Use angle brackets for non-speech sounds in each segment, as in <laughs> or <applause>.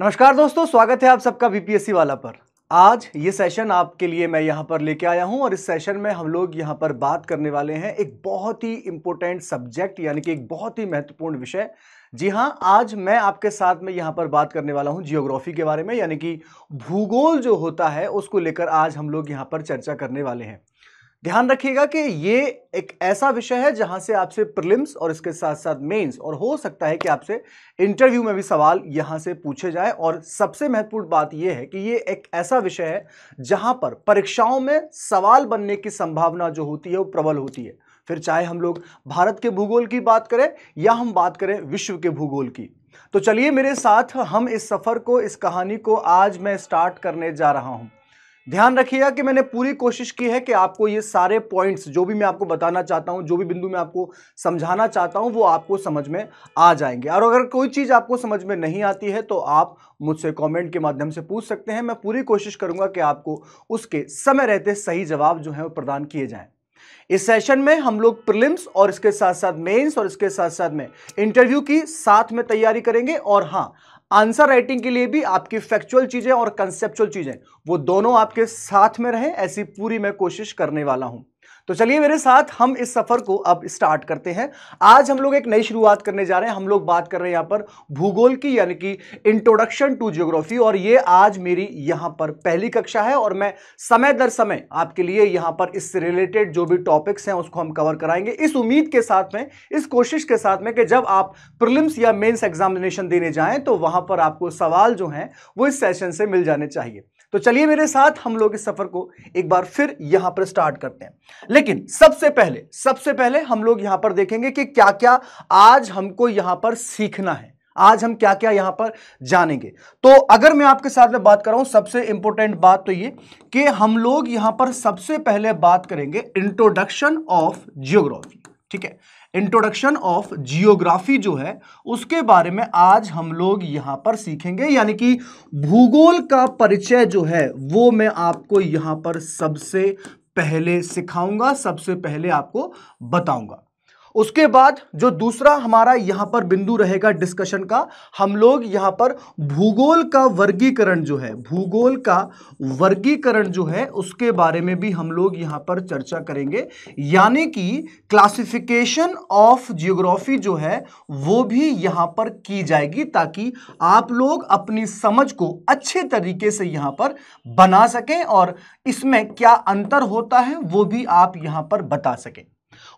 नमस्कार दोस्तों स्वागत है आप सबका बीपीएससी वाला पर आज ये सेशन आपके लिए मैं यहाँ पर लेके आया हूँ और इस सेशन में हम लोग यहाँ पर बात करने वाले हैं एक बहुत ही इम्पोर्टेंट सब्जेक्ट यानी कि एक बहुत ही महत्वपूर्ण विषय जी हाँ आज मैं आपके साथ में यहाँ पर बात करने वाला हूँ जियोग्राफी के बारे में यानी कि भूगोल जो होता है उसको लेकर आज हम लोग यहाँ पर चर्चा करने वाले हैं ध्यान रखिएगा कि ये एक ऐसा विषय है जहां से आपसे प्रिलिम्स और इसके साथ साथ मेंस और हो सकता है कि आपसे इंटरव्यू में भी सवाल यहां से पूछे जाए और सबसे महत्वपूर्ण बात यह है कि ये एक ऐसा विषय है जहां पर परीक्षाओं में सवाल बनने की संभावना जो होती है वो प्रबल होती है फिर चाहे हम लोग भारत के भूगोल की बात करें या हम बात करें विश्व के भूगोल की तो चलिए मेरे साथ हम इस सफ़र को इस कहानी को आज मैं स्टार्ट करने जा रहा हूँ ध्यान रखिएगा कि मैंने पूरी कोशिश की है कि आपको ये सारे पॉइंट्स जो भी मैं आपको बताना चाहता हूँ जो भी बिंदु मैं आपको समझाना चाहता हूँ वो आपको समझ में आ जाएंगे और अगर कोई चीज़ आपको समझ में नहीं आती है तो आप मुझसे कमेंट के माध्यम से पूछ सकते हैं मैं पूरी कोशिश करूँगा कि आपको उसके समय रहते सही जवाब जो है वो प्रदान किए जाएँ इस सेशन में हम लोग प्रिलिम्स और इसके साथ साथ मेंस और इसके साथ साथ में इंटरव्यू की साथ में तैयारी करेंगे और हाँ आंसर राइटिंग के लिए भी आपकी फैक्चुअल चीज़ें और कंसेप्चुअल चीज़ें वो दोनों आपके साथ में रहें ऐसी पूरी मैं कोशिश करने वाला हूं तो चलिए मेरे साथ हम इस सफर को अब स्टार्ट करते हैं आज हम लोग एक नई शुरुआत करने जा रहे हैं हम लोग बात कर रहे हैं यहाँ पर भूगोल की यानी कि इंट्रोडक्शन टू जियोग्राफी और ये आज मेरी यहाँ पर पहली कक्षा है और मैं समय दर समय आपके लिए यहाँ पर इससे रिलेटेड जो भी टॉपिक्स हैं उसको हम कवर कराएंगे इस उम्मीद के साथ में इस कोशिश के साथ में कि जब आप प्रिलिम्स या मेन्स एग्जामिनेशन देने जाएं तो वहां पर आपको सवाल जो हैं वो इस सेशन से मिल जाने चाहिए तो चलिए मेरे साथ हम लोग इस सफर को एक बार फिर यहां पर स्टार्ट करते हैं लेकिन सबसे पहले सबसे पहले हम लोग यहां पर देखेंगे कि क्या क्या आज हमको यहां पर सीखना है आज हम क्या क्या यहां पर जानेंगे तो अगर मैं आपके साथ में बात कर रहा हूं सबसे इंपॉर्टेंट बात तो ये कि हम लोग यहां पर सबसे पहले बात करेंगे इंट्रोडक्शन ऑफ जियोग्राफी ठीक है इंट्रोडक्शन ऑफ जियोग्राफी जो है उसके बारे में आज हम लोग यहाँ पर सीखेंगे यानी कि भूगोल का परिचय जो है वो मैं आपको यहाँ पर सबसे पहले सिखाऊंगा सबसे पहले आपको बताऊंगा उसके बाद जो दूसरा हमारा यहां पर बिंदु रहेगा डिस्कशन का हम लोग यहां पर भूगोल का वर्गीकरण जो है भूगोल का वर्गीकरण जो है उसके बारे में भी हम लोग यहां पर चर्चा करेंगे यानी कि क्लासिफिकेशन ऑफ जियोग्राफी जो है वो भी यहां पर की जाएगी ताकि आप लोग अपनी समझ को अच्छे तरीके से यहां पर बना सकें और इसमें क्या अंतर होता है वो भी आप यहां पर बता सकें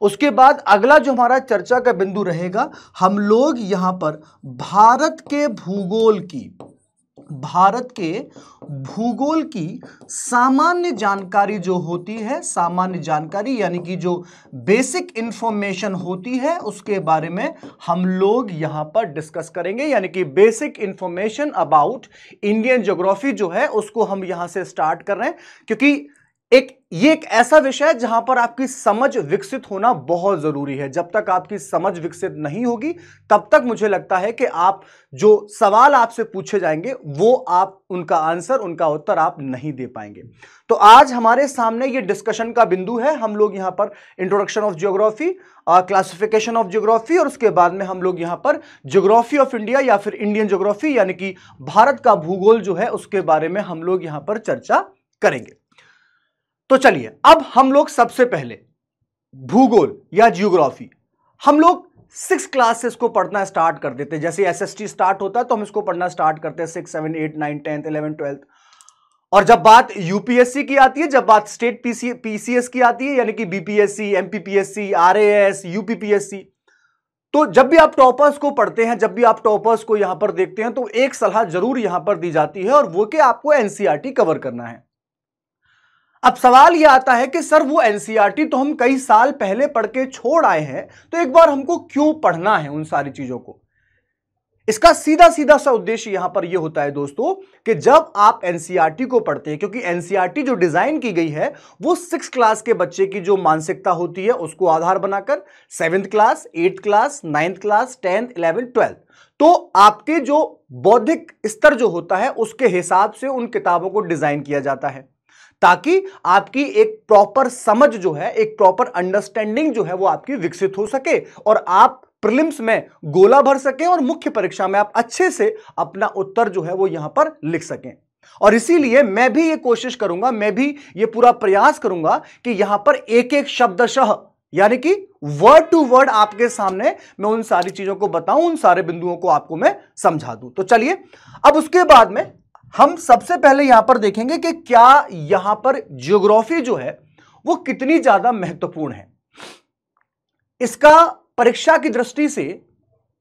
उसके बाद अगला जो हमारा चर्चा का बिंदु रहेगा हम लोग यहाँ पर भारत के भूगोल की भारत के भूगोल की सामान्य जानकारी जो होती है सामान्य जानकारी यानी कि जो बेसिक इन्फॉर्मेशन होती है उसके बारे में हम लोग यहाँ पर डिस्कस करेंगे यानी कि basic information about Indian geography जो है उसको हम यहाँ से स्टार्ट कर रहे हैं क्योंकि एक ये एक ऐसा विषय है जहां पर आपकी समझ विकसित होना बहुत जरूरी है जब तक आपकी समझ विकसित नहीं होगी तब तक मुझे लगता है कि आप जो सवाल आपसे पूछे जाएंगे वो आप उनका आंसर उनका उत्तर आप नहीं दे पाएंगे तो आज हमारे सामने ये डिस्कशन का बिंदु है हम लोग यहां पर introduction of geography classification of geography और उसके बाद में हम लोग यहां पर जियोग्राफी ऑफ इंडिया या फिर इंडियन जियोग्राफी यानी कि भारत का भूगोल जो है उसके बारे में हम लोग यहां पर चर्चा करेंगे तो चलिए अब हम लोग सबसे पहले भूगोल या जियोग्राफी हम लोग सिक्स क्लास से इसको पढ़ना स्टार्ट कर देते हैं जैसे एसएसटी स्टार्ट होता है तो हम इसको पढ़ना स्टार्ट करते हैं six seven eight nine tenth eleven twelfth और जब बात यूपीएससी की आती है जब बात स्टेट पीसीएस की आती है यानी कि बीपीएससी एमपीपीएससी आरएएस यूपीपीएससी तो जब भी आप टॉपर्स को पढ़ते हैं जब भी आप टॉपर्स को यहां पर देखते हैं तो एक सलाह जरूर यहां पर दी जाती है और वो कि आपको एनसीआरटी कवर e करना है अब सवाल यह आता है कि सर वो एनसीईआरटी e तो हम कई साल पहले पढ़ के छोड़ आए हैं तो एक बार हमको क्यों पढ़ना है उन सारी चीजों को इसका सीधा सीधा सा उद्देश्य यहां पर यह होता है दोस्तों कि जब आप एनसीईआरटी e को पढ़ते हैं क्योंकि एनसीईआरटी e जो डिजाइन की गई है वो सिक्स क्लास के बच्चे की जो मानसिकता होती है उसको आधार बनाकर seventh class eighth class ninth class tenth eleventh twelfth तो आपके जो बौद्धिक स्तर जो होता है उसके हिसाब से उन किताबों को डिजाइन किया जाता है ताकि आपकी एक प्रॉपर समझ जो है एक प्रॉपर अंडरस्टैंडिंग जो है वो आपकी विकसित हो सके और आप प्रिलिम्स में गोला भर सके और मुख्य परीक्षा में आप अच्छे से अपना उत्तर जो है वो यहां पर लिख सकें और इसीलिए मैं भी ये कोशिश करूंगा मैं भी ये पूरा प्रयास करूंगा कि यहां पर एक एक शह यानी कि वर्ड टू वर्ड आपके सामने मैं उन सारी चीजों को बताऊं उन सारे बिंदुओं को आपको मैं समझा दूं तो चलिए अब उसके बाद में हम सबसे पहले यहां पर देखेंगे कि क्या यहां पर ज्योग्राफी जो है वो कितनी ज्यादा महत्वपूर्ण है इसका परीक्षा की दृष्टि से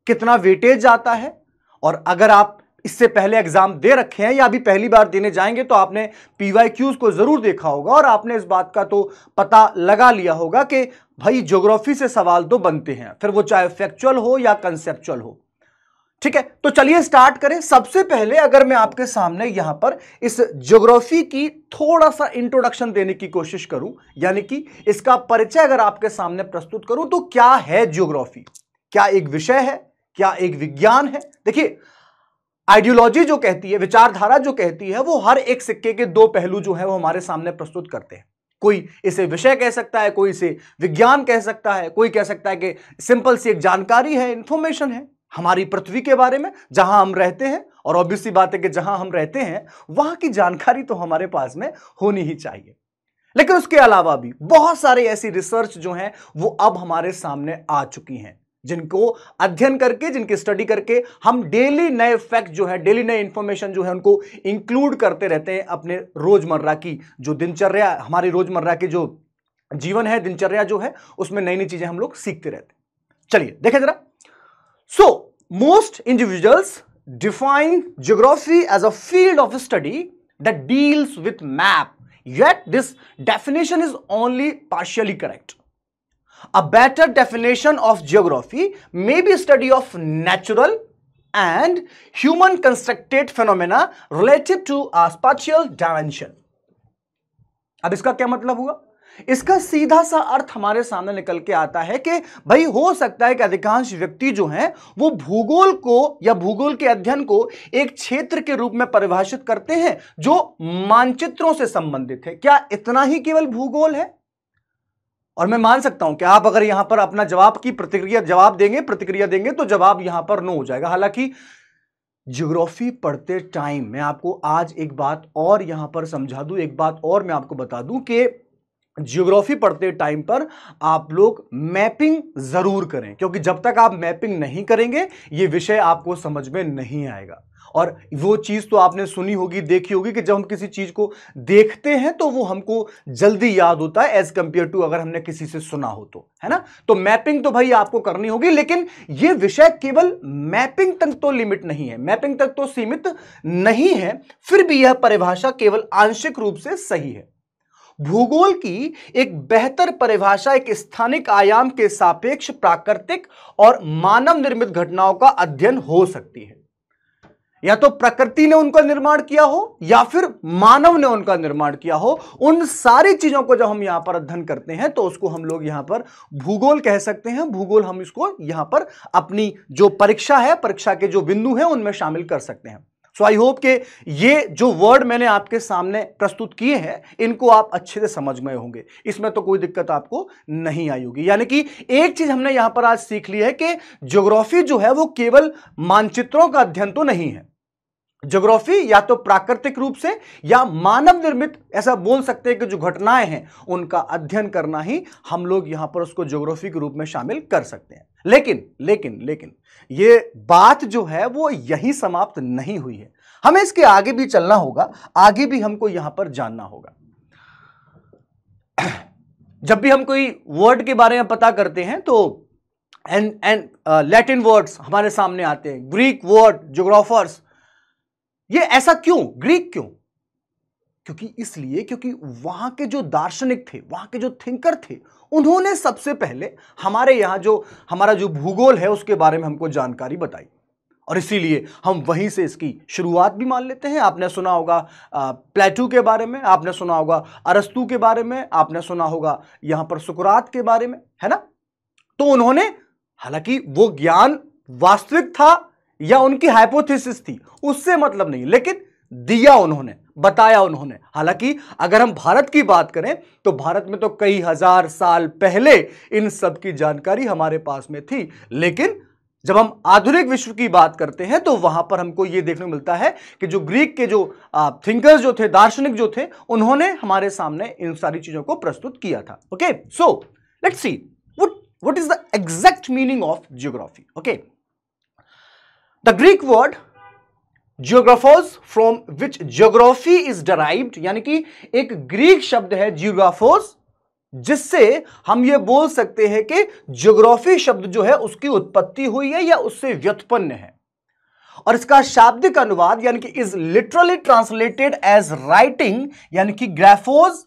कितना वेटेज आता है और अगर आप इससे पहले एग्जाम दे रखे हैं या अभी पहली बार देने जाएंगे तो आपने पीवाईक्यूज को जरूर देखा होगा और आपने इस बात का तो पता लगा लिया होगा कि भाई ज्योग्राफी से सवाल तो बनते हैं फिर वो चाहे फैक्चुअल हो या कंसेप्चुअल हो ठीक है तो चलिए स्टार्ट करें सबसे पहले अगर मैं आपके सामने यहां पर इस ज्योग्राफी की थोड़ा सा इंट्रोडक्शन देने की कोशिश करूं यानी कि इसका परिचय अगर आपके सामने प्रस्तुत करूं तो क्या है ज्योग्राफी क्या एक विषय है क्या एक विज्ञान है देखिए आइडियोलॉजी जो कहती है विचारधारा जो कहती है वो हर एक सिक्के के दो पहलू जो है वो हमारे सामने प्रस्तुत करते हैं कोई इसे विषय कह सकता है कोई इसे विज्ञान कह सकता है कोई कह सकता है कि सिंपल सी एक जानकारी है इंफॉर्मेशन है हमारी पृथ्वी के बारे में जहां हम रहते हैं और ऑब्वियस सी बात है कि जहां हम रहते हैं वहां की जानकारी तो हमारे पास में होनी ही चाहिए लेकिन उसके अलावा भी बहुत सारे ऐसी रिसर्च जो हैं वो अब हमारे सामने आ चुकी हैं जिनको अध्ययन करके जिनकी स्टडी करके हम डेली नए फैक्ट जो है डेली नए इंफॉर्मेशन जो है उनको इंक्लूड करते रहते हैं अपने रोजमर्रा की जो दिनचर्या हमारी रोजमर्रा की जो जीवन है दिनचर्या जो है उसमें नई नई चीजें हम लोग सीखते रहते हैं चलिए देखें जरा So, most individuals define geography as a field of study that deals with map. Yet this definition is only partially correct. A better definition of geography may be study of natural and human constructed phenomena relative to a spatial dimension. अब इसका क्या मतलब हुआ इसका सीधा सा अर्थ हमारे सामने निकल के आता है कि भाई हो सकता है कि अधिकांश व्यक्ति जो हैं वो भूगोल को या भूगोल के अध्ययन को एक क्षेत्र के रूप में परिभाषित करते हैं जो मानचित्रों से संबंधित है क्या इतना ही केवल भूगोल है और मैं मान सकता हूं कि आप अगर यहां पर अपना जवाब की प्रतिक्रिया जवाब देंगे प्रतिक्रिया देंगे तो जवाब यहां पर नो हो जाएगा हालांकि ज्योग्राफी पढ़ते टाइम मैं आपको आज एक बात और यहां पर समझा दूं एक बात और मैं आपको बता दूं कि जियोग्राफी पढ़ते टाइम पर आप लोग मैपिंग ज़रूर करें क्योंकि जब तक आप मैपिंग नहीं करेंगे ये विषय आपको समझ में नहीं आएगा और वो चीज़ तो आपने सुनी होगी देखी होगी कि जब हम किसी चीज़ को देखते हैं तो वो हमको जल्दी याद होता है एज़ कम्पेयर टू अगर हमने किसी से सुना हो तो है ना तो मैपिंग तो भाई आपको करनी होगी लेकिन ये विषय केवल मैपिंग तक तो लिमिट नहीं है मैपिंग तक तो सीमित नहीं है फिर भी यह परिभाषा केवल आंशिक रूप से सही है भूगोल की एक बेहतर परिभाषा एक स्थानिक आयाम के सापेक्ष प्राकृतिक और मानव निर्मित घटनाओं का अध्ययन हो सकती है या तो प्रकृति ने उनका निर्माण किया हो या फिर मानव ने उनका निर्माण किया हो उन सारी चीजों को जब हम यहां पर अध्ययन करते हैं तो उसको हम लोग यहां पर भूगोल कह सकते हैं भूगोल हम इसको यहां पर अपनी जो परीक्षा है परीक्षा के जो बिंदु हैं उनमें शामिल कर सकते हैं सो आई होप के ये जो वर्ड मैंने आपके सामने प्रस्तुत किए हैं इनको आप अच्छे से समझ में होंगे इसमें तो कोई दिक्कत आपको नहीं आई होगी यानी कि एक चीज हमने यहां पर आज सीख ली है कि ज्योग्राफी जो है वो केवल मानचित्रों का अध्ययन तो नहीं है ज्योग्राफी या तो प्राकृतिक रूप से या मानव निर्मित ऐसा बोल सकते हैं कि जो घटनाएं हैं उनका अध्ययन करना ही हम लोग यहां पर उसको ज्योग्राफी के रूप में शामिल कर सकते हैं लेकिन लेकिन लेकिन ये बात जो है वो यही समाप्त नहीं हुई है हमें इसके आगे भी चलना होगा आगे भी हमको यहां पर जानना होगा <clears throat> जब भी हम कोई वर्ड के बारे में पता करते हैं तो एंड एंड लैटिन वर्ड्स हमारे सामने आते हैं ग्रीक वर्ड ज्योग्राफर्स ये ऐसा क्यों ग्रीक क्यों क्योंकि इसलिए क्योंकि वहां के जो दार्शनिक थे वहां के जो थिंकर थे उन्होंने सबसे पहले हमारे यहां जो हमारा जो भूगोल है उसके बारे में हमको जानकारी बताई और इसीलिए हम वहीं से इसकी शुरुआत भी मान लेते हैं आपने सुना होगा प्लेटू के बारे में आपने सुना होगा अरस्तू के बारे में आपने सुना होगा यहां पर सुकुरात के बारे में है ना तो उन्होंने हालांकि वो ज्ञान वास्तविक था या उनकी हाइपोथेसिस थी उससे मतलब नहीं लेकिन दिया उन्होंने बताया उन्होंने हालांकि अगर हम भारत की बात करें तो भारत में तो कई हजार साल पहले इन सब की जानकारी हमारे पास में थी लेकिन जब हम आधुनिक विश्व की बात करते हैं तो वहां पर हमको ये देखने को मिलता है कि जो ग्रीक के जो थिंकर्स जो थे दार्शनिक जो थे उन्होंने हमारे सामने इन सारी चीजों को प्रस्तुत किया था okay so let's see what what is the exact meaning of geography okay the Greek word geographos from which geography is derived यानी कि एक ग्रीक शब्द है जियोग्राफोज जिससे हम ये बोल सकते हैं कि जियोग्राफी शब्द जो है उसकी उत्पत्ति हुई है या उससे व्युत्पन्न है और इसका शाब्दिक अनुवाद यानी कि is literally translated as writing यानी कि graphos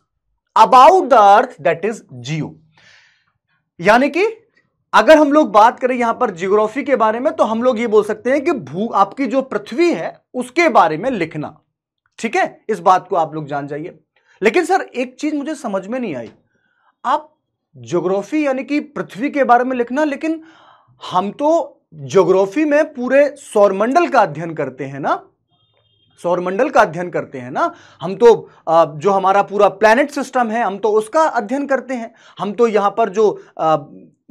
about the earth that is geo यानी कि अगर हम लोग बात करें यहां पर जियोग्राफी के बारे में तो हम लोग ये बोल सकते हैं कि भू आपकी जो पृथ्वी है उसके बारे में लिखना ठीक है इस बात को आप लोग जान जाइए लेकिन सर एक चीज मुझे समझ में नहीं आई आप ज्योग्राफी यानी कि पृथ्वी के बारे में लिखना लेकिन हम तो ज्योग्राफी में पूरे सौरमंडल का अध्ययन करते हैं ना सौरमंडल का अध्ययन करते हैं ना हम तो जो हमारा पूरा प्लैनेट सिस्टम है हम तो उसका अध्ययन करते हैं हम तो यहां पर जो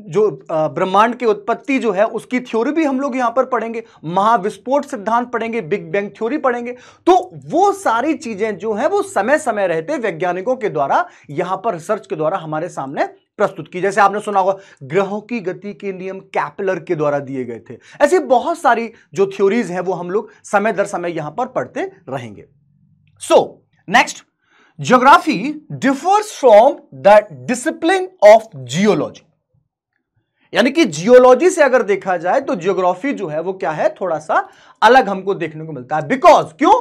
जो ब्रह्मांड की उत्पत्ति जो है उसकी थ्योरी भी हम लोग यहां पर पढ़ेंगे महाविस्फोट सिद्धांत पढ़ेंगे बिग बैंग थ्योरी पढ़ेंगे तो वो सारी चीजें जो है वो समय समय रहते वैज्ञानिकों के द्वारा यहां पर रिसर्च के द्वारा हमारे सामने प्रस्तुत की जैसे आपने सुना होगा ग्रहों की गति के नियम कैपलर के द्वारा दिए गए थे ऐसी बहुत सारी जो थ्योरीज हैं वो हम लोग समय दर समय यहां पर पढ़ते रहेंगे so next geography differs from the discipline of geology यानी कि जियोलॉजी से अगर देखा जाए तो जियोग्राफी जो है वो क्या है थोड़ा सा अलग हमको देखने को मिलता है बिकॉज क्यों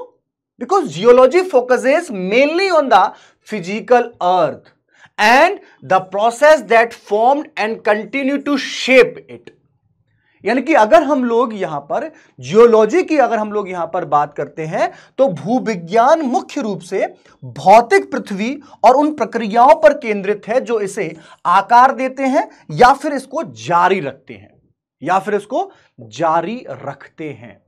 because geology focuses mainly on the physical earth and the process that form and continue to shape it यानी कि अगर हम लोग यहां पर जियोलॉजी की अगर हम लोग यहां पर बात करते हैं तो भूविज्ञान मुख्य रूप से भौतिक पृथ्वी और उन प्रक्रियाओं पर केंद्रित है जो इसे आकार देते हैं या फिर इसको जारी रखते हैं या फिर इसको जारी रखते हैं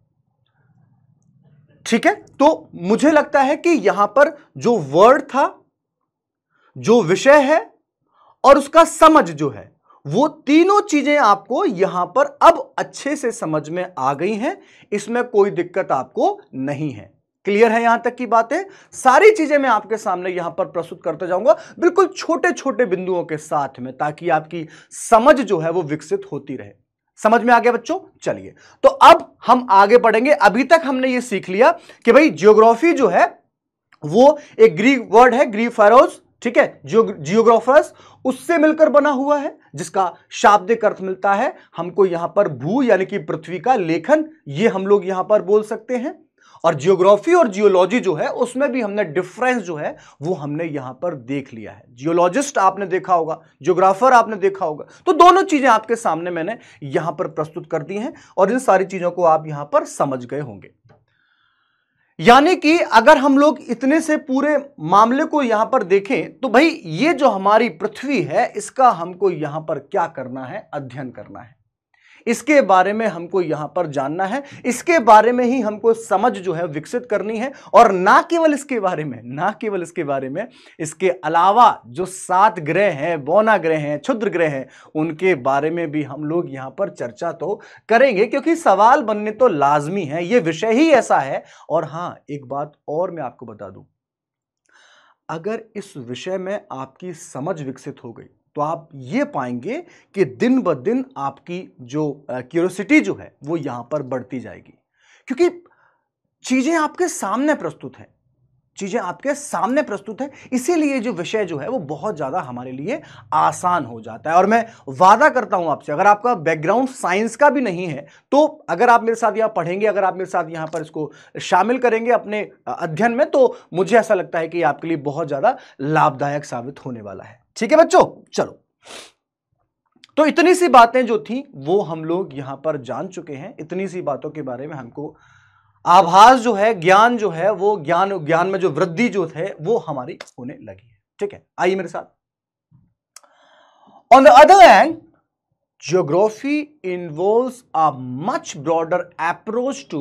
ठीक है तो मुझे लगता है कि यहां पर जो वर्ड था जो विषय है और उसका समझ जो है वो तीनों चीज़ें आपको यहां पर अब अच्छे से समझ में आ गई हैं इसमें कोई दिक्कत आपको नहीं है क्लियर है यहां तक की बातें सारी चीजें मैं आपके सामने यहां पर प्रस्तुत करता जाऊंगा बिल्कुल छोटे छोटे बिंदुओं के साथ में ताकि आपकी समझ जो है वो विकसित होती रहे समझ में आ गया बच्चों चलिए तो अब हम आगे बढ़ेंगे अभी तक हमने ये सीख लिया कि भाई जियोग्राफी जो है वो एक ग्रीक वर्ड है ग्री फेरोज ठीक है जियोग्राफर्स उससे मिलकर बना हुआ है जिसका शाब्दिक अर्थ मिलता है हमको यहां पर भू यानी कि पृथ्वी का लेखन ये हम लोग यहां पर बोल सकते हैं और जियोग्राफी और जियोलॉजी जो है उसमें भी हमने डिफरेंस जो है वो हमने यहां पर देख लिया है जियोलॉजिस्ट आपने देखा होगा जियोग्राफर आपने देखा होगा तो दोनों चीजें आपके सामने मैंने यहां पर प्रस्तुत कर दी हैं और इन सारी चीजों को आप यहां पर समझ गए होंगे यानी कि अगर हम लोग इतने से पूरे मामले को यहां पर देखें तो भाई ये जो हमारी पृथ्वी है इसका हमको यहां पर क्या करना है अध्ययन करना है इसके बारे में हमको यहां पर जानना है इसके बारे में ही हमको समझ जो है विकसित करनी है और ना केवल इसके बारे में ना केवल इसके बारे में इसके अलावा जो सात ग्रह हैं बौना ग्रह हैं क्षुद्र ग्रह हैं उनके बारे में भी हम लोग यहां पर चर्चा तो करेंगे क्योंकि सवाल बनने तो लाजमी है ये विषय ही ऐसा है और हाँ एक बात और मैं आपको बता दूं अगर इस विषय में आपकी समझ विकसित हो गई तो आप ये पाएंगे कि दिन ब दिन आपकी जो क्यूरोसिटी जो है वो यहाँ पर बढ़ती जाएगी क्योंकि चीज़ें आपके सामने प्रस्तुत हैं चीज़ें आपके सामने प्रस्तुत है इसीलिए जो विषय जो है वो बहुत ज़्यादा हमारे लिए आसान हो जाता है और मैं वादा करता हूं आपसे अगर आपका बैकग्राउंड साइंस का भी नहीं है तो अगर आप मेरे साथ यहाँ पढ़ेंगे अगर आप मेरे साथ यहाँ पर इसको शामिल करेंगे अपने अध्ययन में तो मुझे ऐसा लगता है कि आपके लिए बहुत ज़्यादा लाभदायक साबित होने वाला है ठीक है बच्चों चलो तो इतनी सी बातें जो थी वो हम लोग यहां पर जान चुके हैं इतनी सी बातों के बारे में हमको आभास जो है ज्ञान जो है वो ज्ञान ज्ञान में जो वृद्धि जो है वो हमारी होने लगी है ठीक है आइए मेरे साथ on the other hand geography involve a much broader approach to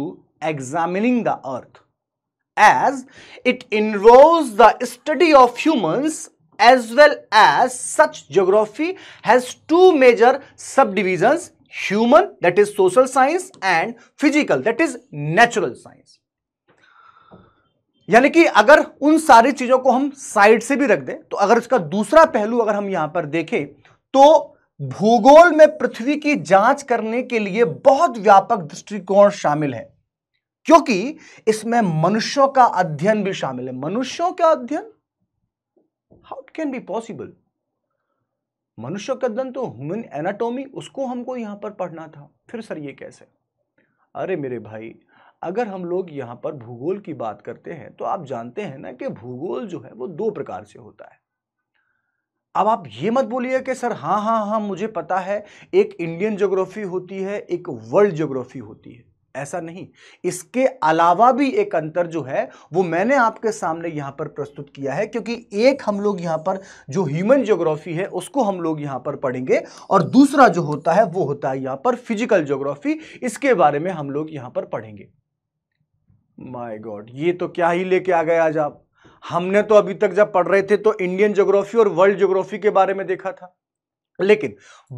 examining the earth as it involve the study of humans as well as such geography has two major sub division human that is social science and physical that is natural science यानी कि अगर उन सारी चीजों को हम side से भी रख दें तो अगर इसका दूसरा पहलू अगर हम यहां पर देखें तो भूगोल में पृथ्वी की जांच करने के लिए बहुत व्यापक दृष्टिकोण शामिल है क्योंकि इसमें मनुष्यों का अध्ययन भी शामिल है मनुष्यों का अध्ययन how it can be possible मनुष्य कदन तो ह्यूमन एनाटोमी उसको हमको यहाँ पर पढ़ना था फिर सर ये कैसे अरे मेरे भाई अगर हम लोग यहाँ पर भूगोल की बात करते हैं तो आप जानते हैं ना कि भूगोल जो है वो दो प्रकार से होता है अब आप ये मत बोलिए कि सर हाँ हाँ हाँ मुझे पता है एक इंडियन ज्योग्राफी होती है एक वर्ल्ड ज्योग्राफी होती है ऐसा नहीं इसके अलावा भी एक अंतर जो है वो मैंने आपके सामने यहां पर प्रस्तुत किया है क्योंकि एक हम लोग यहां पर जो ह्यूमन ज्योग्राफी है उसको हम लोग यहां पर पढ़ेंगे और दूसरा जो होता है वो होता है यहां पर फिजिकल ज्योग्राफी इसके बारे में हम लोग यहां पर पढ़ेंगे माय गॉड ये तो क्या ही लेके आ गए आज आप हमने तो अभी तक जब पढ़ रहे थे तो इंडियन ज्योग्राफी और वर्ल्ड ज्योग्राफी के बारे में देखा था लेकिन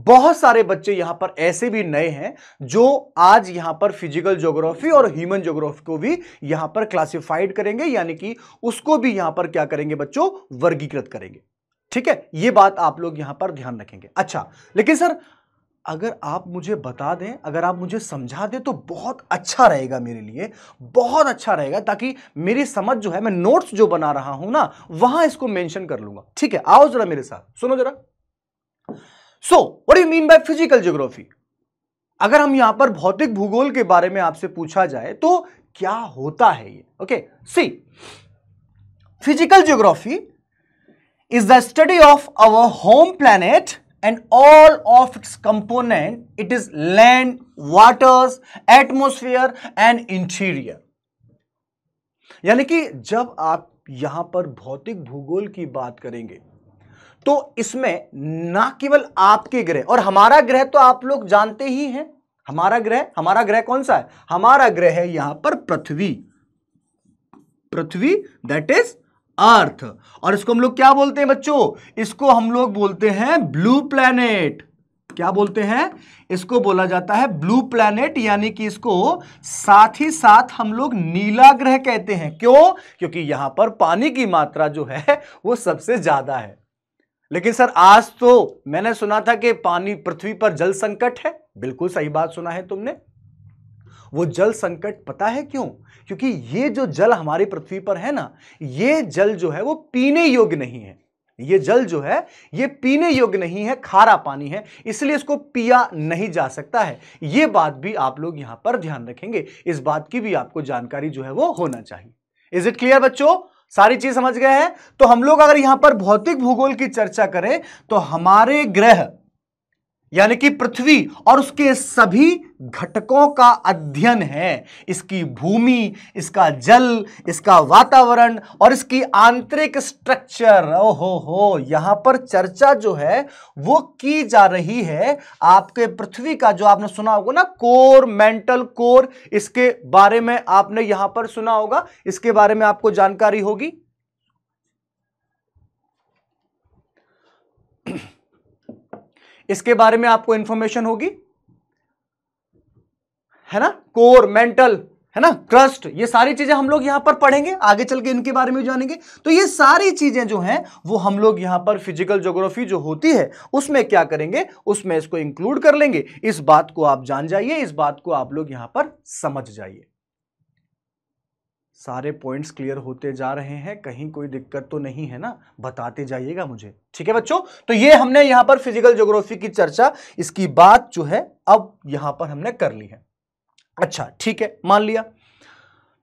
बहुत सारे बच्चे यहां पर ऐसे भी नए हैं जो आज यहां पर फिजिकल ज्योग्राफी और ह्यूमन ज्योग्राफी को भी यहां पर क्लासिफाइड करेंगे यानी कि उसको भी यहां पर क्या करेंगे बच्चों वर्गीकृत करेंगे ठीक है ये बात आप लोग यहां पर ध्यान रखेंगे अच्छा लेकिन सर अगर आप मुझे बता दें अगर आप मुझे समझा दें तो बहुत अच्छा रहेगा मेरे लिए बहुत अच्छा रहेगा ताकि मेरी समझ जो है मैं नोट्स जो बना रहा हूं ना वहां इसको मेंशन कर लूंगा ठीक है आओ जरा मेरे साथ सुनो जरा so what you mean by physical geography अगर हम यहां पर भौतिक भूगोल के बारे में आपसे पूछा जाए तो क्या होता है ये okay see physical geography is the study of our home planet and all of its component it is land waters atmosphere and interior यानी कि जब आप यहां पर भौतिक भूगोल की बात करेंगे तो इसमें ना केवल आपके ग्रह और हमारा ग्रह तो आप लोग जानते ही हैं हमारा ग्रह हमारा ग्रह कौन सा है हमारा ग्रह है यहां पर पृथ्वी पृथ्वी दैट इज अर्थ और इसको हम लोग क्या बोलते हैं बच्चों इसको हम लोग बोलते हैं ब्लू प्लैनेट क्या बोलते हैं इसको बोला जाता है ब्लू प्लैनेट यानी कि इसको साथ ही साथ हम लोग नीला ग्रह कहते हैं क्यों क्योंकि यहां पर पानी की मात्रा जो है वो सबसे ज्यादा है लेकिन सर आज तो मैंने सुना था कि पानी पृथ्वी पर जल संकट है बिल्कुल सही बात सुना है तुमने वो जल संकट पता है क्यों क्योंकि ये जो जल हमारी पृथ्वी पर है ना ये जल जो है वो पीने योग्य नहीं है ये जल जो है ये पीने योग्य नहीं है खारा पानी है इसलिए इसको पिया नहीं जा सकता है ये बात भी आप लोग यहां पर ध्यान रखेंगे इस बात की भी आपको जानकारी जो है वो होना चाहिए इज इट क्लियर बच्चों सारी चीज समझ गए हैं तो हम लोग अगर यहां पर भौतिक भूगोल की चर्चा करें तो हमारे ग्रह यानी कि पृथ्वी और उसके सभी घटकों का अध्ययन है इसकी भूमि इसका जल इसका वातावरण और इसकी आंतरिक स्ट्रक्चर ओहो हो यहां पर चर्चा जो है वो की जा रही है आपके पृथ्वी का जो आपने सुना होगा ना कोर मेंटल कोर इसके बारे में आपने यहां पर सुना होगा इसके बारे में आपको जानकारी होगी इसके बारे में आपको इंफॉर्मेशन होगी है ना कोर मेंटल है ना क्रस्ट ये सारी चीजें हम लोग यहां पर पढ़ेंगे आगे चल के इनके बारे में जानेंगे तो ये सारी चीजें जो हैं वो हम लोग यहां पर फिजिकल ज्योग्राफी जो होती है उसमें क्या करेंगे उसमें इसको इंक्लूड कर लेंगे इस बात को आप जान जाइए इस बात को आप लोग यहां पर समझ जाइए सारे पॉइंट्स क्लियर होते जा रहे हैं कहीं कोई दिक्कत तो नहीं है ना बताते जाइएगा मुझे ठीक है बच्चों तो ये हमने यहां पर फिजिकल ज्योग्राफी की चर्चा इसकी बात जो है अब यहां पर हमने कर ली है अच्छा ठीक है मान लिया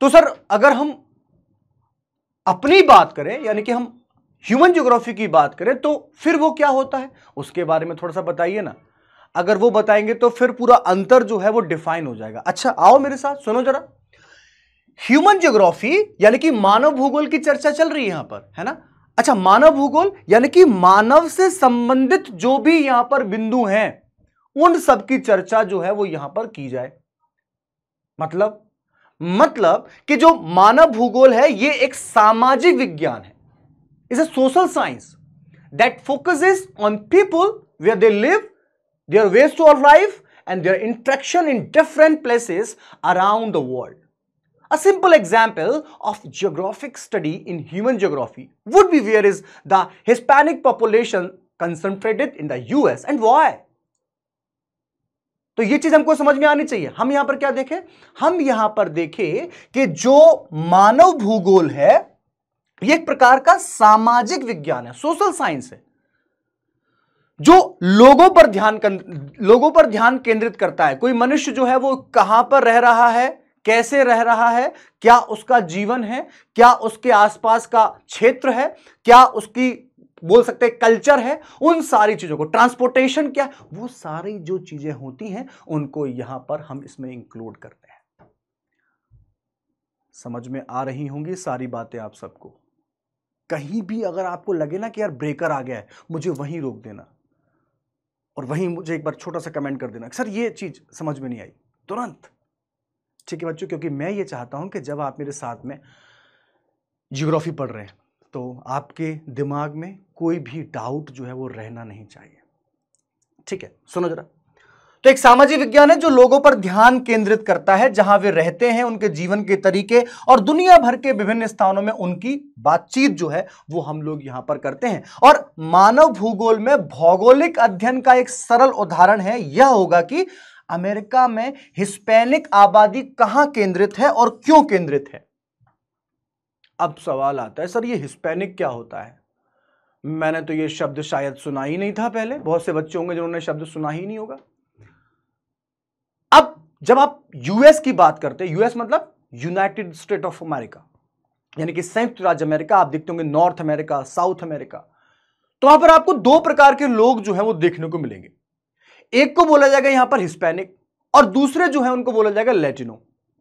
तो सर अगर हम अपनी बात करें यानी कि हम ह्यूमन ज्योग्राफी की बात करें तो फिर वो क्या होता है उसके बारे में थोड़ा सा बताइए ना अगर वो बताएंगे तो फिर पूरा अंतर जो है वो डिफाइन हो जाएगा अच्छा आओ मेरे साथ सुनो जरा ह्यूमन ज्योग्राफी यानी कि मानव भूगोल की चर्चा चल रही है यहां पर है ना अच्छा मानव भूगोल यानी कि मानव से संबंधित जो भी यहां पर बिंदु हैं उन सब की चर्चा जो है वो यहां पर की जाए मतलब मतलब कि जो मानव भूगोल है ये एक सामाजिक विज्ञान है is a social science that focus on people where they live their ways of life and their interaction in different places around the world A simple example of geographic study in human geography would be where is the Hispanic population concentrated in the US and why? तो ये चीज हमको समझ में आनी चाहिए हम यहां पर क्या देखें हम यहां पर देखें कि जो मानव भूगोल है ये एक प्रकार का सामाजिक विज्ञान है सोशल साइंस है जो लोगों पर ध्यान लोगों पर ध्यान केंद्रित करता है कोई मनुष्य जो है वो कहां पर रह रहा है कैसे रह रहा है क्या उसका जीवन है क्या उसके आसपास का क्षेत्र है क्या उसकी बोल सकते हैं कल्चर है उन सारी चीज़ों को ट्रांसपोर्टेशन क्या वो सारी जो चीज़ें होती हैं उनको यहां पर हम इसमें इंक्लूड करते हैं समझ में आ रही होंगी सारी बातें आप सबको कहीं भी अगर आपको लगे ना कि यार ब्रेकर आ गया है मुझे वहीं रोक देना और वहीं मुझे एक बार छोटा सा कमेंट कर देना सर ये चीज़ समझ में नहीं आई तुरंत ठीक है बच्चों क्योंकि मैं ये चाहता हूँ कि जब आप मेरे साथ में जियोग्राफी पढ़ रहे हैं तो आपके दिमाग में कोई भी डाउट जो है वो रहना नहीं चाहिए ठीक है सुनो जरा तो एक सामाजिक विज्ञान है जो लोगों पर ध्यान केंद्रित करता है जहां वे रहते हैं उनके जीवन के तरीके और दुनिया भर के विभिन्न स्थानों में उनकी बातचीत जो है वो हम लोग यहां पर करते हैं और मानव भूगोल में भौगोलिक अध्ययन का एक सरल उदाहरण है यह होगा कि अमेरिका में हिस्पैनिक आबादी कहां केंद्रित है और क्यों केंद्रित है अब सवाल आता है सर ये हिस्पैनिक क्या होता है मैंने तो ये शब्द शायद सुना ही नहीं था पहले बहुत से बच्चे होंगे जिन्होंने शब्द सुना ही नहीं होगा अब जब आप यूएस की बात करते हैं यूएस मतलब यूनाइटेड स्टेट ऑफ अमेरिका यानी कि संयुक्त राज्य अमेरिका आप देखते होंगे नॉर्थ अमेरिका साउथ अमेरिका तो वहां पर आपको दो प्रकार के लोग जो है वो देखने को मिलेंगे एक को बोला जाएगा यहां पर हिस्पैनिक और दूसरे जो है उनको बोला जाएगा लेटिनो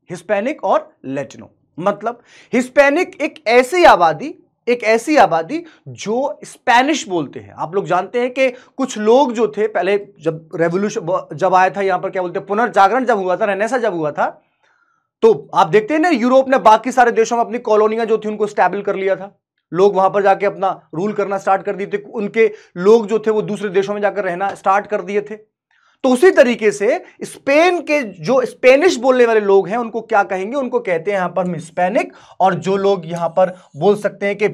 हिस्पैनिक और लेटिनो मतलब हिस्पैनिक एक ऐसी आबादी एक ऐसी आबादी जो स्पेनिश बोलते हैं आप लोग जानते हैं कि कुछ लोग जो थे पहले जब रेवोल्यूशन जब आया था यहां पर क्या बोलते पुनर्जागरण जब हुआ था रहनेसा जब हुआ था तो आप देखते हैं ना यूरोप ने बाकी सारे देशों में अपनी कॉलोनियां जो थी उनको स्टैबल कर लिया था लोग वहां पर जाके अपना रूल करना स्टार्ट कर दिए थे उनके लोग जो थे वो दूसरे देशों में जाकर रहना स्टार्ट कर दिए थे तो उसी तरीके से स्पेन के जो स्पेनिश बोलने वाले लोग हैं उनको क्या कहेंगे उनको कहते हैं यहां पर स्पेनिक और जो लोग यहां पर बोल सकते हैं कि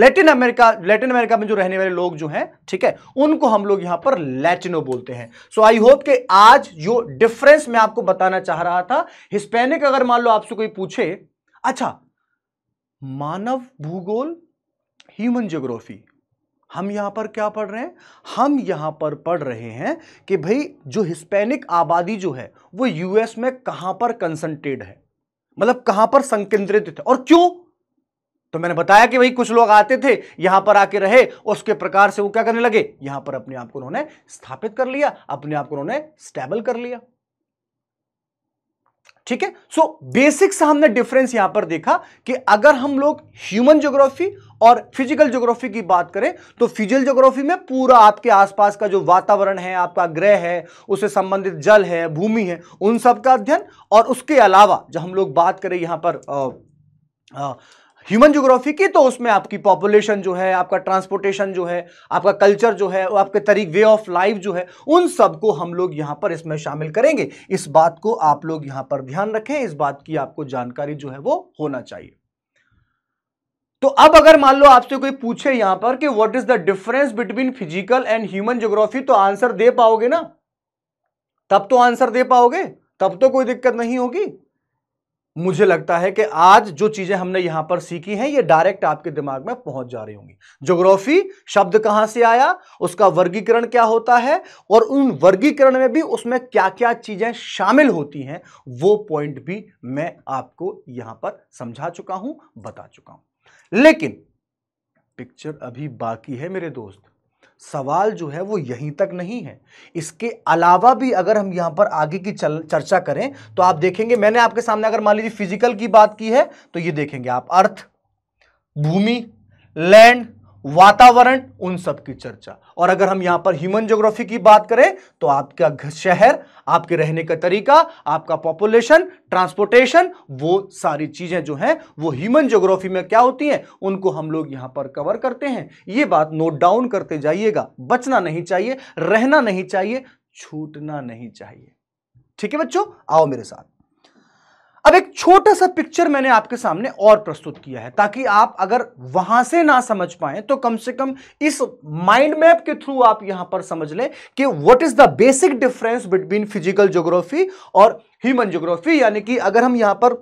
लैटिन अमेरिका लैटिन अमेरिका में जो रहने वाले लोग जो हैं ठीक है उनको हम लोग यहां पर लैटिनो बोलते हैं सो आई होप कि आज जो डिफरेंस मैं आपको बताना चाह रहा था हिस्पैनिक अगर मान लो आपसे कोई पूछे अच्छा मानव भूगोल ह्यूमन ज्योग्राफी हम यहां पर क्या पढ़ रहे हैं हम यहां पर पढ़ रहे हैं कि भाई जो हिस्पैनिक आबादी जो है वो यूएस में कहां पर कंसंट्रेट है मतलब कहां पर संकेंद्रित है और क्यों तो मैंने बताया कि भाई कुछ लोग आते थे यहां पर आके रहे उसके प्रकार से वो क्या करने लगे यहां पर अपने आप को उन्होंने स्थापित कर लिया अपने आप को उन्होंने स्टेबल कर लिया ठीक है सो बेसिक्स हमने डिफरेंस यहां पर देखा कि अगर हम लोग ह्यूमन ज्योग्राफी और फिजिकल ज्योग्राफी की बात करें तो फिजिकल ज्योग्राफी में पूरा आपके आसपास का जो वातावरण है आपका ग्रह है उससे संबंधित जल है भूमि है उन सब का अध्ययन और उसके अलावा जो हम लोग बात करें यहां पर आ, आ, ह्यूमन जोग्राफी की तो उसमें आपकी पॉपुलेशन जो है आपका ट्रांसपोर्टेशन जो है आपका कल्चर जो है आपके तरीक वे ऑफ लाइफ जो है उन सबको हम लोग यहाँ पर इसमें शामिल करेंगे इस बात को आप लोग यहाँ पर ध्यान रखें इस बात की आपको जानकारी जो है वो होना चाहिए तो अब अगर मान लो आपसे कोई पूछे यहां पर कि what is the difference between physical and human geography तो आंसर दे पाओगे ना तब तो आंसर दे पाओगे तब तो कोई दिक्कत नहीं होगी मुझे लगता है कि आज जो चीज़ें हमने यहां पर सीखी हैं ये डायरेक्ट आपके दिमाग में पहुंच जा रही होंगी जोग्राफी शब्द कहां से आया उसका वर्गीकरण क्या होता है और उन वर्गीकरण में भी उसमें क्या क्या चीज़ें शामिल होती हैं वो पॉइंट भी मैं आपको यहां पर समझा चुका हूं बता चुका हूं लेकिन पिक्चर अभी बाकी है मेरे दोस्त सवाल जो है वो यहीं तक नहीं है इसके अलावा भी अगर हम यहां पर आगे की चल, चर्चा करें तो आप देखेंगे मैंने आपके सामने अगर मान लीजिए फिजिकल की बात की है तो ये देखेंगे आप अर्थ भूमि लैंड वातावरण उन सब की चर्चा और अगर हम यहां पर ह्यूमन ज्योग्राफी की बात करें तो आपका शहर आपके रहने का तरीका आपका पॉपुलेशन ट्रांसपोर्टेशन वो सारी चीजें जो हैं वो ह्यूमन ज्योग्राफी में क्या होती हैं उनको हम लोग यहां पर कवर करते हैं ये बात नोट डाउन करते जाइएगा बचना नहीं चाहिए रहना नहीं चाहिए छूटना नहीं चाहिए ठीक है बच्चों आओ मेरे साथ अब एक छोटा सा पिक्चर मैंने आपके सामने और प्रस्तुत किया है ताकि आप अगर वहां से ना समझ पाए तो कम से कम इस माइंड मैप के थ्रू आप यहां पर समझ लें कि what is the basic difference between physical geography और ह्यूमन ज्योग्राफी यानी कि अगर हम यहां पर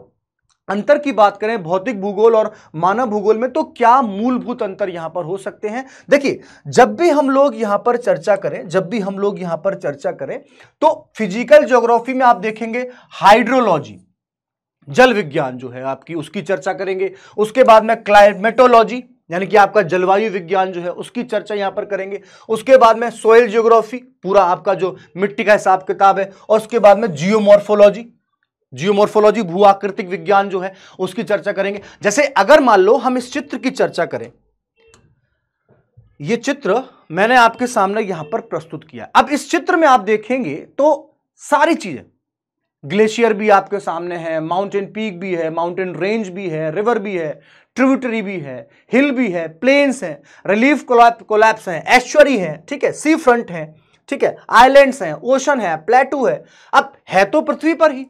अंतर की बात करें भौतिक भूगोल और मानव भूगोल में तो क्या मूलभूत अंतर यहां पर हो सकते हैं देखिए जब भी हम लोग यहां पर चर्चा करें जब भी हम लोग यहां पर चर्चा करें तो फिजिकल ज्योग्राफी में आप देखेंगे हाइड्रोलॉजी जल विज्ञान जो है आपकी उसकी चर्चा करेंगे उसके बाद में क्लाइमेटोलॉजी यानी कि आपका जलवायु विज्ञान जो है उसकी चर्चा यहां पर करेंगे उसके बाद में सोयल जियोग्राफी पूरा आपका जो मिट्टी का हिसाब किताब है और उसके बाद में जियोमोर्फोलॉजी जियोमोर्फोलॉजी भू आकृतिक विज्ञान जो है उसकी चर्चा करेंगे जैसे अगर मान लो हम इस चित्र की चर्चा करें ये चित्र मैंने आपके सामने यहां पर प्रस्तुत किया अब इस चित्र में आप देखेंगे तो सारी चीजें ग्लेशियर भी आपके सामने है माउंटेन पीक भी है माउंटेन रेंज भी है रिवर भी है ट्रिब्यूटरी भी है हिल भी है प्लेन्स हैं रिलीफ कोलैप्स हैं एश्वरी है ठीक है सी फ्रंट है ठीक है आइलैंड्स हैं ओशन है प्लेटू है अब है तो पृथ्वी पर ही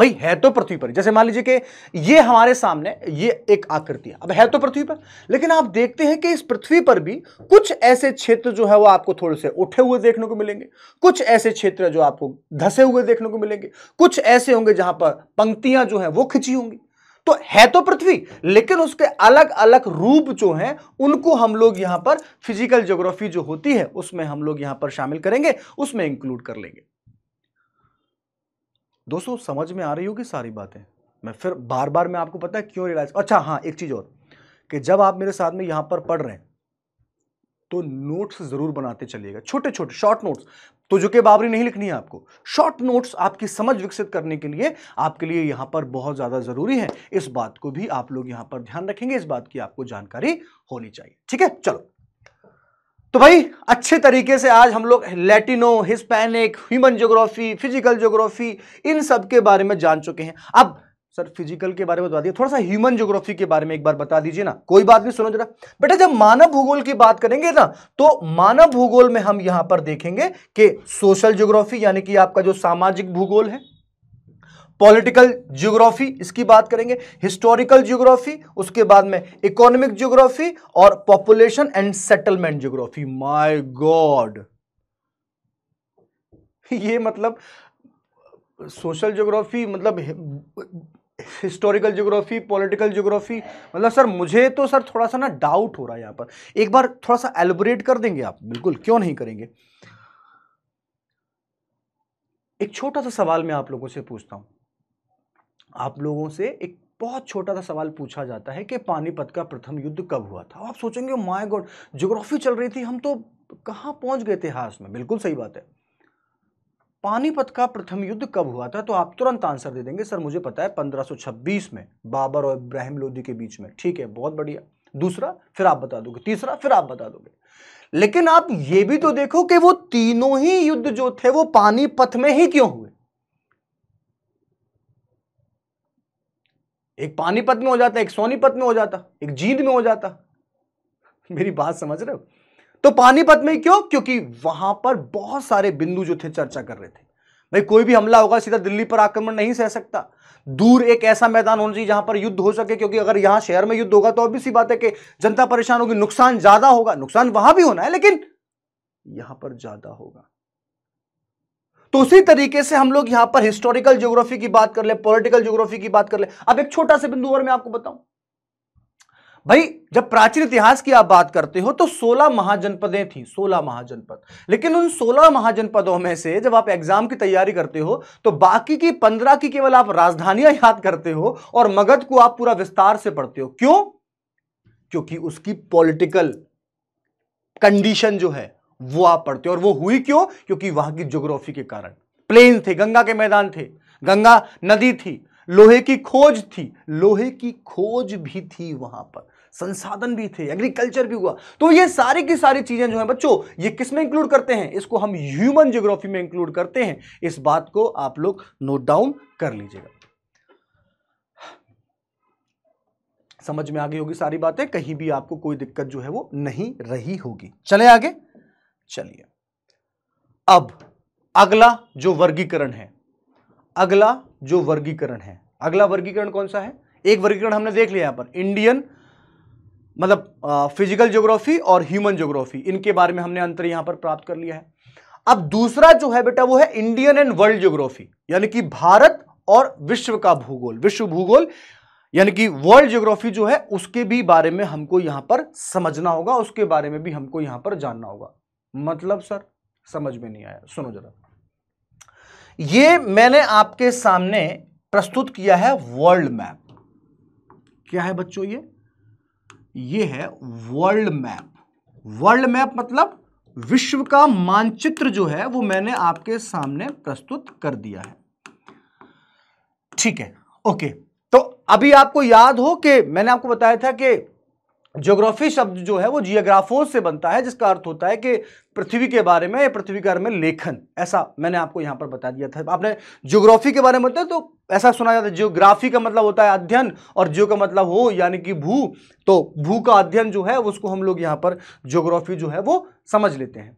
भाई है तो पृथ्वी पर जैसे मान लीजिए कि ये हमारे सामने ये एक आकृति है अब है तो पृथ्वी पर लेकिन आप देखते हैं कि इस पृथ्वी पर भी कुछ ऐसे क्षेत्र जो है वो आपको थोड़े से उठे हुए देखने को मिलेंगे कुछ ऐसे क्षेत्र जो आपको धसे हुए देखने को मिलेंगे कुछ ऐसे होंगे जहां पर पंक्तियां जो है वो खिंची होंगी तो है तो पृथ्वी लेकिन उसके अलग अलग रूप जो हैं उनको हम लोग यहां पर फिजिकल ज्योग्राफी जो होती है उसमें हम लोग यहां पर शामिल करेंगे उसमें इंक्लूड कर लेंगे दोस्तों समझ में आ रही होगी सारी बातें मैं फिर बार बार मैं आपको पता है क्यों रिलाइज अच्छा हाँ एक चीज़ और कि जब आप मेरे साथ में यहाँ पर पढ़ रहे हैं तो नोट्स ज़रूर बनाते चलिएगा छोटे छोटे शॉर्ट नोट्स तो जो कि बाबरी नहीं लिखनी है आपको शॉर्ट नोट्स आपकी समझ विकसित करने के लिए आपके लिए यहां पर बहुत ज़्यादा ज़रूरी है इस बात को भी आप लोग यहां पर ध्यान रखेंगे इस बात की आपको जानकारी होनी चाहिए ठीक है चलो तो भाई अच्छे तरीके से आज हम लोग Latino Hispanic human geography physical geography इन सब के बारे में जान चुके हैं अब सर फिजिकल के बारे में बता दिए थोड़ा सा ह्यूमन ज्योग्राफी के बारे में एक बार बता दीजिए ना कोई बात नहीं सुनो जरा बेटा जब मानव भूगोल की बात करेंगे ना तो मानव भूगोल में हम यहां पर देखेंगे कि सोशल ज्योग्राफी यानी कि आपका जो सामाजिक भूगोल है पॉलिटिकल जियोग्राफी इसकी बात करेंगे हिस्टोरिकल जियोग्राफी उसके बाद में इकोनॉमिक ज्योग्राफी और population and settlement geography my god ये मतलब सोशल ज्योग्राफी मतलब हिस्टोरिकल ज्योग्राफी पॉलिटिकल ज्योग्राफी मतलब सर मुझे तो सर थोड़ा सा ना डाउट हो रहा है यहां पर एक बार थोड़ा सा एलिबोरेट कर देंगे आप बिल्कुल क्यों नहीं करेंगे एक छोटा सा सवाल मैं आप लोगों से पूछता हूं आप लोगों से एक बहुत छोटा सा सवाल पूछा जाता है कि पानीपत का प्रथम युद्ध कब हुआ था आप सोचेंगे माय गॉड ज्योग्राफी चल रही थी हम तो कहाँ पहुँच गए इतिहास में बिल्कुल सही बात है पानीपत का प्रथम युद्ध कब हुआ था तो आप तुरंत आंसर दे देंगे सर मुझे पता है 1526 में बाबर और इब्राहिम लोधी के बीच में ठीक है बहुत बढ़िया दूसरा फिर आप बता दोगे तीसरा फिर आप बता दोगे लेकिन आप ये भी तो देखो कि वो तीनों ही युद्ध जो थे वो पानीपत में ही क्यों हुए एक पानीपत में हो जाता एक सोनीपत में हो जाता एक जींद में हो जाता मेरी बात समझ रहे हो तो पानीपत में क्यों क्योंकि वहां पर बहुत सारे बिंदु जो थे चर्चा कर रहे थे भाई कोई भी हमला होगा सीधा दिल्ली पर आक्रमण नहीं सह सकता दूर एक ऐसा मैदान होना चाहिए जहां पर युद्ध हो सके क्योंकि अगर यहां शहर में युद्ध होगा तो अभी भी सी बात है कि जनता परेशान होगी नुकसान ज्यादा होगा नुकसान वहां भी होना है लेकिन यहां पर ज्यादा होगा तो उसी तरीके से हम लोग यहां पर हिस्टोरिकल ज्योग्राफी की बात कर ले पॉलिटिकल ज्योग्राफी की बात कर ले अब एक छोटा सा बिंदु और मैं आपको बताऊं भाई जब प्राचीन इतिहास की आप बात करते हो तो 16 महाजनपदें थी 16 महाजनपद लेकिन उन 16 महाजनपदों में से जब आप एग्जाम की तैयारी करते हो तो बाकी की 15 की केवल आप राजधानियां याद करते हो और मगध को आप पूरा विस्तार से पढ़ते हो क्यों क्योंकि उसकी पॉलिटिकल कंडीशन जो है वो आप पढ़ते हो और वो हुई क्यों क्योंकि वहां की ज्योग्राफी के कारण प्लेन थे गंगा के मैदान थे गंगा नदी थी लोहे की खोज थी लोहे की खोज भी थी वहां पर संसाधन भी थे एग्रीकल्चर भी हुआ तो ये सारी की सारी चीजें जो है बच्चों ये किस में इंक्लूड करते हैं इसको हम ह्यूमन ज्योग्राफी में इंक्लूड करते हैं इस बात को आप लोग नोट डाउन कर लीजिएगा समझ में आ गई होगी सारी बातें कहीं भी आपको कोई दिक्कत जो है वो नहीं रही होगी चले आगे चलिए अब अगला जो वर्गीकरण है अगला जो वर्गीकरण है अगला वर्गीकरण कौन सा है एक वर्गीकरण हमने देख लिया यहां पर इंडियन मतलब फिजिकल ज्योग्राफी और ह्यूमन ज्योग्राफी इनके बारे में हमने अंतर यहां पर प्राप्त कर लिया है अब दूसरा जो है बेटा वो है इंडियन एंड वर्ल्ड ज्योग्राफी यानी कि भारत और विश्व का भूगोल विश्व भूगोल यानी कि वर्ल्ड ज्योग्राफी जो है उसके भी बारे में हमको यहां पर समझना होगा उसके बारे में भी हमको यहां पर जानना होगा मतलब सर समझ में नहीं आया सुनो जरा ये मैंने आपके सामने प्रस्तुत किया है वर्ल्ड मैप क्या है बच्चों ये ये है वर्ल्ड मैप वर्ल्ड मैप मतलब विश्व का मानचित्र जो है वो मैंने आपके सामने प्रस्तुत कर दिया है ठीक है ओके तो अभी आपको याद हो कि मैंने आपको बताया था कि ज्योग्राफी शब्द जो है वो जियोग्राफोस से बनता है जिसका अर्थ होता है कि पृथ्वी के बारे में या पृथ्वी के बारे में लेखन ऐसा मैंने आपको यहाँ पर बता दिया था आपने ज्योग्राफी के बारे में बताया तो ऐसा सुना जाता है जियोग्राफी का मतलब होता है अध्ययन और जियो का मतलब हो यानी कि भू तो भू का अध्ययन जो है उसको हम लोग यहाँ पर ज्योग्राफी जो है वो समझ लेते हैं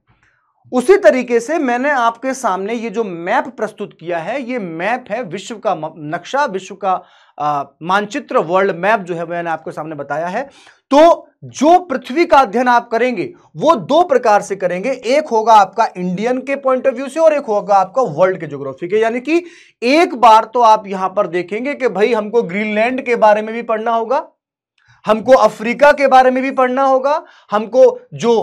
उसी तरीके से मैंने आपके सामने ये जो मैप प्रस्तुत किया है ये मैप है विश्व का नक्शा विश्व का मानचित्र वर्ल्ड मैप जो है मैंने आपके सामने बताया है तो जो पृथ्वी का अध्ययन आप करेंगे वो दो प्रकार से करेंगे एक होगा आपका इंडियन के पॉइंट ऑफ व्यू से और एक होगा आपका वर्ल्ड के ज्योग्राफी के यानी कि एक बार तो आप यहां पर देखेंगे कि भाई हमको ग्रीनलैंड के बारे में भी पढ़ना होगा हमको अफ्रीका के बारे में भी पढ़ना होगा हमको जो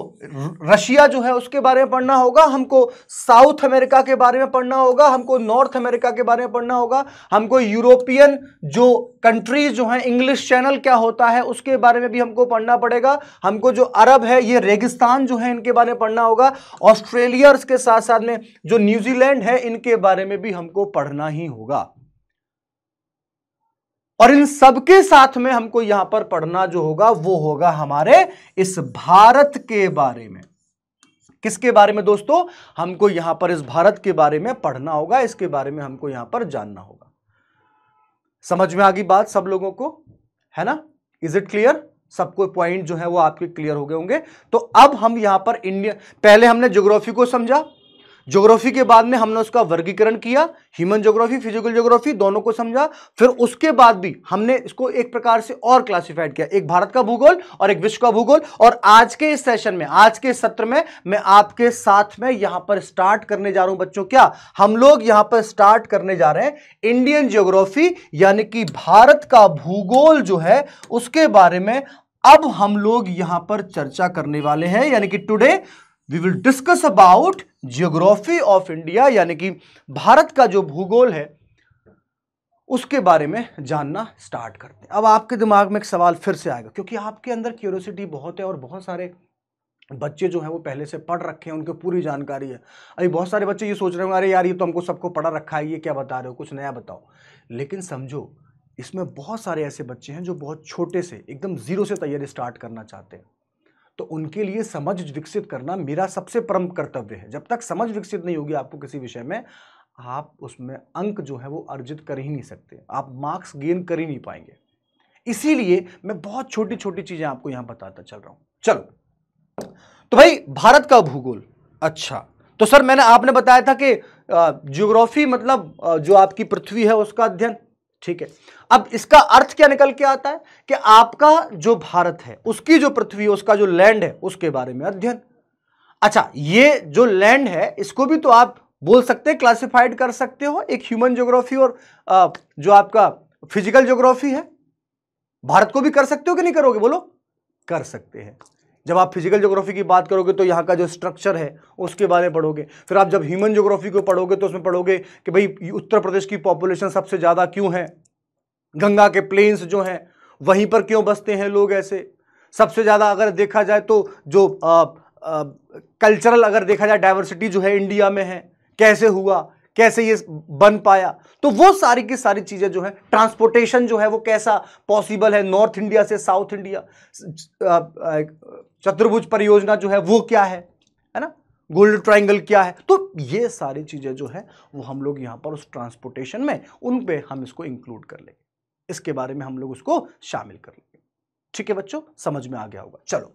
रशिया जो है उसके बारे में पढ़ना होगा हमको साउथ अमेरिका के बारे में पढ़ना होगा हमको नॉर्थ अमेरिका के बारे में पढ़ना होगा हमको यूरोपियन जो कंट्रीज जो हैं इंग्लिश चैनल क्या होता है उसके बारे में भी हमको पढ़ना पड़ेगा हमको जो अरब है ये रेगिस्तान जो है इनके बारे में पढ़ना होगा ऑस्ट्रेलिया के साथ साथ में जो न्यूजीलैंड है इनके बारे में भी हमको पढ़ना ही होगा और इन सबके साथ में हमको यहां पर पढ़ना जो होगा वो होगा हमारे इस भारत के बारे में किसके बारे में दोस्तों हमको यहां पर इस भारत के बारे में पढ़ना होगा इसके बारे में हमको यहां पर जानना होगा समझ में आ गई बात सब लोगों को है ना इज इट क्लियर सबको पॉइंट जो है वो आपके क्लियर हो गए होंगे तो अब हम यहां पर इंडिया पहले हमने ज्योग्राफी को समझा ज्योग्राफी के बाद में हमने उसका वर्गीकरण किया ह्यूमन ज्योग्राफी फिजिकल ज्योग्राफी दोनों को समझा फिर उसके बाद भी हमने इसको एक प्रकार से और क्लासिफाइड किया एक भारत का भूगोल और एक विश्व का भूगोल और आज के इस सेशन में आज के सत्र में मैं आपके साथ में यहां पर स्टार्ट करने जा रहा हूं बच्चों क्या हम लोग यहां पर स्टार्ट करने जा रहे हैं इंडियन ज्योग्राफी यानी कि भारत का भूगोल जो है उसके बारे में अब हम लोग यहां पर चर्चा करने वाले हैं यानी कि today we will discuss about geography of India यानी कि भारत का जो भूगोल है उसके बारे में जानना स्टार्ट करते हैं अब आपके दिमाग में एक सवाल फिर से आएगा क्योंकि आपके अंदर क्यूरोसिटी बहुत है और बहुत सारे बच्चे जो हैं वो पहले से पढ़ रखे हैं उनके पूरी जानकारी है अभी बहुत सारे बच्चे ये सोच रहे होंगे अरे यार ये तो हमको सबको पढ़ा रखा है ये क्या बता रहे हो कुछ नया बताओ लेकिन समझो इसमें बहुत सारे ऐसे बच्चे हैं जो बहुत छोटे से एकदम ज़ीरो से तैयारी स्टार्ट करना चाहते हैं तो उनके लिए समझ विकसित करना मेरा सबसे परम कर्तव्य है जब तक समझ विकसित नहीं होगी आपको किसी विषय में आप उसमें अंक जो है वो अर्जित कर ही नहीं सकते आप मार्क्स गेन कर ही नहीं पाएंगे इसीलिए मैं बहुत छोटी छोटी चीज़ें आपको यहां बताता चल रहा हूं चलो तो भाई भारत का भूगोल अच्छा तो सर मैंने आपने बताया था कि ज्योग्राफी मतलब जो आपकी पृथ्वी है उसका अध्ययन ठीक है अब इसका अर्थ क्या निकल के आता है कि आपका जो भारत है उसकी जो पृथ्वी है उसका जो लैंड है उसके बारे में अध्ययन अच्छा ये जो लैंड है इसको भी तो आप बोल सकते हैं क्लासिफाइड कर सकते हो एक ह्यूमन ज्योग्राफी और आ, जो आपका फिजिकल ज्योग्राफी है भारत को भी कर सकते हो कि नहीं करोगे बोलो कर सकते हैं जब आप फिजिकल जोग्राफी की बात करोगे तो यहाँ का जो स्ट्रक्चर है उसके बारे में पढ़ोगे फिर आप जब ह्यूमन ज्योग्राफी को पढ़ोगे तो उसमें पढ़ोगे कि भाई उत्तर प्रदेश की पॉपुलेशन सबसे ज़्यादा क्यों है गंगा के प्लेन्स जो हैं वहीं पर क्यों बसते हैं लोग ऐसे सबसे ज़्यादा अगर देखा जाए तो जो कल्चरल अगर देखा जाए डाइवर्सिटी जो है इंडिया में है कैसे हुआ कैसे ये बन पाया तो वो सारी की सारी चीज़ें जो है ट्रांसपोर्टेशन जो है वो कैसा पॉसिबल है नॉर्थ इंडिया से साउथ इंडिया चतुर्भुज परियोजना जो है वो क्या है है ना गोल्ड ट्राइंगल क्या है तो ये सारी चीज़ें जो है वो हम लोग यहां पर उस ट्रांसपोर्टेशन में उन पर हम इसको इंक्लूड कर लेंगे इसके बारे में हम लोग उसको शामिल कर लेंगे ठीक है बच्चों समझ में आ गया होगा चलो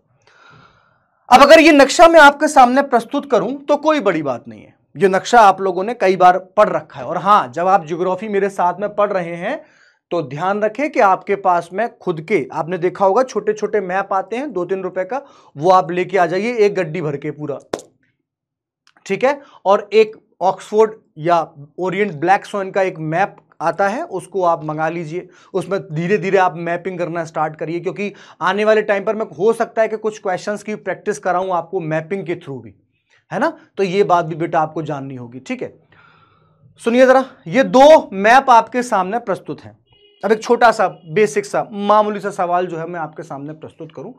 अब अगर ये नक्शा मैं आपके सामने प्रस्तुत करूं तो कोई बड़ी बात नहीं है ये नक्शा आप लोगों ने कई बार पढ़ रखा है और हाँ जब आप ज्योग्राफी मेरे साथ में पढ़ रहे हैं तो ध्यान रखें कि आपके पास में खुद के आपने देखा होगा छोटे छोटे मैप आते हैं दो तीन रुपए का वो आप लेके आ जाइए एक गड्डी भर के पूरा ठीक है और एक ऑक्सफोर्ड या ओरिएंट ब्लैक सोन का एक मैप आता है उसको आप मंगा लीजिए उसमें धीरे धीरे आप मैपिंग करना स्टार्ट करिए क्योंकि आने वाले टाइम पर मैं हो सकता है कि कुछ क्वेश्चंस की प्रैक्टिस कराऊं आपको मैपिंग के थ्रू भी है ना तो ये बात भी बेटा आपको जाननी होगी ठीक है सुनिए जरा ये दो मैप आपके सामने प्रस्तुत हैं अब एक छोटा सा बेसिक सा मामूली सा सवाल जो है मैं आपके सामने प्रस्तुत करूं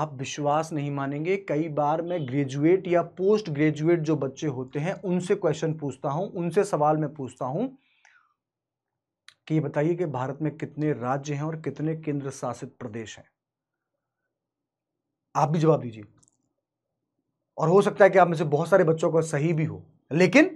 आप विश्वास नहीं मानेंगे कई बार मैं ग्रेजुएट या पोस्ट ग्रेजुएट जो बच्चे होते हैं उनसे क्वेश्चन पूछता हूं उनसे सवाल मैं पूछता हूं कि ये बताइए कि भारत में कितने राज्य हैं और कितने केंद्र शासित प्रदेश हैं आप भी जवाब दीजिए और हो सकता है कि आप में से बहुत सारे बच्चों का सही भी हो लेकिन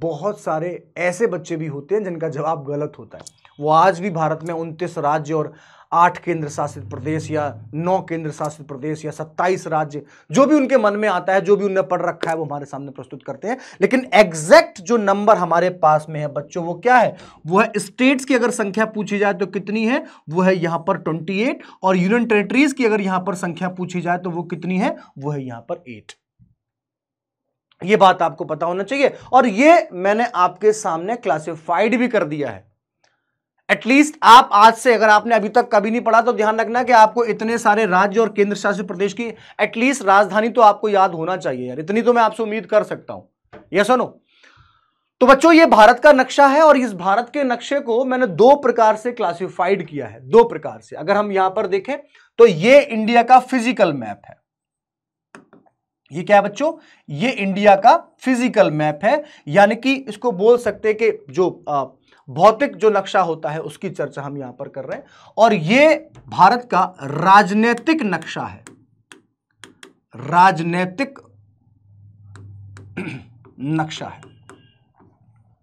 बहुत सारे ऐसे बच्चे भी होते हैं जिनका जवाब गलत होता है वो आज भी भारत में उनतीस राज्य और आठ केंद्र शासित प्रदेश या नौ केंद्र शासित प्रदेश या सत्ताईस राज्य जो भी उनके मन में आता है जो भी उनने पढ़ रखा है वो हमारे सामने प्रस्तुत करते हैं लेकिन एग्जैक्ट जो नंबर हमारे पास में है बच्चों वो क्या है वो है स्टेट्स की अगर संख्या पूछी जाए तो कितनी है वो है यहां पर ट्वेंटी और यूनियन टेरेटरीज की अगर यहां पर संख्या पूछी जाए तो वो कितनी है वो है यहां पर एट ये बात आपको पता होना चाहिए और ये मैंने आपके सामने क्लासिफाइड भी कर दिया है एटलीस्ट आप आज से अगर आपने अभी तक कभी नहीं पढ़ा तो ध्यान रखना कि आपको इतने सारे राज्य और केंद्र शासित प्रदेश की एटलीस्ट राजधानी तो आपको याद होना चाहिए यार इतनी तो मैं आपसे उम्मीद कर सकता हूं यस सुनो तो बच्चों ये भारत का नक्शा है और इस भारत के नक्शे को मैंने दो प्रकार से क्लासिफाइड किया है दो प्रकार से अगर हम यहां पर देखें तो ये इंडिया का फिजिकल मैप है ये क्या है बच्चों ये इंडिया का फिजिकल मैप है यानी कि इसको बोल सकते हैं कि जो आ, भौतिक जो नक्शा होता है उसकी चर्चा हम यहां पर कर रहे हैं और ये भारत का राजनीतिक नक्शा है राजनीतिक <clears throat> नक्शा है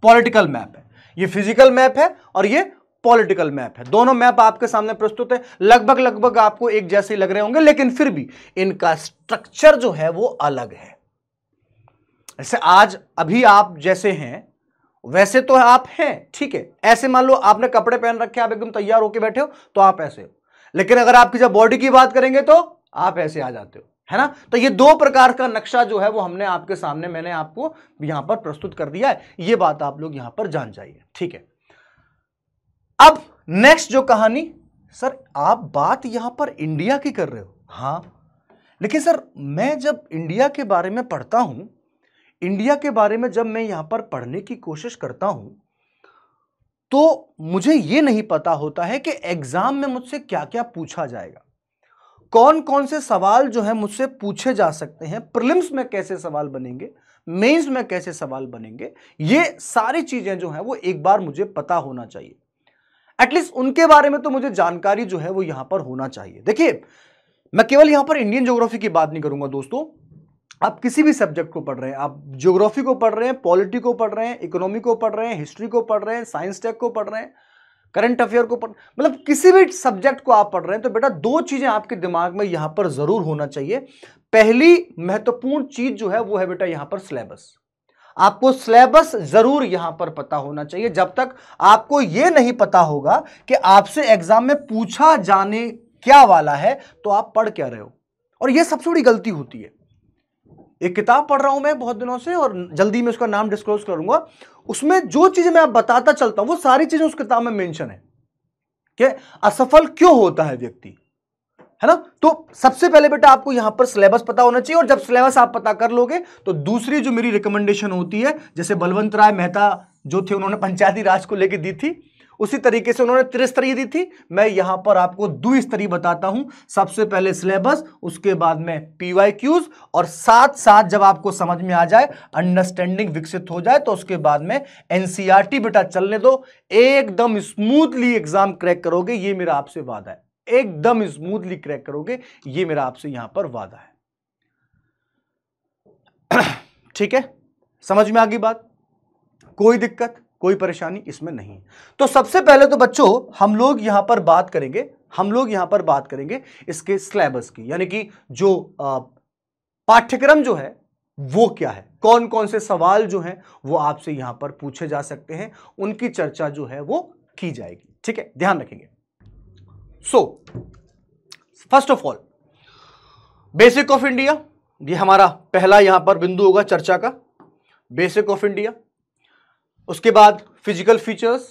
पॉलिटिकल मैप है ये फिजिकल मैप है और ये पॉलिटिकल मैप है दोनों मैप आपके सामने प्रस्तुत है लगभग लगभग आपको एक जैसे लग रहे होंगे लेकिन फिर भी इनका स्ट्रक्चर जो है वो अलग है ऐसे आज अभी आप जैसे हैं वैसे तो आप हैं ठीक है ऐसे मान लो आपने कपड़े पहन रखे आप एकदम तैयार होके बैठे हो तो आप ऐसे हो लेकिन अगर आपकी जब बॉडी की बात करेंगे तो आप ऐसे आ जाते हो है ना तो ये दो प्रकार का नक्शा जो है वो हमने आपके सामने मैंने आपको यहां पर प्रस्तुत कर दिया है ये बात आप लोग यहां पर जान जाइए ठीक है अब नेक्स्ट जो कहानी सर आप बात यहां पर इंडिया की कर रहे हो हाँ लेकिन सर मैं जब इंडिया के बारे में पढ़ता हूं इंडिया के बारे में जब मैं यहाँ पर पढ़ने की कोशिश करता हूँ तो मुझे ये नहीं पता होता है कि एग्ज़ाम में मुझसे क्या क्या पूछा जाएगा कौन कौन से सवाल जो है मुझसे पूछे जा सकते हैं प्रिलिम्स में कैसे सवाल बनेंगे मेंस में कैसे सवाल बनेंगे ये सारी चीज़ें जो हैं वो एक बार मुझे पता होना चाहिए एटलीस्ट उनके बारे में तो मुझे जानकारी जो है वो यहाँ पर होना चाहिए देखिए मैं केवल यहाँ पर इंडियन ज्योग्राफी की बात नहीं करूंगा दोस्तों आप किसी भी सब्जेक्ट को पढ़ रहे हैं आप ज्योग्राफी को पढ़ रहे हैं पॉलिटी को पढ़ रहे हैं इकोनॉमी को पढ़ रहे हैं हिस्ट्री को पढ़ रहे हैं साइंस टेक को पढ़ रहे हैं करंट अफेयर को पढ़ मतलब किसी भी सब्जेक्ट को आप पढ़ रहे हैं तो बेटा दो चीज़ें आपके दिमाग में यहाँ पर ज़रूर होना चाहिए पहली महत्वपूर्ण चीज़ जो है वो है बेटा यहाँ पर सिलेबस आपको सिलेबस जरूर यहां पर पता होना चाहिए जब तक आपको यह नहीं पता होगा कि आपसे एग्जाम में पूछा जाने क्या वाला है तो आप पढ़ क्या रहे हो और यह सबसे बड़ी गलती होती है एक किताब पढ़ रहा हूं मैं बहुत दिनों से और जल्दी मैं उसका नाम डिस्क्लोज करूंगा उसमें जो चीजें मैं आप बताता चलता हूं वो सारी चीजें उस किताब में मेंशन है कि असफल क्यों होता है व्यक्ति है ना तो सबसे पहले बेटा आपको यहां पर सिलेबस पता होना चाहिए और जब सिलेबस आप पता कर लोगे तो दूसरी जो मेरी रिकमेंडेशन होती है जैसे बलवंत राय मेहता जो थे उन्होंने पंचायती राज को लेकर दी थी उसी तरीके से उन्होंने त्रिस्तरीय दी थी मैं यहां पर आपको द्विस्तरीय बताता हूं सबसे पहले सिलेबस उसके बाद में पीवाई क्यूज और साथ साथ जब आपको समझ में आ जाए अंडरस्टैंडिंग विकसित हो जाए तो उसके बाद में एनसीआरटी बेटा चलने दो एकदम स्मूथली एग्जाम क्रैक करोगे ये मेरा आपसे वादा है एकदम स्मूथली क्रैक करोगे ये मेरा आपसे यहां पर वादा है <clears throat> ठीक है समझ में आ गई बात कोई दिक्कत कोई परेशानी इसमें नहीं है तो सबसे पहले तो बच्चों हम लोग यहां पर बात करेंगे हम लोग यहां पर बात करेंगे इसके सिलेबस की यानी कि जो पाठ्यक्रम जो है वो क्या है कौन कौन से सवाल जो हैं वो आपसे यहां पर पूछे जा सकते हैं उनकी चर्चा जो है वो की जाएगी ठीक है ध्यान रखेंगे so first of all basic of India ये हमारा पहला यहां पर बिंदु होगा चर्चा का बेसिक ऑफ इंडिया उसके बाद physical features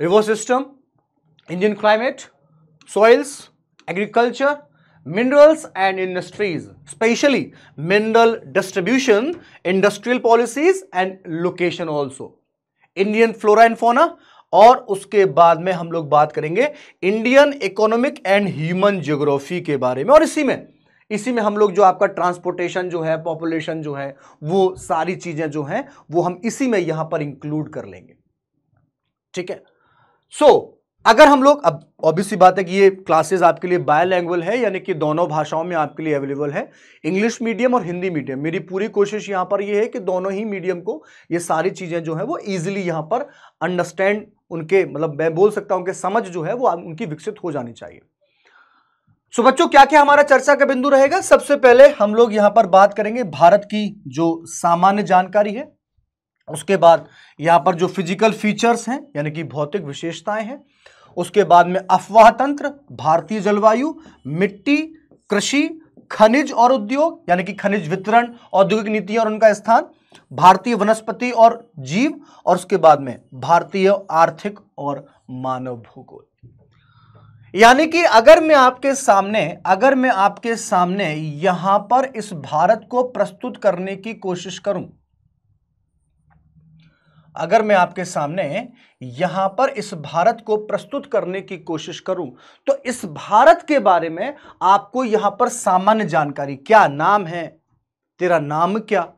river system Indian climate soils agriculture minerals and industries specially mineral distribution industrial policies and location also Indian flora and fauna और उसके बाद में हम लोग बात करेंगे Indian economic and human geography के बारे में और इसी में इसी में हम लोग जो आपका ट्रांसपोर्टेशन जो है पॉपुलेशन जो है वो सारी चीज़ें जो हैं वो हम इसी में यहाँ पर इंक्लूड कर लेंगे ठीक है सो so, अगर हम लोग अब ऑब्वियसली बात है कि ये क्लासेस आपके लिए बायलैंग्वल है यानी कि दोनों भाषाओं में आपके लिए अवेलेबल है इंग्लिश मीडियम और हिंदी मीडियम मेरी पूरी कोशिश यहाँ पर ये है कि दोनों ही मीडियम को ये सारी चीज़ें जो हैं वो ईजिली यहाँ पर अंडरस्टैंड उनके मतलब मैं बोल सकता हूँ उनके समझ जो है वो उनकी विकसित हो जानी चाहिए सो बच्चों क्या क्या हमारा चर्चा का बिंदु रहेगा सबसे पहले हम लोग यहां पर बात करेंगे भारत की जो सामान्य जानकारी है उसके बाद यहां पर जो फिजिकल फीचर्स हैं यानी कि भौतिक विशेषताएं हैं उसके बाद में अफवाह तंत्र भारतीय जलवायु मिट्टी कृषि खनिज और उद्योग यानी कि खनिज वितरण औद्योगिक नीति और उनका स्थान भारतीय वनस्पति और जीव और उसके बाद में भारतीय आर्थिक और मानव भूगोल यानी कि अगर मैं आपके सामने अगर मैं आपके सामने यहां पर इस भारत को प्रस्तुत करने की कोशिश करूं अगर मैं आपके सामने यहां पर इस भारत को प्रस्तुत करने की कोशिश करूं तो इस भारत के बारे में आपको यहां पर सामान्य जानकारी क्या नाम है तेरा नाम क्या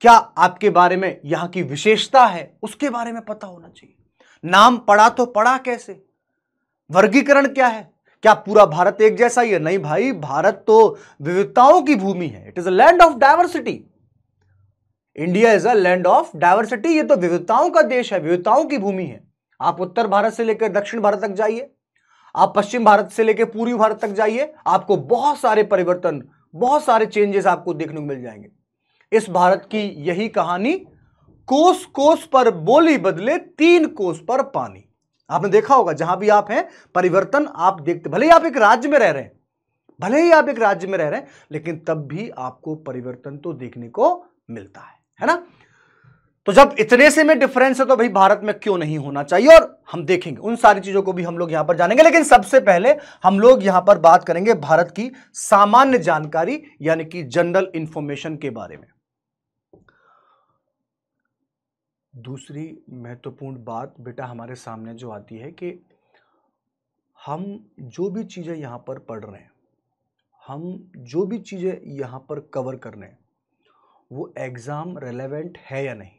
क्या आपके बारे में यहां की विशेषता है उसके बारे में पता होना चाहिए नाम पढ़ा तो पढ़ा कैसे वर्गीकरण क्या है क्या पूरा भारत एक जैसा ही है नहीं भाई भारत तो विविधताओं की भूमि है it is a land of diversity India is a land of diversity ये तो विविधताओं का देश है विविधताओं की भूमि है आप उत्तर भारत से लेकर दक्षिण भारत तक जाइए आप पश्चिम भारत से लेकर पूर्वी भारत तक जाइए आपको बहुत सारे परिवर्तन बहुत सारे चेंजेस आपको देखने को मिल जाएंगे इस भारत की यही कहानी कोस कोस पर बोली बदले तीन कोस पर पानी आपने देखा होगा जहां भी आप हैं परिवर्तन आप देखते भले ही आप एक राज्य में रह रहे हैं भले ही आप एक राज्य में रह रहे हैं लेकिन तब भी आपको परिवर्तन तो देखने को मिलता है है ना तो जब इतने से में डिफरेंस है तो भाई भारत में क्यों नहीं होना चाहिए और हम देखेंगे उन सारी चीजों को भी हम लोग यहां पर जानेंगे लेकिन सबसे पहले हम लोग यहां पर बात करेंगे भारत की सामान्य जानकारी यानी कि जनरल इंफॉर्मेशन के बारे में दूसरी महत्वपूर्ण बात बेटा हमारे सामने जो आती है कि हम जो भी चीज़ें यहाँ पर पढ़ रहे हैं हम जो भी चीज़ें यहाँ पर कवर कर रहे हैं वो एग्ज़ाम रेलेवेंट है या नहीं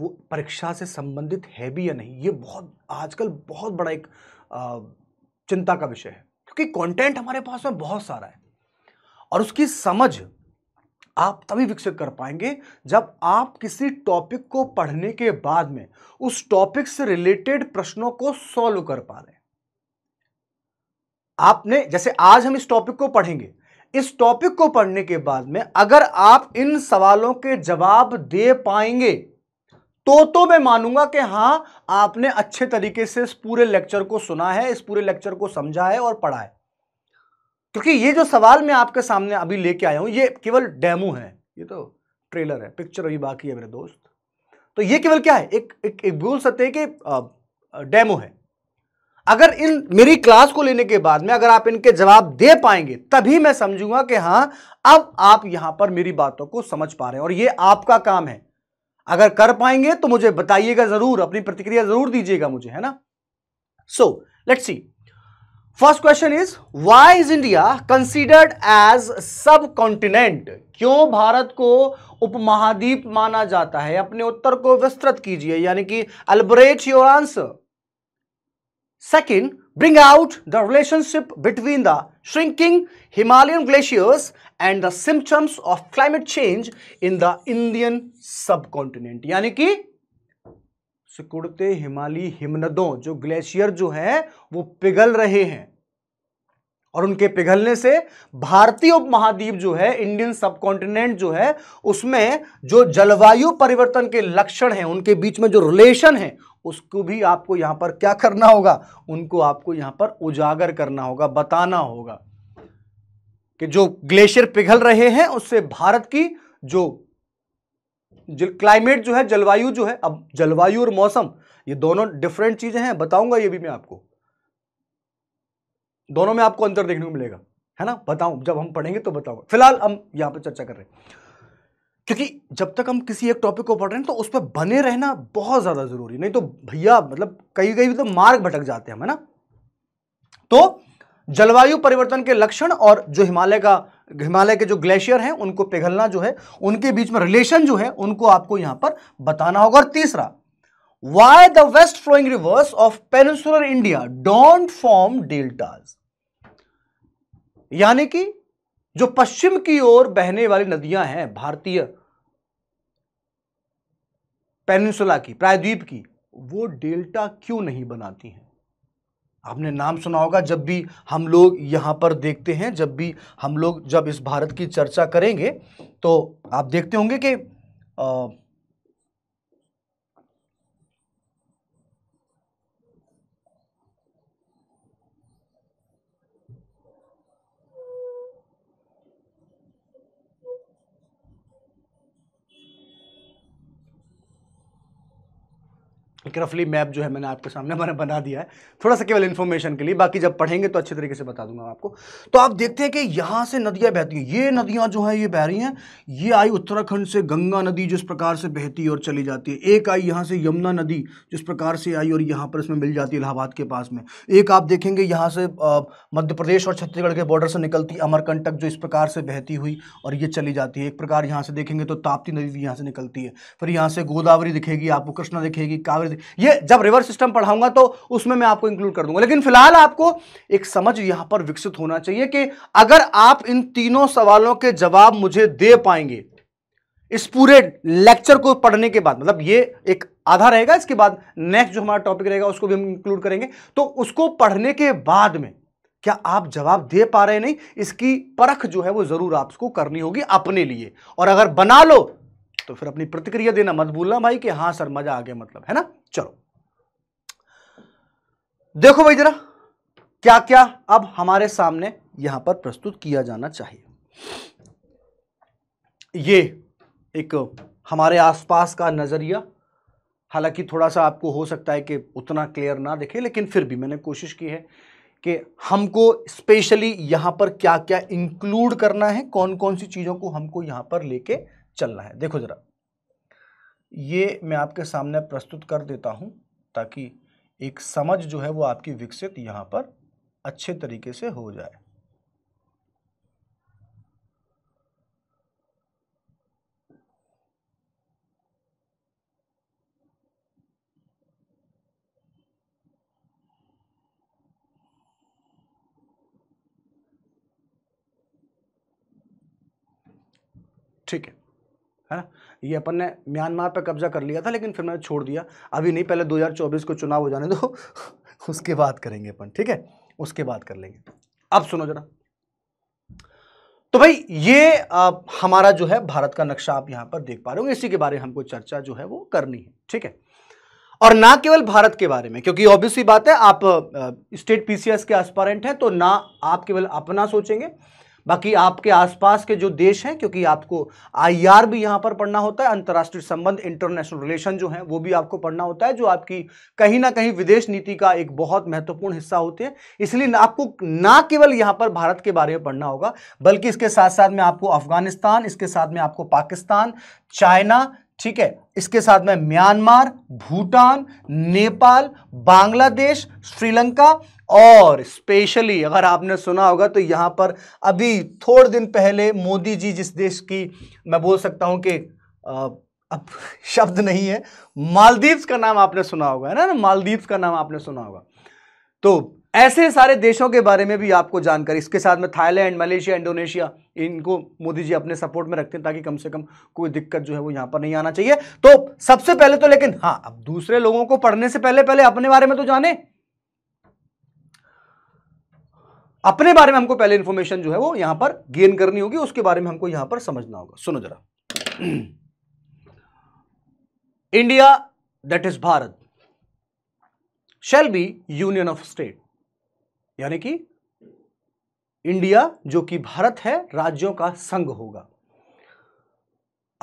वो परीक्षा से संबंधित है भी या नहीं ये बहुत आजकल बहुत बड़ा एक चिंता का विषय है क्योंकि कंटेंट हमारे पास में बहुत सारा है और उसकी समझ आप तभी विकसित कर पाएंगे जब आप किसी टॉपिक को पढ़ने के बाद में उस टॉपिक से रिलेटेड प्रश्नों को सॉल्व कर पा रहे आपने जैसे आज हम इस टॉपिक को पढ़ेंगे इस टॉपिक को पढ़ने के बाद में अगर आप इन सवालों के जवाब दे पाएंगे तो तो मैं मानूंगा कि हां आपने अच्छे तरीके से इस पूरे लेक्चर को सुना है इस पूरे लेक्चर को समझा है और पढ़ा है क्योंकि ये जो सवाल मैं आपके सामने अभी लेके आया हूं ये केवल डेमो है ये तो ट्रेलर है पिक्चर अभी बाकी है मेरे दोस्त तो ये केवल क्या है एक एक, एक बोल सकते हैं कि डेमो है अगर इन मेरी क्लास को लेने के बाद में अगर आप इनके जवाब दे पाएंगे तभी मैं समझूंगा कि हाँ अब आप यहां पर मेरी बातों को समझ पा रहे हैं और ये आपका काम है अगर कर पाएंगे तो मुझे बताइएगा जरूर अपनी प्रतिक्रिया जरूर दीजिएगा मुझे है ना so let's see first question is why is India considered as sub continent क्यों भारत को उपमहाद्वीप माना जाता है अपने उत्तर को विस्तृत कीजिए यानी कि elaborate your answer second bring out the relationship between the shrinking Himalayan glaciers and the symptoms of climate change in the Indian sub continent यानी कि सिकुड़ते हिमालय हिमनदों जो ग्लेशियर जो है वो पिघल रहे हैं और उनके पिघलने से भारतीय उपमहाद्वीप जो है इंडियन सब जो है उसमें जो जलवायु परिवर्तन के लक्षण हैं उनके बीच में जो रिलेशन है उसको भी आपको यहां पर क्या करना होगा उनको आपको यहां पर उजागर करना होगा बताना होगा कि जो ग्लेशियर पिघल रहे हैं उससे भारत की जो क्लाइमेट जो है जलवायु जो है अब जलवायु और मौसम ये दोनों डिफरेंट चीज़ें हैं बताऊंगा ये भी मैं आपको दोनों में आपको अंतर देखने को मिलेगा है ना बताऊं जब हम पढ़ेंगे तो बताऊंगा फिलहाल हम यहां पर चर्चा कर रहे हैं क्योंकि जब तक हम किसी एक टॉपिक को पढ़ रहे हैं तो उस पर बने रहना बहुत ज़्यादा ज़रूरी नहीं तो भैया मतलब कहीं कहीं तो मार्ग भटक जाते हैं है ना तो जलवायु परिवर्तन के लक्षण और जो हिमालय का हिमालय के जो ग्लेशियर हैं उनको पिघलना जो है उनके बीच में रिलेशन जो है उनको आपको यहां पर बताना होगा और तीसरा why the west flowing rivers of peninsular India don't form deltas यानी कि जो पश्चिम की ओर बहने वाली नदियां हैं भारतीय पेनिनसुला की प्रायद्वीप की वो डेल्टा क्यों नहीं बनाती हैं आपने नाम सुना होगा जब भी हम लोग यहां पर देखते हैं जब भी हम लोग जब इस भारत की चर्चा करेंगे तो आप देखते होंगे कि एक रफली मैप जो है मैंने आपके सामने मैंने बना दिया है थोड़ा सा केवल इन्फॉर्मेशन के लिए बाकी जब पढ़ेंगे तो अच्छे तरीके से बता दूंगा आपको तो आप देखते हैं कि यहाँ से नदियाँ बहती हैं ये नदियाँ जो हैं ये बह रही हैं ये आई उत्तराखंड से गंगा नदी जिस प्रकार से बहती और चली जाती है एक आई यहाँ से यमुना नदी जिस प्रकार से आई और यहाँ पर इसमें मिल जाती है इलाहाबाद के पास में एक आप देखेंगे यहाँ से मध्य प्रदेश और छत्तीसगढ़ के बॉर्डर से निकलती अमरकंटक जो इस प्रकार से बहती हुई और ये चली जाती है एक प्रकार यहाँ से देखेंगे तो ताप्ती नदी भी यहाँ से निकलती है फिर यहाँ से गोदावरी दिखेगी आपको कृष्णा दिखेगी कावेरी ये जब रिवर्स सिस्टम पढ़ाऊंगा तो उसमें मैं आपको इंक्लूड कर दूंगा लेकिन फिलहाल आपको एक समझ यहां पर विकसित होना चाहिए कि अगर आप इन तीनों सवालों के जवाब मुझे दे पाएंगे इस पूरे लेक्चर को पढ़ने के बाद मतलब ये एक आधा रहेगा इसके बाद नेक्स्ट जो हमारा टॉपिक रहेगा उसको भी हम इंक्लूड करेंगे तो उसको पढ़ने के बाद में क्या आप जवाब दे पा रहे नहीं इसकी परख जो है वो जरूर आपको करनी होगी अपने लिए और अगर बना लो तो फिर अपनी प्रतिक्रिया देना मत भूलना भाई कि हाँ सर मजा आ गया मतलब है ना चलो देखो भाई जरा क्या क्या अब हमारे सामने यहां पर प्रस्तुत किया जाना चाहिए ये एक हमारे आसपास का नजरिया हालांकि थोड़ा सा आपको हो सकता है कि उतना क्लियर ना दिखे लेकिन फिर भी मैंने कोशिश की है कि हमको स्पेशली यहां पर क्या क्या इंक्लूड करना है कौन कौन सी चीज़ों को हमको यहां पर लेके चलना है देखो ज़रा ये मैं आपके सामने प्रस्तुत कर देता हूँ ताकि एक समझ जो है वो आपकी विकसित यहाँ पर अच्छे तरीके से हो जाए ठीक है है ना ये अपन ने म्यांमार पर कब्जा कर लिया था लेकिन फिर मैंने छोड़ दिया अभी नहीं पहले 2024 को चुनाव हो जाने दो <laughs> उसके बाद करेंगे अपन ठीक है उसके बाद कर लेंगे अब सुनो जरा तो भाई ये आ, हमारा जो है भारत का नक्शा आप यहां पर देख पा रहे हो इसी के बारे में हमको चर्चा जो है वो करनी है ठीक है और ना केवल भारत के बारे में क्योंकि ऑब्वियस बात है आप स्टेट पीसीएस के एस्पारेंट हैं तो ना आप केवल अपना सोचेंगे बाकी आपके आसपास के जो देश हैं क्योंकि आपको आईआर भी यहाँ पर पढ़ना होता है अंतर्राष्ट्रीय संबंध इंटरनेशनल रिलेशन जो है वो भी आपको पढ़ना होता है जो आपकी कहीं ना कहीं विदेश नीति का एक बहुत महत्वपूर्ण हिस्सा होते हैं इसलिए आपको ना केवल यहाँ पर भारत के बारे में पढ़ना होगा बल्कि इसके साथ साथ में आपको अफगानिस्तान इसके साथ में आपको पाकिस्तान चाइना ठीक है इसके साथ में म्यांमार भूटान नेपाल बांग्लादेश श्रीलंका और स्पेशली अगर आपने सुना होगा तो यहाँ पर अभी थोड़े दिन पहले मोदी जी जिस देश की मैं बोल सकता हूँ कि अब <laughs> शब्द नहीं है मालदीव्स का नाम आपने सुना होगा है ना मालदीव्स का नाम आपने सुना होगा तो ऐसे सारे देशों के बारे में भी आपको जानकारी इसके साथ में थाईलैंड मलेशिया इंडोनेशिया इनको मोदी जी अपने सपोर्ट में रखते हैं ताकि कम से कम कोई दिक्कत जो है वो यहाँ पर नहीं आना चाहिए तो सबसे पहले तो लेकिन हाँ अब दूसरे लोगों को पढ़ने से पहले पहले अपने बारे में तो जाने अपने बारे में हमको पहले इंफॉर्मेशन जो है वो यहां पर गेन करनी होगी उसके बारे में हमको यहां पर समझना होगा सुनो जरा India that is Bharat shall be union of state यानी कि इंडिया जो कि भारत है राज्यों का संघ होगा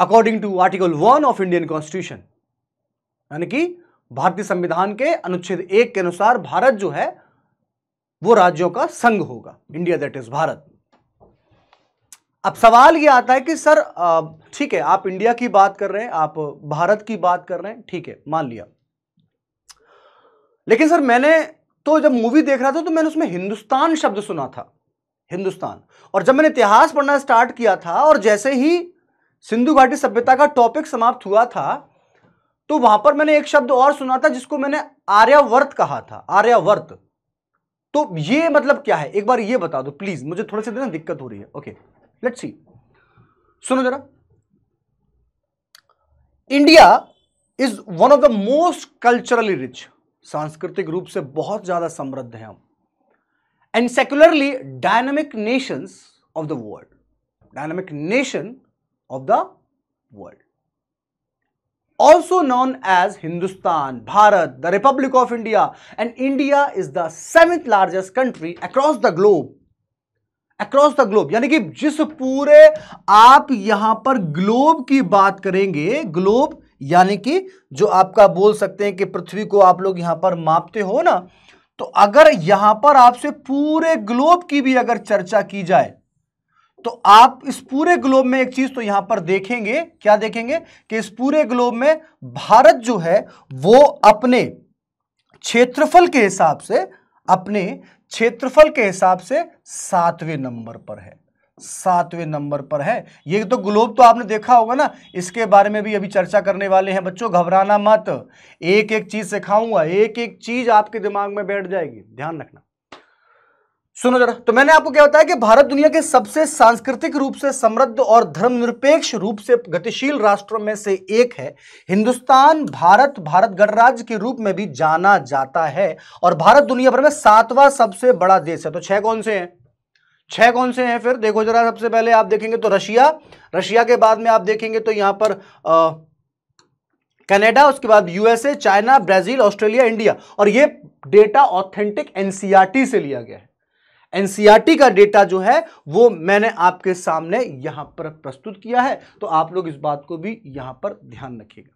according to article one of Indian constitution यानी कि भारतीय संविधान के अनुच्छेद एक के अनुसार भारत जो है वो राज्यों का संघ होगा इंडिया दैट इज भारत अब सवाल ये आता है कि सर ठीक है आप इंडिया की बात कर रहे हैं आप भारत की बात कर रहे हैं ठीक है मान लिया लेकिन सर मैंने तो जब मूवी देख रहा था तो मैंने उसमें हिंदुस्तान शब्द सुना था हिंदुस्तान और जब मैंने इतिहास पढ़ना स्टार्ट किया था और जैसे ही सिंधु घाटी सभ्यता का टॉपिक समाप्त हुआ था तो वहां पर मैंने एक शब्द और सुना था जिसको मैंने आर्यावर्त कहा था आर्यावर्त तो ये मतलब क्या है एक बार ये बता दो प्लीज मुझे थोड़ा सा देना दिक्कत हो रही है ओके लेट्स सी सुनो जरा India is one of the most culturally rich सांस्कृतिक रूप से बहुत ज्यादा समृद्ध है हम and secularly dynamic nations of the world dynamic nation of the world also known as Hindustan Bharat the republic of India and India is the seventh largest country across the globe across the globe यानी कि जिस पूरे आप यहां पर globe की बात करेंगे ग्लोब यानी कि जो आपका बोल सकते हैं कि पृथ्वी को आप लोग यहां पर मापते हो ना तो अगर यहां पर आपसे पूरे ग्लोब की भी अगर चर्चा की जाए तो आप इस पूरे ग्लोब में एक चीज तो यहां पर देखेंगे क्या देखेंगे कि इस पूरे ग्लोब में भारत जो है वो अपने क्षेत्रफल के हिसाब से अपने क्षेत्रफल के हिसाब से सातवें नंबर पर है सातवें नंबर पर है ये तो ग्लोब तो आपने देखा होगा ना इसके बारे में भी अभी चर्चा करने वाले हैं बच्चों घबराना मत एक एक चीज सिखाऊंगा एक एक चीज आपके दिमाग में बैठ जाएगी ध्यान रखना सुनो जरा तो मैंने आपको क्या बताया कि भारत दुनिया के सबसे सांस्कृतिक रूप से समृद्ध और धर्मनिरपेक्ष रूप से गतिशील राष्ट्रों में से एक है हिंदुस्तान भारत भारत गणराज्य के रूप में भी जाना जाता है और भारत दुनिया भर में सातवां सबसे बड़ा देश है तो छह कौन से हैं छह कौन से हैं फिर देखो जरा सबसे पहले आप देखेंगे तो रशिया रशिया के बाद में आप देखेंगे तो यहां पर आ, कनाडा उसके बाद USA China Brazil Australia India और ये डेटा ऑथेंटिक एनसीआरटी से लिया गया है एनसीईआरटी का डेटा जो है वो मैंने आपके सामने यहां पर प्रस्तुत किया है तो आप लोग इस बात को भी यहां पर ध्यान रखिएगा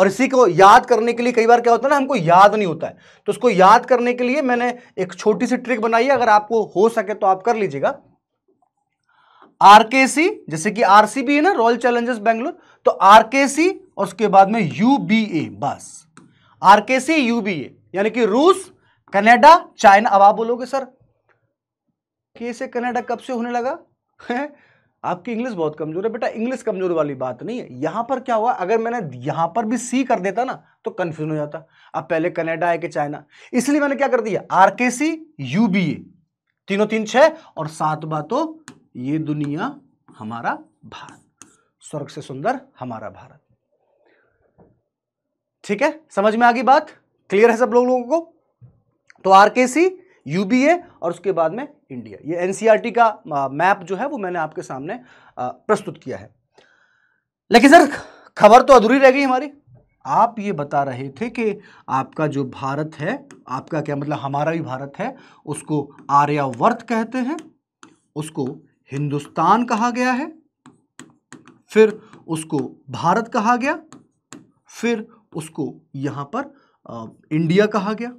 और इसी को याद करने के लिए कई बार क्या होता है ना हमको याद नहीं होता है तो उसको याद करने के लिए मैंने एक छोटी सी ट्रिक बनाई है अगर आपको हो सके तो आप कर लीजिएगा आरकेसी जैसे कि आरसीबी है ना रॉयल चैलेंजर्स बैंगलोर तो आरकेसी और उसके बाद में यूबीए बस आरकेसी यूबीए यानी कि रूस कनाडा चाइना अब आप बोलोगे सर के से कनाडा कब से होने लगा है आपकी इंग्लिश बहुत कमजोर है बेटा इंग्लिश कमजोर वाली बात नहीं है यहां पर क्या हुआ अगर मैंने यहां पर भी सी कर देता ना तो कंफ्यूज हो जाता अब पहले कनाडा है कि चाइना इसलिए मैंने क्या कर दिया आर के सी यू बी ए तीनों तीन छह और सात बातों ये दुनिया हमारा भारत स्वर्ग से सुंदर हमारा भारत ठीक है समझ में आ गई बात क्लियर है सब लोग लोगों को तो आर के सी यूबीए और उसके बाद में इंडिया ये एनसीईआरटी का मैप जो है वो मैंने आपके सामने प्रस्तुत किया है लेकिन सर खबर तो अधूरी रह गई हमारी आप ये बता रहे थे कि आपका जो भारत है आपका क्या मतलब हमारा भी भारत है उसको आर्यावर्त कहते हैं उसको हिंदुस्तान कहा गया है फिर उसको भारत कहा गया फिर उसको यहां पर आ, इंडिया कहा गया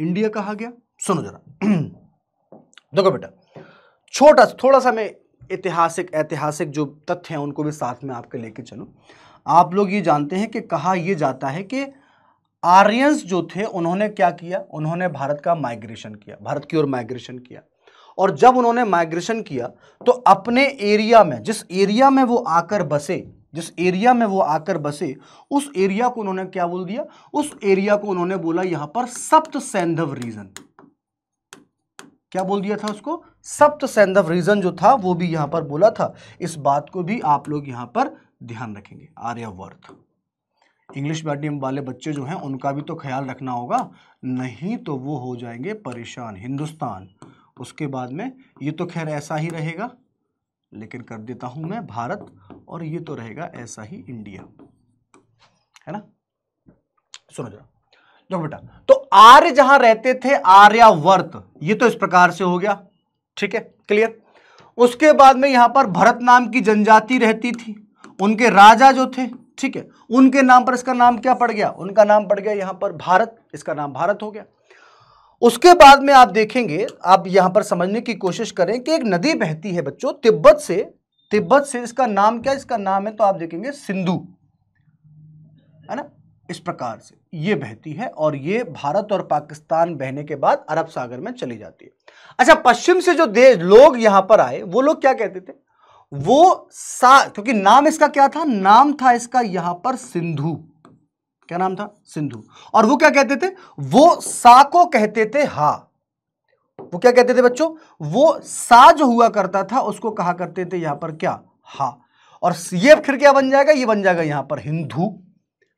इंडिया कहा गया सुनो जरा <clears throat> देखो बेटा छोटा थोड़ा सा मैं ऐतिहासिक ऐतिहासिक जो तथ्य हैं उनको भी साथ में आपके लेके चलूँ आप लोग ये जानते हैं कि कहा यह जाता है कि आर्यंस जो थे उन्होंने क्या किया उन्होंने भारत का माइग्रेशन किया भारत की ओर माइग्रेशन किया और जब उन्होंने माइग्रेशन किया तो अपने एरिया में जिस एरिया में वो आकर बसे जिस एरिया में वो आकर बसे उस एरिया को उन्होंने क्या बोल दिया उस एरिया को उन्होंने बोला यहाँ पर सप्त सैंधव रीजन क्या बोल दिया था उसको सप्त सैंधव रीजन जो था वो भी यहां पर बोला था इस बात को भी आप लोग यहां पर ध्यान रखेंगे आर्यवर्त इंग्लिश मीडियम वाले बच्चे जो हैं उनका भी तो ख्याल रखना होगा नहीं तो वो हो जाएंगे परेशान हिंदुस्तान उसके बाद में ये तो खैर ऐसा ही रहेगा लेकिन कर देता हूं मैं भारत और ये तो रहेगा ऐसा ही इंडिया है ना सुनो जरा देखो बेटा तो आर्य जहां रहते थे आर्यावर्त ये तो इस प्रकार से हो गया ठीक है क्लियर उसके बाद में यहां पर भरत नाम की जनजाति रहती थी उनके राजा जो थे ठीक है उनके नाम पर इसका नाम क्या पड़ गया उनका नाम पड़ गया यहां पर भारत इसका नाम भारत हो गया उसके बाद में आप देखेंगे आप यहां पर समझने की कोशिश करें कि एक नदी बहती है बच्चों तिब्बत से तिब्बत से इसका नाम क्या इसका नाम है तो आप देखेंगे सिंधु है ना इस प्रकार से ये बहती है और ये भारत और पाकिस्तान बहने के बाद अरब सागर में चली जाती है अच्छा पश्चिम से जो देश लोग यहां पर आए वो लोग क्या कहते थे वो सा क्योंकि नाम इसका क्या था नाम था इसका यहां पर सिंधु क्या नाम था सिंधु और वो क्या कहते थे वो सा को कहते थे हा वो क्या कहते थे बच्चों वो सा जो हुआ करता था उसको कहा करते थे यहां पर क्या हा और ये फिर क्या बन जाएगा ये बन जाएगा यहां पर हिंदू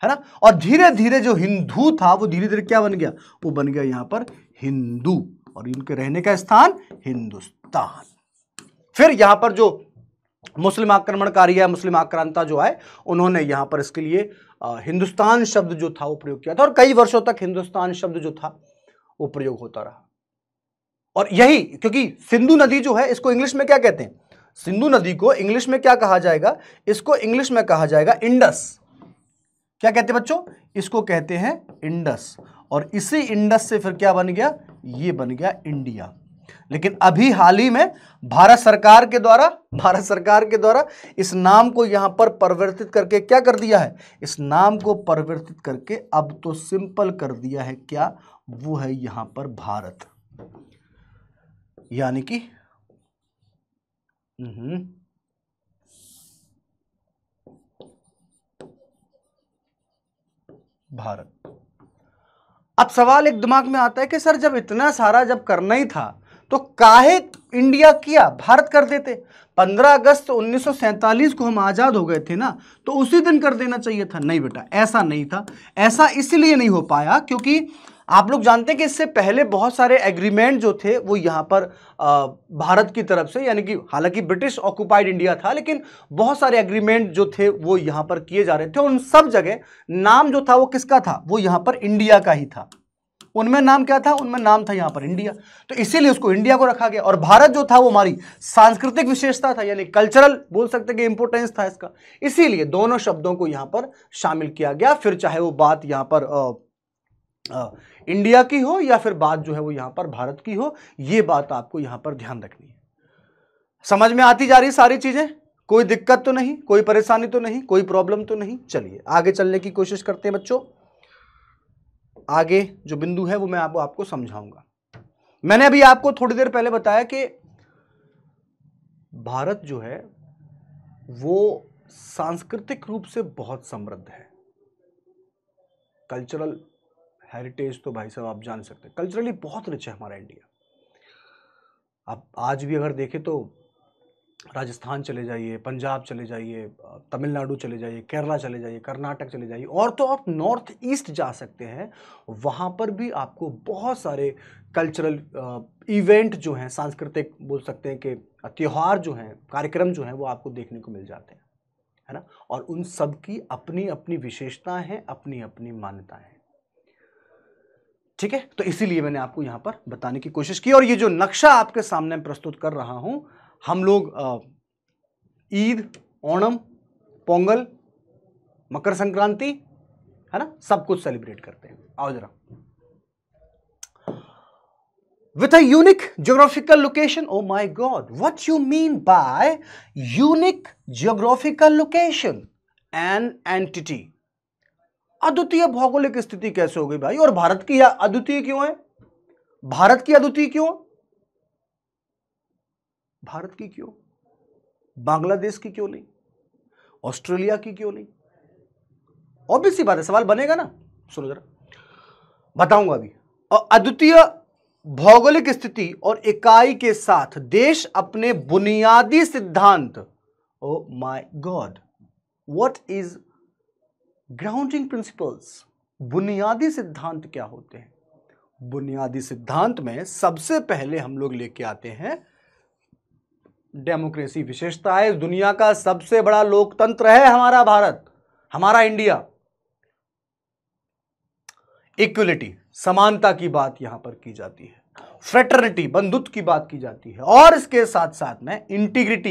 है ना और धीरे धीरे जो हिंदू था वो धीरे धीरे क्या बन गया वो बन गया यहां पर हिंदू और इनके रहने का स्थान हिंदुस्तान फिर यहां पर जो मुस्लिम आक्रमणकारी है मुस्लिम आक्रांता जो आए उन्होंने यहां पर इसके लिए आ, हिंदुस्तान शब्द जो था वो प्रयोग किया था और कई वर्षों तक हिंदुस्तान शब्द जो था वो प्रयोग होता रहा और यही क्योंकि सिंधु नदी जो है इसको इंग्लिश में क्या कहते हैं सिंधु नदी को इंग्लिश में क्या कहा जाएगा इसको इंग्लिश में कहा जाएगा इंडस क्या कहते हैं बच्चों इसको कहते हैं इंडस और इसी इंडस से फिर क्या बन गया ये बन गया इंडिया लेकिन अभी हाल ही में भारत सरकार के द्वारा भारत सरकार के द्वारा इस नाम को यहां पर परिवर्तित करके क्या कर दिया है इस नाम को परिवर्तित करके अब तो सिंपल कर दिया है क्या वो है यहां पर भारत यानी कि हम्म, भारत अब सवाल एक दिमाग में आता है कि सर जब इतना सारा जब करना ही था तो काहे इंडिया किया भारत कर देते 15 अगस्त 1947 को हम आज़ाद हो गए थे ना तो उसी दिन कर देना चाहिए था नहीं बेटा ऐसा नहीं था ऐसा इसलिए नहीं हो पाया क्योंकि आप लोग जानते हैं कि इससे पहले बहुत सारे एग्रीमेंट जो थे वो यहाँ पर भारत की तरफ से यानी कि हालांकि ब्रिटिश ऑक्यूपाइड इंडिया था लेकिन बहुत सारे एग्रीमेंट जो थे वो यहाँ पर किए जा रहे थे उन सब जगह नाम जो था वो किसका था वो यहाँ पर इंडिया का ही था उनमें नाम क्या था उनमें नाम था यहाँ पर इंडिया तो इसीलिए उसको इंडिया को रखा गया और भारत जो था वो हमारी सांस्कृतिक विशेषता था यानी कल्चरल बोल सकते कि इंपोर्टेंस था इसका इसीलिए दोनों शब्दों को यहाँ पर शामिल किया गया फिर चाहे वो बात यहाँ पर आ, इंडिया की हो या फिर बात जो है वो यहां पर भारत की हो ये बात आपको यहां पर ध्यान रखनी है समझ में आती जा रही सारी चीज़ें कोई दिक्कत तो नहीं कोई परेशानी तो नहीं कोई प्रॉब्लम तो नहीं चलिए आगे चलने की कोशिश करते हैं बच्चों आगे जो बिंदु है वो मैं आप, आपको समझाऊंगा मैंने अभी आपको थोड़ी देर पहले बताया कि भारत जो है वो सांस्कृतिक रूप से बहुत समृद्ध है कल्चरल हेरिटेज तो भाई साहब आप जान सकते हैं कल्चरली बहुत रिच है हमारा इंडिया आप आज भी अगर देखें तो राजस्थान चले जाइए पंजाब चले जाइए तमिलनाडु चले जाइए केरला चले जाइए कर्नाटक चले जाइए और तो आप नॉर्थ ईस्ट जा सकते हैं वहाँ पर भी आपको बहुत सारे कल्चरल इवेंट जो हैं सांस्कृतिक बोल सकते हैं कि त्यौहार जो हैं कार्यक्रम जो हैं वो आपको देखने को मिल जाते हैं है ना और उन सब की अपनी अपनी विशेषताएं हैं अपनी अपनी मान्यताएं हैं ठीक है तो इसीलिए मैंने आपको यहां पर बताने की कोशिश की और ये जो नक्शा आपके सामने प्रस्तुत कर रहा हूं हम लोग ईद ओणम पोंगल मकर संक्रांति है ना सब कुछ सेलिब्रेट करते हैं आओ जरा with a unique geographical location oh my god what you mean by unique geographical location an entity अद्वितीय भौगोलिक स्थिति कैसे हो गई भाई और भारत की अद्वितीय क्यों है भारत की अद्वितीय क्यों भारत की क्यों बांग्लादेश की क्यों नहीं ऑस्ट्रेलिया की क्यों नहीं ऑब्वियसली बात है सवाल बनेगा ना सुनो जरा बताऊंगा अभी अद्वितीय भौगोलिक स्थिति और इकाई के साथ देश अपने बुनियादी सिद्धांत oh my god what is grounding principles बुनियादी सिद्धांत क्या होते हैं बुनियादी सिद्धांत में सबसे पहले हम लोग लेके आते हैं डेमोक्रेसी विशेषता है दुनिया का सबसे बड़ा लोकतंत्र है हमारा भारत हमारा इंडिया इक्वलिटी समानता की बात यहां पर की जाती है फ्रेटर्निटी बंधुत्व की बात की जाती है और इसके साथ साथ में integrity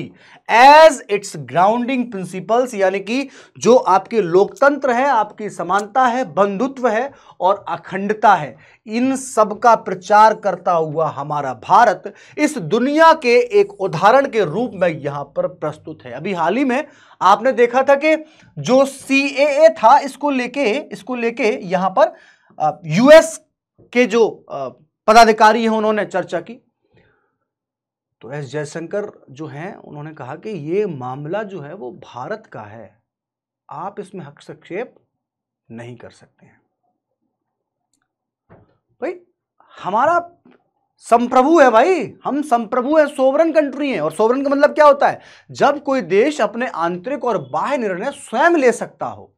as its grounding principles यानी कि जो आपके लोकतंत्र है आपकी समानता है बंधुत्व है और अखंडता है इन सब का प्रचार करता हुआ हमारा भारत इस दुनिया के एक उदाहरण के रूप में यहाँ पर प्रस्तुत है अभी हाल ही में आपने देखा था कि जो सी था इसको लेके इसको लेके यहाँ पर यूएस के जो पदाधिकारी हैं उन्होंने चर्चा की तो एस जयशंकर जो हैं उन्होंने कहा कि ये मामला जो है वो भारत का है आप इसमें हस्तक्षेप नहीं कर सकते हैं भाई हमारा संप्रभु है भाई हम संप्रभु है सोवरन कंट्री है और सोवरन का मतलब क्या होता है जब कोई देश अपने आंतरिक और बाह्य निर्णय स्वयं ले सकता हो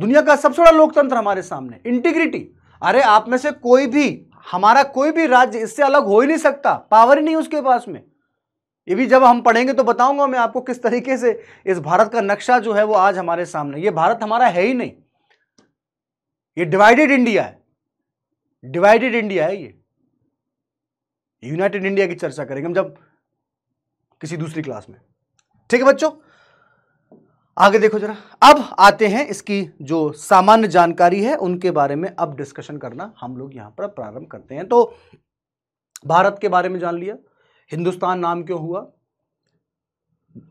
दुनिया का सबसे बड़ा लोकतंत्र हमारे सामने इंटीग्रिटी अरे आप में से कोई भी हमारा कोई भी राज्य इससे अलग हो ही नहीं सकता पावर ही नहीं उसके पास में ये भी जब हम पढ़ेंगे तो बताऊंगा मैं आपको किस तरीके से इस भारत का नक्शा जो है वो आज हमारे सामने ये भारत हमारा है ही नहीं ये डिवाइडेड इंडिया है डिवाइडेड इंडिया है ये यूनाइटेड इंडिया की चर्चा करेंगे हम जब किसी दूसरी क्लास में ठीक है बच्चों आगे देखो जरा अब आते हैं इसकी जो सामान्य जानकारी है उनके बारे में अब डिस्कशन करना हम लोग यहां पर प्रारंभ करते हैं तो भारत के बारे में जान लिया हिंदुस्तान नाम क्यों हुआ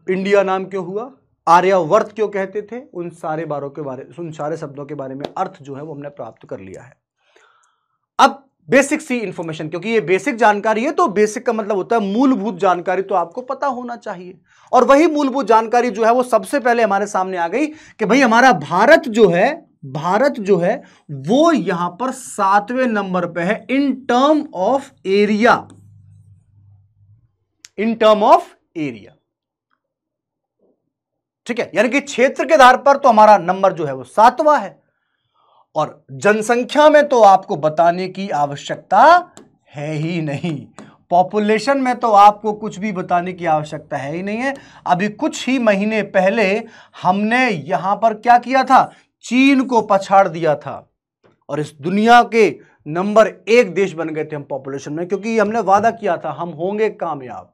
इंडिया नाम क्यों हुआ आर्यावर्त क्यों कहते थे उन सारे बारों के बारे उन सारे शब्दों के बारे में अर्थ जो है वो हमने प्राप्त कर लिया है अब बेसिक सी इंफॉर्मेशन क्योंकि ये बेसिक जानकारी है तो बेसिक का मतलब होता है मूलभूत जानकारी तो आपको पता होना चाहिए और वही मूलभूत जानकारी जो है वो सबसे पहले हमारे सामने आ गई कि भाई हमारा भारत जो है भारत जो है वो यहां पर सातवें नंबर पे है in term of area in term of area ठीक है यानी कि क्षेत्र के आधार पर तो हमारा नंबर जो है वो सातवां है और जनसंख्या में तो आपको बताने की आवश्यकता है ही नहीं पॉपुलेशन में तो आपको कुछ भी बताने की आवश्यकता है ही नहीं है अभी कुछ ही महीने पहले हमने यहां पर क्या किया था चीन को पछाड़ दिया था और इस दुनिया के नंबर एक देश बन गए थे हम पॉपुलेशन में क्योंकि हमने वादा किया था हम होंगे कामयाब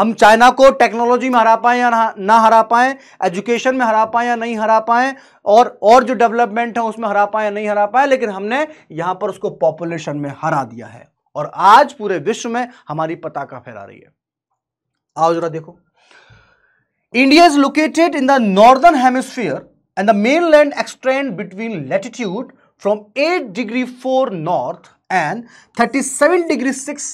हम चाइना को टेक्नोलॉजी में हरा पाए या ना हरा पाए एजुकेशन में हरा पाए या नहीं हरा पाए और और जो डेवलपमेंट है उसमें हरा पाए या नहीं हरा पाए लेकिन हमने यहां पर उसको पॉपुलेशन में हरा दिया है और आज पूरे विश्व में हमारी पताका फहरा रही है आओ जरा देखो India is located in the northern hemisphere and the main land extend between latitude from eight degree four north and thirty seven degree six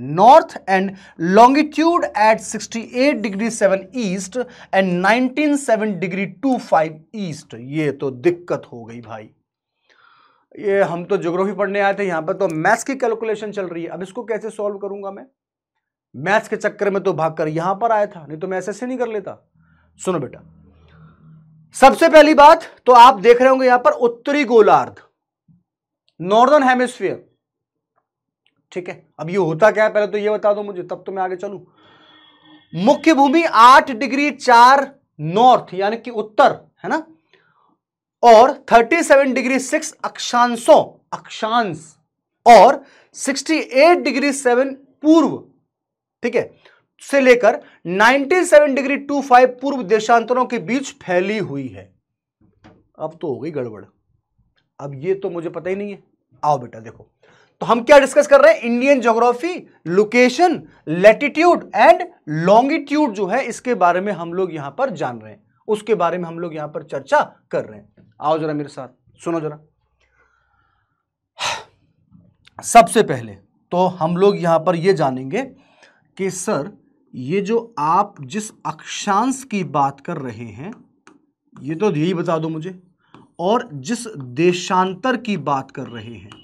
north and longitude at 68 degree 7 east and 197 degree 25 east ये तो दिक्कत हो गई भाई ये हम तो geography पढ़ने आए थे यहां पर तो मैथ्स की कैलकुलेशन चल रही है अब इसको कैसे सॉल्व करूंगा मैं मैथ्स के चक्कर में तो भागकर यहां पर आया था नहीं तो मैं ऐसे नहीं कर लेता सुनो बेटा सबसे पहली बात तो आप देख रहे होंगे यहां पर उत्तरी गोलार्ध नॉर्दर्न हेमिस्फीयर ठीक है अब ये होता क्या है पहले तो ये बता दो मुझे तब तो मैं आगे चलू मुख्य भूमि आठ डिग्री चार नॉर्थ यानी कि उत्तर है ना और थर्टी सेवन डिग्री सिक्स अक्षांशों अक्षांश और एट डिग्री सेवन पूर्व ठीक है से लेकर सेवन डिग्री टू फाइव पूर्व देशांतरों के बीच फैली हुई है अब तो हो गई गड़बड़ अब ये तो मुझे पता ही नहीं है आओ बेटा देखो तो हम क्या डिस्कस कर रहे हैं Indian geography location latitude and longitude जो है इसके बारे में हम लोग यहां पर जान रहे हैं उसके बारे में हम लोग यहां पर चर्चा कर रहे हैं आओ जरा मेरे साथ सुनो जरा सबसे पहले तो हम लोग यहां पर यह जानेंगे कि सर ये जो आप जिस अक्षांश की बात कर रहे हैं ये तो यही बता दो मुझे और जिस देशांतर की बात कर रहे हैं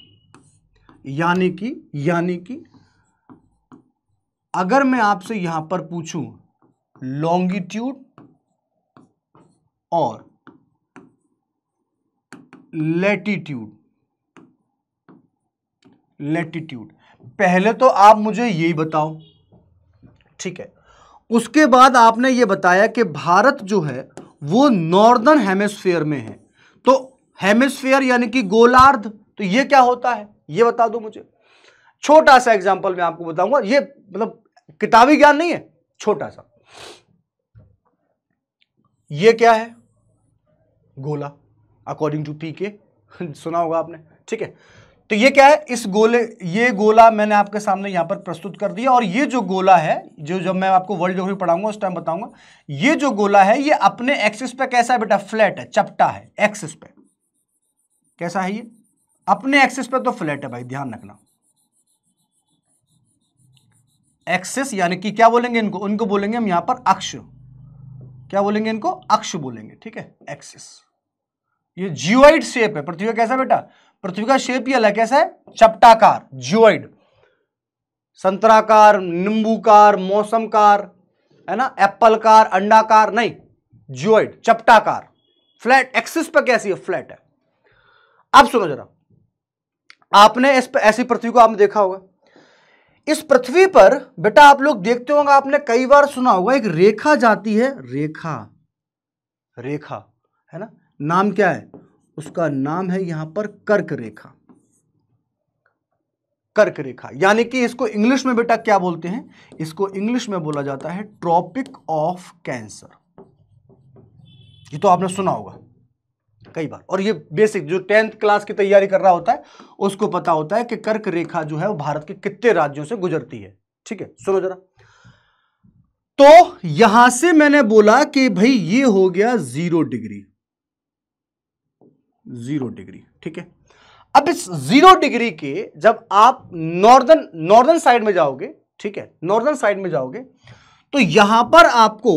यानी कि यानी कि अगर मैं आपसे यहां पर पूछूं लॉन्गिट्यूड और लेटीट्यूड लेटीट्यूड पहले तो आप मुझे यही बताओ ठीक है उसके बाद आपने ये बताया कि भारत जो है वो नॉर्दर्न हेमिस्फीयर में है तो हेमिस्फीयर यानी कि गोलार्ध तो ये क्या होता है ये बता दो मुझे छोटा सा एग्जाम्पल मैं आपको बताऊंगा ये मतलब किताबी ज्ञान नहीं है छोटा सा ये क्या है गोला अकॉर्डिंग टू पी के सुना होगा आपने ठीक है तो ये क्या है इस गोले ये गोला मैंने आपके सामने यहां पर प्रस्तुत कर दिया और ये जो गोला है जो जब मैं आपको वर्ल्ड जोग्राफी पढ़ाऊंगा उस टाइम बताऊंगा ये जो गोला है ये अपने एक्सिस पे कैसा है बेटा फ्लैट है चपटा है एक्सिस पे कैसा है ये अपने एक्सेस पे तो फ्लैट है भाई ध्यान रखना एक्सेस यानी कि क्या बोलेंगे इनको उनको बोलेंगे हम यहां पर अक्ष क्या बोलेंगे इनको अक्ष बोलेंगे ठीक है एक्सेस ये जियोइड शेप है पृथ्वी का कैसा बेटा पृथ्वी का शेप ही अलग कैसा है चपटाकार जियोइड संतराकार नींबूकार मौसमकार है ना एप्पल कार अंडाकार नहीं जियोइड चपटाकार फ्लैट एक्सिस पर कैसी है फ्लैट है अब सुनो जरा आपने इस ऐसी पृथ्वी को आपने देखा होगा इस पृथ्वी पर बेटा आप लोग देखते होंगे आपने कई बार सुना होगा एक रेखा जाती है रेखा रेखा है ना नाम क्या है उसका नाम है यहां पर कर्क रेखा कर्क रेखा यानी कि इसको इंग्लिश में बेटा क्या बोलते हैं इसको इंग्लिश में बोला जाता है ट्रॉपिक ऑफ कैंसर ये तो आपने सुना होगा कई बार और ये बेसिक जो टेंथ क्लास की तैयारी कर रहा होता है उसको पता होता है कि कर्क रेखा जो है वो भारत के कितने राज्यों से गुजरती है ठीक है सुनो जरा तो यहां से मैंने बोला कि भाई ये हो गया जीरो डिग्री जीरो डिग्री ठीक है अब इस जीरो डिग्री के जब आप नॉर्दर्न नॉर्दर्न साइड में जाओगे ठीक है नॉर्दर्न साइड में जाओगे तो यहां पर आपको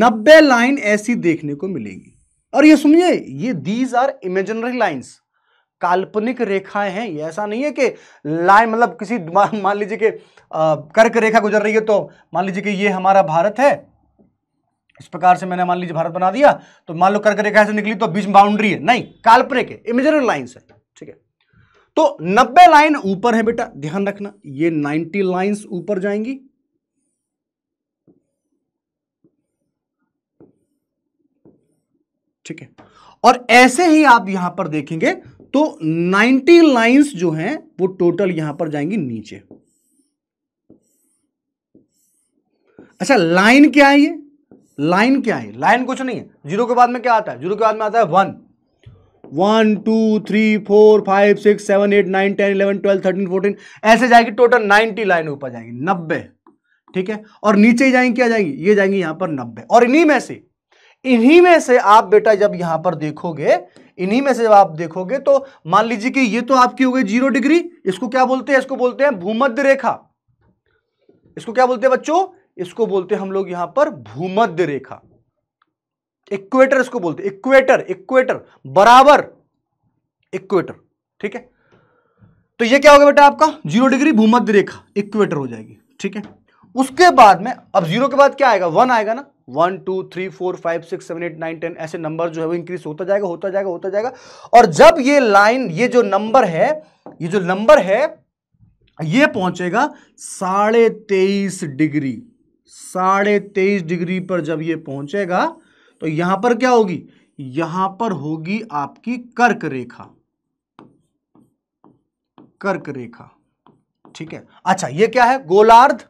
90 लाइन ऐसी देखने को मिलेगी और ये सुनिए ये दीज आर इमेजनरी लाइन्स काल्पनिक रेखाएं हैं ये ऐसा नहीं है कि लाइन मतलब किसी <laughs> मान लीजिए कि कर्क रेखा गुजर रही है तो मान लीजिए कि ये हमारा भारत है इस प्रकार से मैंने मान लीजिए भारत बना दिया तो मान लो कर्क रेखा से निकली तो बीच बाउंड्री है नहीं काल्पनिक है इमेजनरी लाइन्स है ठीक है तो नब्बे लाइन ऊपर है बेटा ध्यान रखना ये नाइनटी लाइन्स ऊपर जाएंगी ठीक है और ऐसे ही आप यहां पर देखेंगे तो 90 लाइंस जो हैं वो टोटल यहां पर जाएंगी नीचे अच्छा लाइन क्या है ये लाइन क्या है लाइन कुछ नहीं है जीरो के बाद में क्या आता है जीरो के बाद में आता है one one two three four five six seven eight nine ten eleven twelve thirteen fourteen ऐसे जाएगी टोटल नाइनटी लाइन ऊपर जाएंगी नब्बे ठीक है और नीचे ही जाएंगी क्या जाएंगी ये जाएंगी यहां पर नब्बे और इन्हीं में से इन्हीं में से आप बेटा जब यहां पर देखोगे इन्हीं में से जब आप देखोगे तो मान लीजिए कि ये तो आपकी हो गई जीरो डिग्री इसको क्या बोलते हैं इसको बोलते हैं भूमध्य रेखा इसको क्या बोलते हैं बच्चों इसको बोलते हैं हम लोग यहां पर भूमध्य रेखा इक्वेटर इसको बोलते इक्वेटर इक्वेटर बराबर इक्वेटर ठीक है तो ये क्या होगा बेटा आपका जीरो डिग्री भूमध्य रेखा इक्वेटर हो जाएगी ठीक है उसके बाद में अब जीरो के बाद क्या आएगा वन आएगा ना one two three four five six seven eight nine ten ऐसे नंबर जो है वो इंक्रीज होता जाएगा होता जाएगा होता जाएगा और जब ये लाइन ये जो नंबर है ये जो नंबर है ये पहुंचेगा साढ़े तेईस डिग्री साढ़े तेईस डिग्री पर जब ये पहुंचेगा तो यहां पर क्या होगी यहां पर होगी आपकी कर्क रेखा कर्क रेखा ठीक है अच्छा ये क्या है गोलार्ध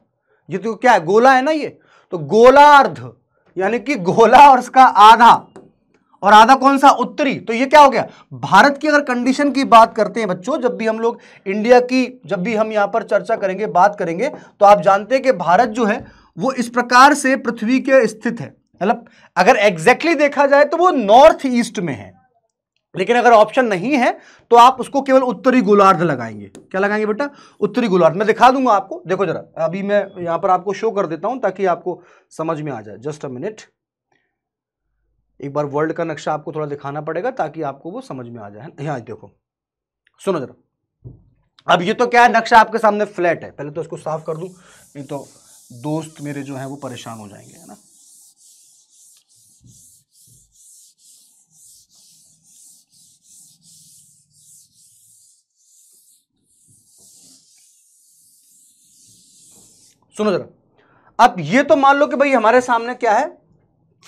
ये तो क्या है गोला है ना ये तो गोलार्ध यानी कि गोला और उसका आधा और आधा कौन सा उत्तरी तो ये क्या हो गया भारत की अगर कंडीशन की बात करते हैं बच्चों जब भी हम लोग इंडिया की जब भी हम यहां पर चर्चा करेंगे बात करेंगे तो आप जानते हैं कि भारत जो है वो इस प्रकार से पृथ्वी के स्थित है मतलब अगर एग्जैक्टली exactly देखा जाए तो वो नॉर्थ ईस्ट में है लेकिन अगर ऑप्शन नहीं है तो आप उसको केवल उत्तरी गोलार्ध लगाएंगे क्या लगाएंगे बेटा उत्तरी गोलार्ध मैं दिखा दूंगा आपको देखो जरा अभी मैं यहां पर आपको शो कर देता हूं ताकि आपको समझ में आ जाए जस्ट अ मिनट एक बार वर्ल्ड का नक्शा आपको थोड़ा दिखाना पड़ेगा ताकि आपको वो समझ में आ जाए यहां देखो सुनो जरा अब ये तो क्या है नक्शा आपके सामने फ्लैट है पहले तो इसको साफ कर दू नहीं तो दोस्त मेरे जो है वो परेशान हो जाएंगे है ना सुनो जरा अब ये तो मान लो कि भाई हमारे सामने क्या है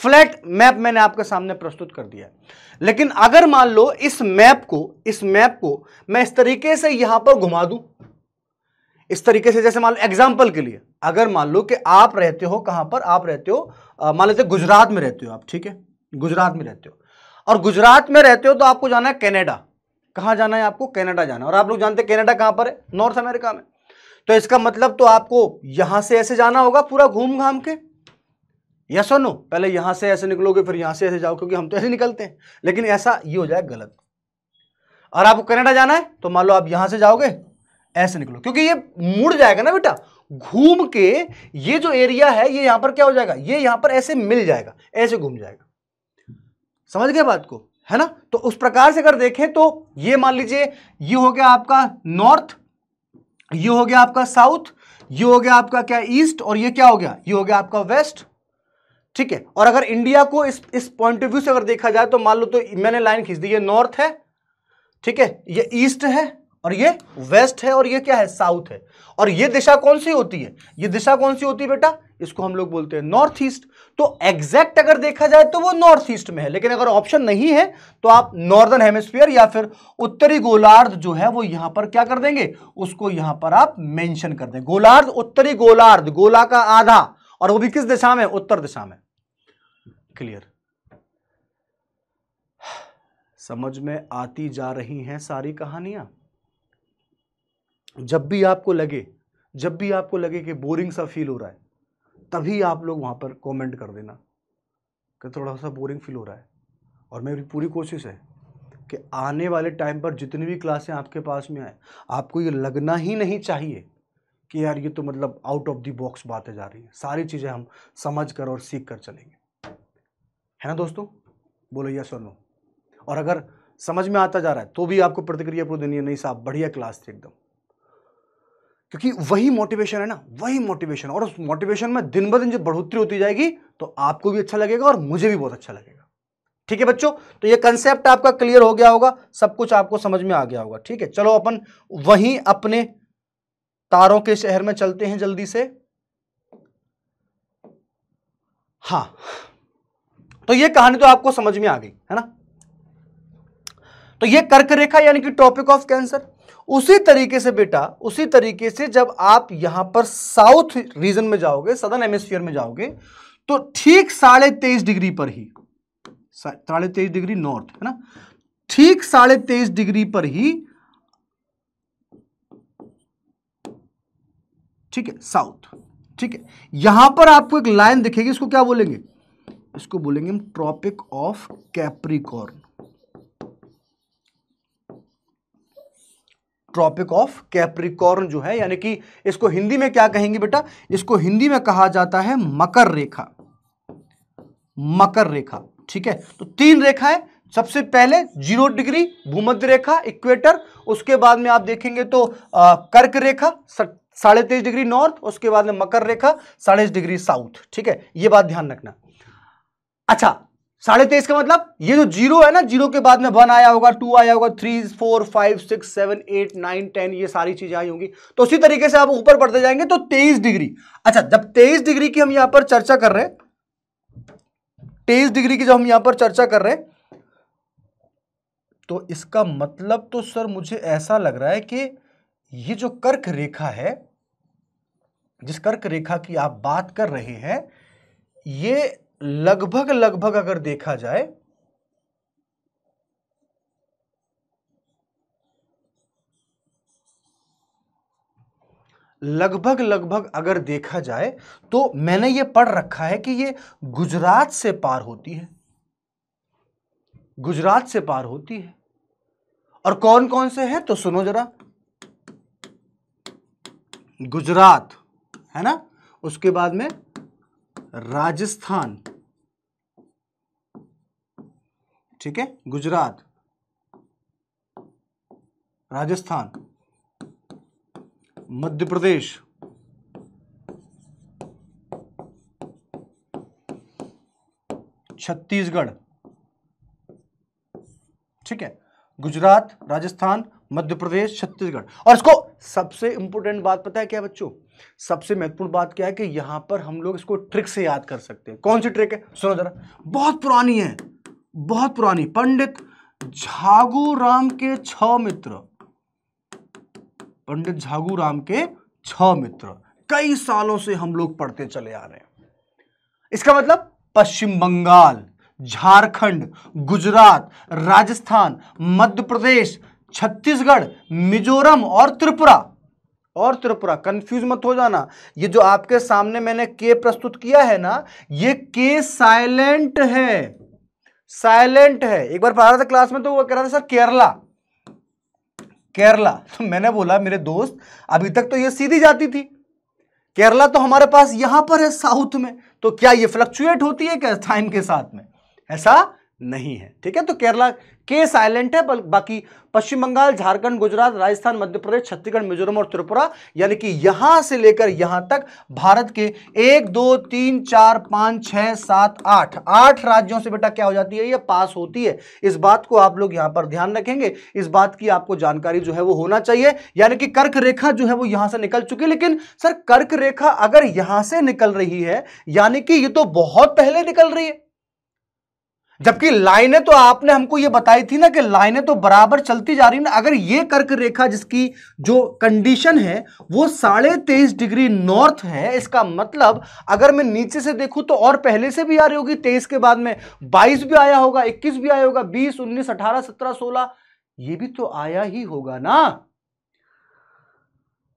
फ्लैट मैप मैंने आपके सामने प्रस्तुत कर दिया है लेकिन अगर मान लो इस मैप को इस मैप को मैं इस तरीके से यहां पर घुमा दूं इस तरीके से जैसे मान लो एग्जाम्पल के लिए अगर मान लो कि आप रहते हो कहां पर आप रहते हो मान लेते गुजरात में रहते हो आप ठीक है गुजरात में रहते हो और गुजरात में रहते हो तो आपको जाना है कैनेडा कहां जाना है आपको कैनेडा जाना और आप लोग जानते हैं कैनेडा कहां पर है नॉर्थ अमेरिका में तो इसका मतलब तो आपको यहां से ऐसे जाना होगा पूरा घूम घाम के या सुनो नो पहले यहां से ऐसे निकलोगे फिर यहां से ऐसे जाओ क्योंकि हम तो ऐसे निकलते हैं लेकिन ऐसा ये हो जाए गलत और आपको कनाडा जाना है तो मान लो आप यहां से जाओगे ऐसे निकलो क्योंकि ये मुड़ जाएगा ना बेटा घूम के ये जो एरिया है ये यहां पर क्या हो जाएगा ये यहां पर ऐसे मिल जाएगा ऐसे घूम जाएगा समझ गए बात को है ना तो उस प्रकार से अगर देखें तो ये मान लीजिए ये हो गया आपका नॉर्थ ये हो गया आपका साउथ ये हो गया आपका क्या ईस्ट और ये क्या हो गया ये हो गया आपका वेस्ट ठीक है और अगर इंडिया को इस इस पॉइंट ऑफ व्यू से अगर देखा जाए तो मान लो तो मैंने लाइन खींच दी ये नॉर्थ है ठीक है ये ईस्ट है और ये वेस्ट है और ये क्या है साउथ है और ये दिशा कौन सी होती है ये दिशा कौन सी होती है बेटा इसको हम लोग बोलते हैं नॉर्थ ईस्ट तो एग्जैक्ट अगर देखा जाए तो वो नॉर्थ ईस्ट में है लेकिन अगर ऑप्शन नहीं है तो आप नॉर्दर्न हेमिस्फीयर या फिर उत्तरी गोलार्ध जो है वो यहां पर क्या कर देंगे उसको यहां पर आप मेंशन कर दें गोलार्ध उत्तरी गोलार्ध गोला का आधा और वो भी किस दिशा में उत्तर दिशा में क्लियर <sighs> समझ में आती जा रही हैं सारी कहानियां जब भी आपको लगे जब भी आपको लगे कि बोरिंग सा फील हो रहा है तभी आप लोग वहाँ पर कमेंट कर देना कि थोड़ा सा बोरिंग फील हो रहा है और मेरी पूरी कोशिश है कि आने वाले टाइम पर जितनी भी क्लासें आपके पास में आए आपको ये लगना ही नहीं चाहिए कि यार ये तो मतलब आउट ऑफ दी बॉक्स बातें जा रही हैं सारी चीज़ें हम समझ कर और सीख कर चलेंगे है ना दोस्तों बोलो या सुन लो और अगर समझ में आता जा रहा है तो भी आपको प्रतिक्रिया पूरी देनी है नहीं साहब बढ़िया क्लास थी एकदम क्योंकि वही मोटिवेशन है ना वही मोटिवेशन और उस मोटिवेशन में दिन ब दिन जब बढ़ोतरी होती जाएगी तो आपको भी अच्छा लगेगा और मुझे भी बहुत अच्छा लगेगा ठीक है बच्चों तो ये कंसेप्ट आपका क्लियर हो गया होगा सब कुछ आपको समझ में आ गया होगा ठीक है चलो अपन वहीं अपने तारों के शहर में चलते हैं जल्दी से हाँ तो ये कहानी तो आपको समझ में आ गई है ना तो ये कर्क रेखा यानी कि टॉपिक ऑफ कैंसर उसी तरीके से बेटा उसी तरीके से जब आप यहां पर साउथ रीजन में जाओगे सदर्न एमोस्फियर में जाओगे तो ठीक साढ़े तेईस डिग्री पर ही साढ़े तेईस डिग्री नॉर्थ है ना ठीक साढ़े तेईस डिग्री पर ही ठीक है साउथ ठीक है यहां पर आपको एक लाइन दिखेगी इसको क्या बोलेंगे इसको बोलेंगे हम Tropic of Capricorn Tropic of Capricorn जो है यानी कि इसको हिंदी में क्या कहेंगे बेटा इसको हिंदी में कहा जाता है मकर रेखा मकर रेखा ठीक है तो तीन रेखाएं सबसे पहले जीरो डिग्री भूमध्य रेखा इक्वेटर उसके बाद में आप देखेंगे तो आ, कर्क रेखा साढ़े तेईस डिग्री नॉर्थ उसके बाद में मकर रेखा साढ़े डिग्री साउथ ठीक है यह बात ध्यान रखना अच्छा साढ़े तेईस का मतलब ये जो जीरो है ना जीरो के बाद में वन आया होगा टू आया होगा three four five six seven eight nine ten ये सारी चीजें आई होंगी तो उसी तरीके से आप ऊपर बढ़ते जाएंगे तो तेईस डिग्री अच्छा जब तेईस डिग्री की हम यहां पर चर्चा कर रहे हैं तेईस डिग्री की जब हम यहां पर चर्चा कर रहे हैं तो इसका मतलब तो सर मुझे ऐसा लग रहा है कि ये जो कर्क रेखा है जिस कर्क रेखा की आप बात कर रहे हैं ये लगभग लगभग अगर देखा जाए लगभग लगभग अगर देखा जाए तो मैंने ये पढ़ रखा है कि ये गुजरात से पार होती है गुजरात से पार होती है और कौन कौन से हैं तो सुनो जरा गुजरात है ना उसके बाद में राजस्थान ठीक है गुजरात राजस्थान मध्य प्रदेश छत्तीसगढ़ ठीक है गुजरात राजस्थान मध्य प्रदेश छत्तीसगढ़ और इसको सबसे इंपॉर्टेंट बात पता है क्या बच्चों सबसे महत्वपूर्ण बात क्या है कि यहां पर हम लोग इसको ट्रिक से याद कर सकते हैं कौन सी ट्रिक है सुनो जरा बहुत पुरानी है बहुत पुरानी पंडित झागू राम के छ मित्र पंडित झागू राम के छ मित्र कई सालों से हम लोग पढ़ते चले आ रहे हैं इसका मतलब पश्चिम बंगाल झारखंड गुजरात राजस्थान मध्य प्रदेश छत्तीसगढ़ मिजोरम और त्रिपुरा और त्रिपुरा कंफ्यूज मत हो जाना ये जो आपके सामने मैंने के प्रस्तुत किया है ना ये के साइलेंट है साइलेंट है एक बार पढ़ा रहा था क्लास में तो वो कह रहा था सर केरला केरला तो मैंने बोला मेरे दोस्त अभी तक तो ये सीधी जाती थी केरला तो हमारे पास यहां पर है साउथ में तो क्या ये फ्लक्चुएट होती है क्या टाइम के साथ में ऐसा नहीं है ठीक है तो केरला के साइलेंट है बाकी पश्चिम बंगाल झारखंड गुजरात राजस्थान मध्य प्रदेश छत्तीसगढ़ मिजोरम और त्रिपुरा यानी कि यहां से लेकर यहां तक भारत के एक दो तीन चार पांच छह सात आठ आठ राज्यों से बेटा क्या हो जाती है ये पास होती है इस बात को आप लोग यहां पर ध्यान रखेंगे इस बात की आपको जानकारी जो है वो होना चाहिए यानी कि कर्क रेखा जो है वो यहां से निकल चुकी है लेकिन सर कर्क रेखा अगर यहां से निकल रही है यानी कि ये तो बहुत पहले निकल रही है जबकि लाइनें तो आपने हमको ये बताई थी ना कि लाइनें तो बराबर चलती जा रही ना अगर ये कर्क रेखा जिसकी जो कंडीशन है वो साढ़े तेईस डिग्री नॉर्थ है इसका मतलब अगर मैं नीचे से देखूं तो और पहले से भी आ रही होगी तेईस के बाद में बाईस भी आया होगा इक्कीस भी आया होगा बीस उन्नीस अठारह सत्रह सोलह ये भी तो आया ही होगा ना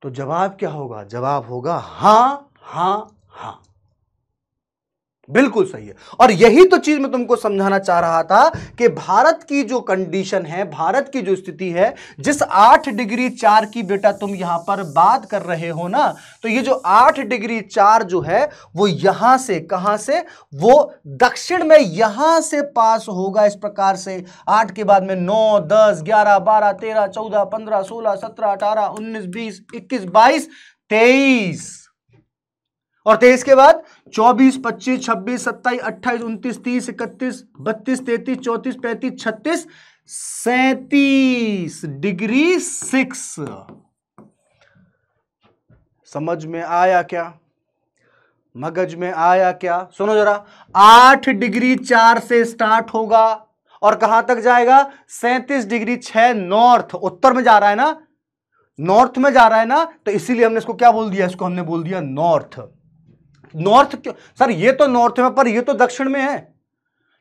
तो जवाब क्या होगा जवाब होगा हाँ हाँ हाँ बिल्कुल सही है और यही तो चीज मैं तुमको समझाना चाह रहा था कि भारत की जो कंडीशन है भारत की जो स्थिति है जिस आठ डिग्री चार की बेटा तुम यहां पर बात कर रहे हो ना तो ये जो आठ डिग्री चार जो है वो यहां से कहां से वो दक्षिण में यहां से पास होगा इस प्रकार से आठ के बाद में नौ दस ग्यारह बारह तेरह चौदह पंद्रह सोलह सत्रह अठारह उन्नीस बीस इक्कीस बाईस तेईस और तेईस के बाद चौबीस पच्चीस छब्बीस सत्ताईस अट्ठाईस उनतीस तीस इकतीस बत्तीस तैतीस चौतीस पैंतीस छत्तीस सैतीस डिग्री सिक्स समझ में आया क्या मगज में आया क्या सुनो जरा आठ डिग्री चार से स्टार्ट होगा और कहां तक जाएगा सैंतीस डिग्री छह नॉर्थ उत्तर में जा रहा है ना नॉर्थ में जा रहा है ना तो इसीलिए हमने इसको क्या बोल दिया इसको हमने बोल दिया नॉर्थ नॉर्थ सर ये तो नॉर्थ में पर ये तो दक्षिण में है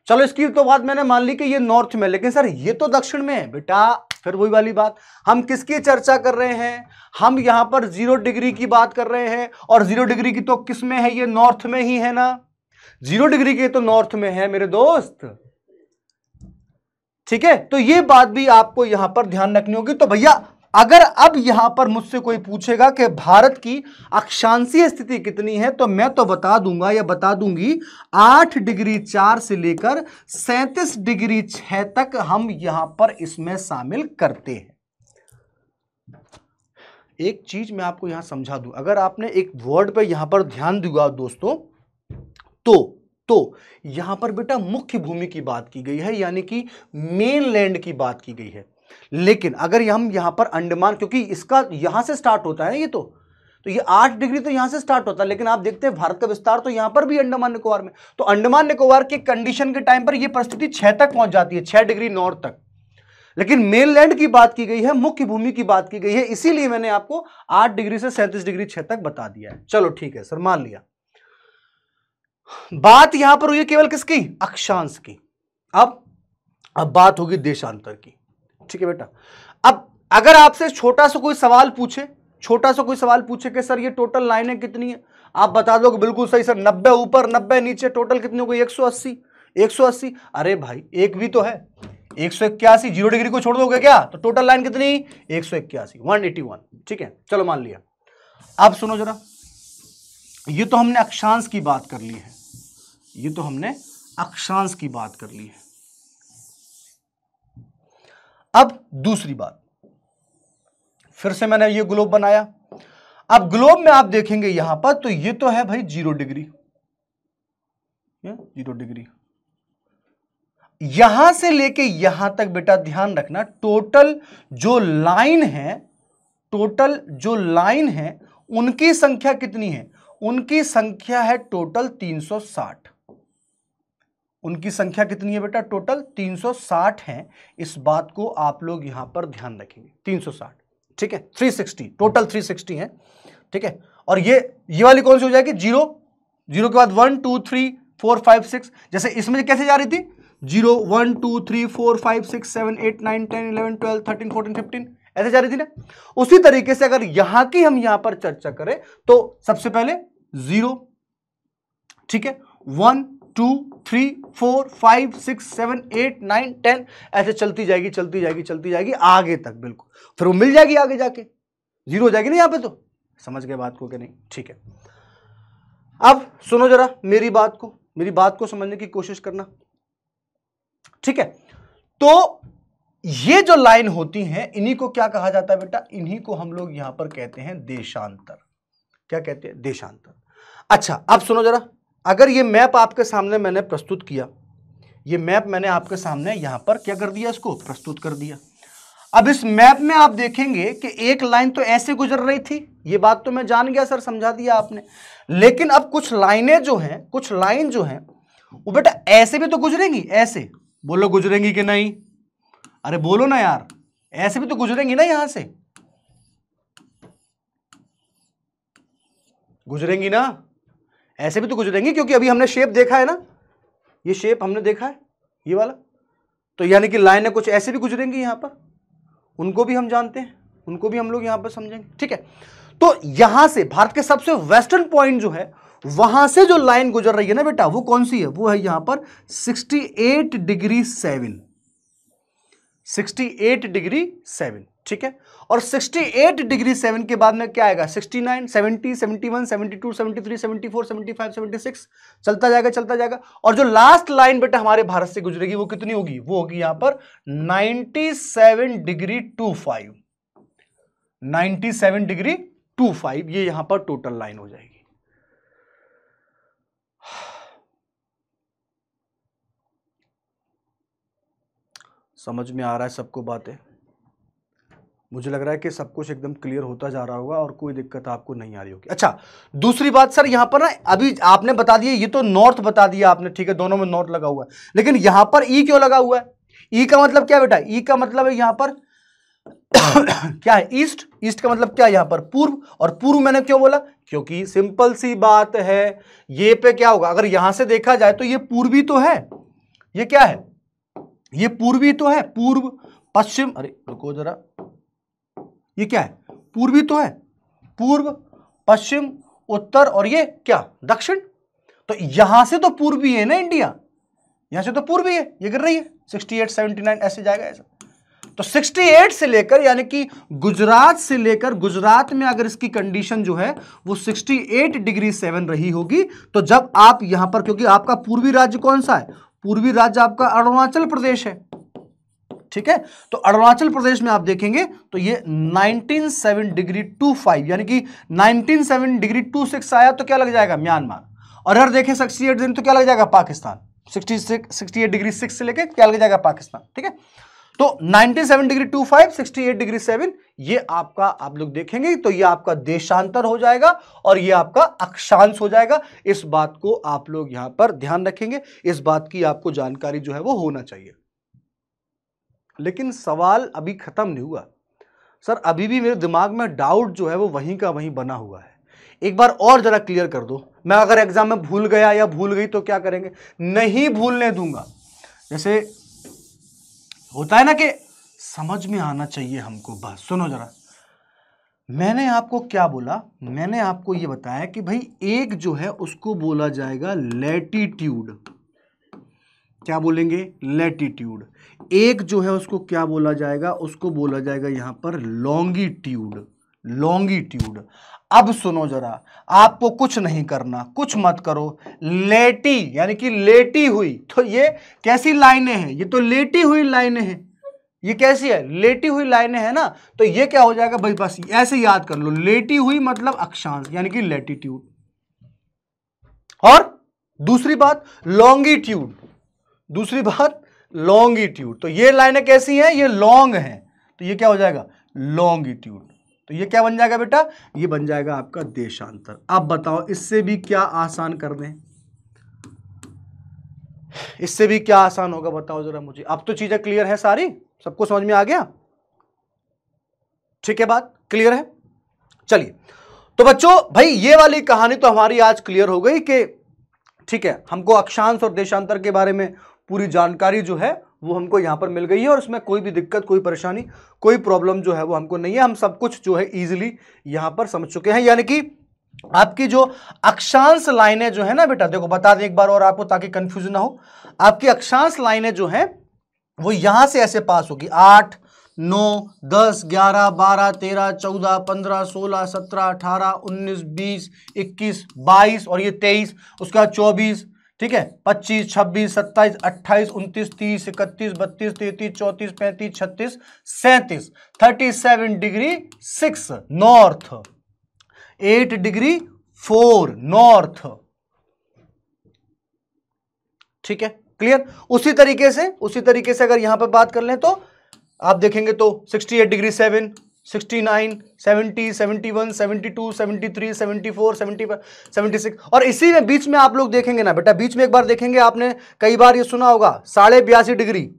चलो इसकी तो बात मैंने मान ली कि ये नॉर्थ में लेकिन सर ये तो दक्षिण में है बेटा फिर वही वाली बात हम किसकी चर्चा कर रहे हैं हम यहां पर जीरो डिग्री की बात कर रहे हैं और जीरो डिग्री की तो किस में है ये नॉर्थ में ही है ना जीरो डिग्री की तो नॉर्थ में है मेरे दोस्त ठीक है तो ये बात भी आपको यहां पर ध्यान रखनी होगी तो भैया अगर अब यहां पर मुझसे कोई पूछेगा कि भारत की अक्षांशीय स्थिति कितनी है तो मैं तो बता दूंगा या बता दूंगी आठ डिग्री चार से लेकर सैंतीस डिग्री छह तक हम यहां पर इसमें शामिल करते हैं एक चीज मैं आपको यहां समझा दूं अगर आपने एक वर्ड पर यहां पर ध्यान दिया दोस्तों तो तो यहां पर बेटा मुख्य भूमि की बात की गई है यानी कि मेन लैंड की बात की गई है लेकिन अगर हम यहां पर अंडमान क्योंकि इसका यहां से स्टार्ट होता है ये तो तो ये आठ डिग्री तो यहां से स्टार्ट होता है लेकिन आप देखते हैं भारत का विस्तार तो यहां पर भी अंडमान निकोबार में तो अंडमान निकोबार के कंडीशन के टाइम पर यह परिस्थिति छह तक पहुंच जाती है छह डिग्री नॉर्थ तक लेकिन मेनलैंड की बात की गई है मुख्य भूमि की बात की गई है इसीलिए मैंने आपको आठ डिग्री से सैंतीस डिग्री छह तक बता दिया है चलो ठीक है सर मान लिया बात यहां पर हुई केवल किसकी अक्षांश की अब अब बात होगी देशांतर की ठीक है बेटा अब अगर आपसे छोटा सा कोई सवाल पूछे छोटा सा कोई सवाल पूछे कि सर ये टोटल लाइनें कितनी है आप बता दो बिल्कुल सही सर नब्बे ऊपर नब्बे नीचे टोटल कितनी हो गई एक सौ अस्सी एक सौ अस्सी अरे भाई एक भी तो है एक सौ इक्यासी जीरो डिग्री को छोड़ दोगे क्या तो टोटल लाइन कितनी एक सौ इक्यासी वन एटी वन ठीक है चलो मान लिया अब सुनो जरा ये तो हमने अक्षांश की बात कर ली है ये तो हमने अक्षांश की बात कर ली है अब दूसरी बात फिर से मैंने ये ग्लोब बनाया अब ग्लोब में आप देखेंगे यहां पर तो ये तो है भाई जीरो डिग्री जीरो डिग्री यहां से लेके यहां तक बेटा ध्यान रखना टोटल जो लाइन है टोटल जो लाइन है उनकी संख्या कितनी है उनकी संख्या है टोटल 360 उनकी संख्या कितनी है बेटा टोटल 360 हैं इस बात को आप लोग यहां पर ध्यान रखेंगे 360 ठीक है 360 टोटल 360 हैं ठीक है और ये ये वाली कौन सी हो जाएगी जीरो जीरो के बाद one two three four five six जैसे इसमें कैसे जा रही थी zero one two three four five six seven eight nine ten eleven twelve thirteen fourteen fifteen ऐसे जा रही थी ना उसी तरीके से अगर यहां की हम यहां पर चर्चा करें तो सबसे पहले जीरो ठीक है one two three four five six seven eight nine ten ऐसे चलती जाएगी चलती जाएगी चलती जाएगी आगे तक बिल्कुल फिर वो मिल जाएगी आगे जाके जीरो हो जाएगी ना यहाँ पे तो समझ गए बात को कि नहीं ठीक है अब सुनो जरा मेरी बात को मेरी बात को समझने की कोशिश करना ठीक है तो ये जो लाइन होती हैं इन्हीं को क्या कहा जाता है बेटा इन्हीं को हम लोग यहां पर कहते हैं देशांतर क्या कहते हैं देशांतर अच्छा अब सुनो जरा अगर ये मैप आपके सामने मैंने प्रस्तुत किया ये मैप मैंने आपके सामने यहां पर क्या कर दिया इसको प्रस्तुत कर दिया अब इस मैप में आप देखेंगे कि एक लाइन तो ऐसे गुजर रही थी ये बात तो मैं जान गया सर समझा दिया आपने लेकिन अब कुछ लाइनें जो हैं कुछ लाइन जो हैं वो बेटा ऐसे भी तो गुजरेंगी ऐसे बोलो गुजरेंगी कि नहीं अरे बोलो ना यार ऐसे भी तो गुजरेंगी ना यहां से गुजरेंगी ना ऐसे भी तो गुजरेंगे क्योंकि अभी हमने शेप देखा है ना ये शेप हमने देखा है ये वाला तो यानी कि लाइनें कुछ ऐसे भी गुजरेंगी यहाँ पर उनको भी हम जानते हैं उनको भी हम लोग यहाँ पर समझेंगे ठीक है तो यहां से भारत के सबसे वेस्टर्न पॉइंट जो है वहां से जो लाइन गुजर रही है ना बेटा वो कौन सी है वो है यहां पर 68 डिग्री सेवन 68 डिग्री सेवन ठीक है और 68 डिग्री सेवन के बाद में क्या आएगा 69, 70, 71, 72, 73, 74, 75, 76 चलता जाएगा चलता जाएगा और जो लास्ट लाइन बेटा हमारे भारत से गुजरेगी वो कितनी होगी वो होगी यहां पर 97 डिग्री 25 97 डिग्री 25 ये यहां पर टोटल लाइन हो जाएगी समझ में आ रहा है सबको बातें मुझे लग रहा है कि सब कुछ एकदम क्लियर होता जा रहा होगा और कोई दिक्कत आपको नहीं आ रही होगी अच्छा दूसरी बात सर यहां पर ना अभी आपने बता दिया ये तो नॉर्थ बता दिया आपने ठीक है दोनों में नॉर्थ लगा हुआ है लेकिन यहां पर ई e क्यों लगा हुआ है ई e का मतलब क्या बेटा ई e का मतलब है यहां पर <coughs> क्या है ईस्ट ईस्ट का मतलब क्या है पर पूर्व और पूर्व मैंने क्यों बोला क्योंकि सिंपल सी बात है ये पे क्या होगा अगर यहां से देखा जाए तो ये पूर्वी तो है ये क्या है ये पूर्वी तो है पूर्व पश्चिम अरे रुको जरा ये क्या है पूर्वी तो है पूर्व पश्चिम उत्तर और ये क्या दक्षिण तो यहां से तो पूर्वी है ना इंडिया यहां से तो पूर्वी है ये गिर रही है 68 79 ऐसे जाएगा ऐसा तो 68 से लेकर यानी कि गुजरात से लेकर गुजरात में अगर इसकी कंडीशन जो है वो 68 डिग्री सेवन रही होगी तो जब आप यहां पर क्योंकि आपका पूर्वी राज्य कौन सा है पूर्वी राज्य आपका अरुणाचल प्रदेश है ठीक है तो अरुणाचल प्रदेश में आप देखेंगे तो ये 197 डिग्री 25 यानी कि 197 डिग्री 26 आया तो क्या लग जाएगा म्यांमार और अगर देखें सिक्सटी एट तो क्या लग जाएगा Pakistan sixty sixty eight degree six से लेके क्या लग जाएगा पाकिस्तान ठीक है तो 97 डिग्री 25, 68 डिग्री 7 ये आपका आप लोग देखेंगे तो ये आपका देशांतर हो जाएगा और ये आपका अक्षांश हो जाएगा इस बात को आप लोग यहां पर ध्यान रखेंगे इस बात की आपको जानकारी जो है वो होना चाहिए लेकिन सवाल अभी ख़त्म नहीं हुआ सर अभी भी मेरे दिमाग में डाउट जो है वो वहीं का वहीं बना हुआ है एक बार और ज़रा क्लियर कर दो मैं अगर एग्ज़ाम में भूल गया या भूल गई तो क्या करेंगे नहीं भूलने दूंगा जैसे होता है ना कि समझ में आना चाहिए हमको बस सुनो ज़रा मैंने आपको क्या बोला मैंने आपको ये बताया कि भाई एक जो है उसको बोला जाएगा लेटीट्यूड क्या बोलेंगे लेटीट्यूड एक जो है उसको क्या बोला जाएगा उसको बोला जाएगा यहां पर लॉन्गिट्यूड लॉन्गिट्यूड अब सुनो जरा आपको कुछ नहीं करना कुछ मत करो लेटी यानी कि लेटी हुई तो ये कैसी लाइनें हैं ये तो लेटी हुई लाइनें हैं ये कैसी है लेटी हुई लाइनें हैं ना तो ये क्या हो जाएगा भाई बस ऐसे याद कर लो लेटी हुई मतलब अक्षांश यानी कि लेटीट्यूड और दूसरी बात लॉन्गिट्यूड दूसरी बात लॉन्गिट्यूड तो ये लाइनें कैसी हैं ये लॉन्ग हैं तो ये क्या हो जाएगा लॉन्गिट्यूड तो ये क्या बन जाएगा बेटा ये बन जाएगा आपका देशांतर अब बताओ इससे भी क्या आसान कर दें इससे भी क्या आसान होगा बताओ जरा मुझे अब तो चीजें क्लियर है सारी सबको समझ में आ गया ठीक है बात क्लियर है चलिए तो बच्चों भाई ये वाली कहानी तो हमारी आज क्लियर हो गई कि ठीक है हमको अक्षांश और देशांतर के बारे में पूरी जानकारी जो है वो हमको यहाँ पर मिल गई है और उसमें कोई भी दिक्कत कोई परेशानी कोई प्रॉब्लम जो है वो हमको नहीं है हम सब कुछ जो है ईजिली यहाँ पर समझ चुके हैं यानी कि आपकी जो अक्षांश लाइनें जो है ना बेटा देखो बता दें एक बार और आपको ताकि कंफ्यूजन ना हो आपकी अक्षांश लाइनें जो हैं वो यहां से ऐसे पास होगी आठ नौ दस ग्यारह बारह तेरह चौदह पंद्रह सोलह सत्रह अठारह उन्नीस बीस इक्कीस बाईस और ये तेईस उसके बाद चौबीस ठीक है पच्चीस छब्बीस सत्ताईस अट्ठाईस उनतीस तीस इकतीस बत्तीस तैतीस चौतीस पैंतीस छत्तीस सैंतीस thirty seven degree six north eight degree four north ठीक है क्लियर उसी तरीके से उसी तरीके से अगर यहां पर बात कर लें तो आप देखेंगे तो sixty eight degree seven sixty nine seventy seventy one seventy two seventy three seventy four seventy seventy six और इसी में बीच में आप लोग देखेंगे ना बेटा बीच में एक बार देखेंगे आपने कई बार ये सुना होगा साढ़े बयासी डिग्री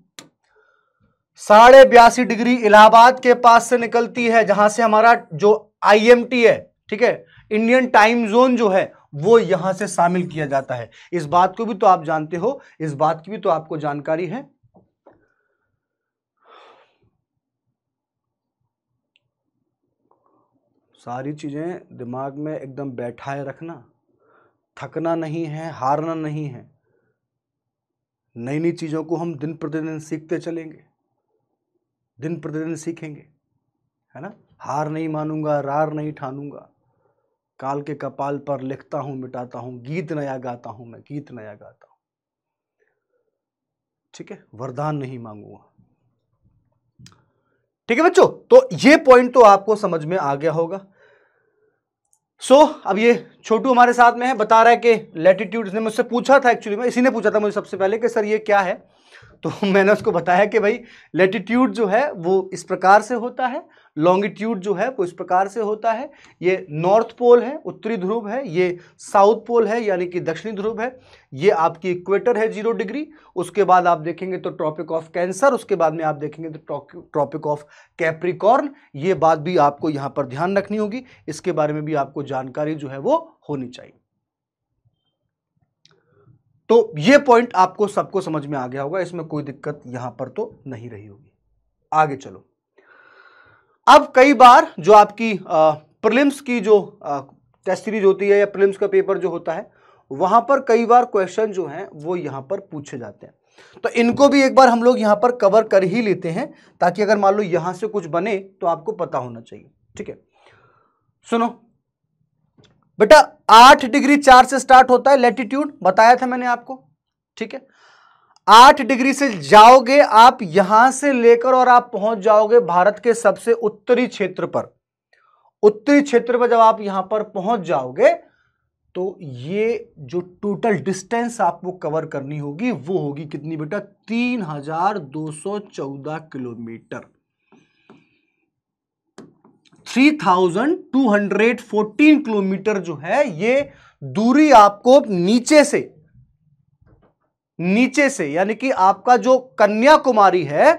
साढ़े बयासी डिग्री इलाहाबाद के पास से निकलती है जहां से हमारा जो आईएमटी है ठीक है इंडियन टाइम जोन जो है वो यहां से शामिल किया जाता है इस बात को भी तो आप जानते हो इस बात की भी तो आपको जानकारी है सारी चीज़ें दिमाग में एकदम बैठाए रखना थकना नहीं है हारना नहीं है नई नई चीज़ों को हम दिन प्रतिदिन सीखते चलेंगे दिन प्रतिदिन सीखेंगे है ना हार नहीं मानूंगा रार नहीं ठानूंगा काल के कपाल पर लिखता हूँ मिटाता हूँ गीत नया गाता हूँ मैं गीत नया गाता हूँ ठीक है वरदान नहीं मांगूंगा ठीक है बच्चों तो ये पॉइंट तो आपको समझ में आ गया होगा सो so, अब ये छोटू हमारे साथ में है बता रहा है कि लेटीट्यूड ने मुझसे पूछा था एक्चुअली में इसी ने पूछा था मुझे सबसे पहले कि सर ये क्या है तो <laughs> मैंने उसको बताया कि भाई लेटीट्यूड जो है वो इस प्रकार से होता है लॉन्गिट्यूड जो है वो इस प्रकार से होता है ये नॉर्थ पोल है उत्तरी ध्रुव है ये साउथ पोल है यानी कि दक्षिणी ध्रुव है ये आपकी इक्वेटर है जीरो डिग्री उसके बाद आप देखेंगे तो ट्रॉपिक ऑफ कैंसर उसके बाद में आप देखेंगे तो ट्रॉपिक ऑफ कैप्रिकॉर्न ये बात भी आपको यहाँ पर ध्यान रखनी होगी इसके बारे में भी आपको जानकारी जो है वो होनी चाहिए तो ये पॉइंट आपको सबको समझ में आ गया होगा इसमें कोई दिक्कत यहां पर तो नहीं रही होगी आगे चलो अब कई बार जो आपकी प्रिलिम्स की जो टेस्ट सीरीज होती है या प्रिलिम्स का पेपर जो होता है वहां पर कई बार क्वेश्चन जो हैं वो यहां पर पूछे जाते हैं तो इनको भी एक बार हम लोग यहां पर कवर कर ही लेते हैं ताकि अगर मान लो यहां से कुछ बने तो आपको पता होना चाहिए ठीक है सुनो बेटा आठ डिग्री चार से स्टार्ट होता है लेटीट्यूड बताया था मैंने आपको ठीक है आठ डिग्री से जाओगे आप यहां से लेकर और आप पहुंच जाओगे भारत के सबसे उत्तरी क्षेत्र पर उत्तरी क्षेत्र पर जब आप यहां पर पहुंच जाओगे तो ये जो टोटल डिस्टेंस आपको कवर करनी होगी वो होगी कितनी बेटा तीन हजार दो सौ चौदह kilometre three thousand two hundred fourteen kilometre जो है ये दूरी आपको नीचे से नीचे से यानी कि आपका जो कन्याकुमारी है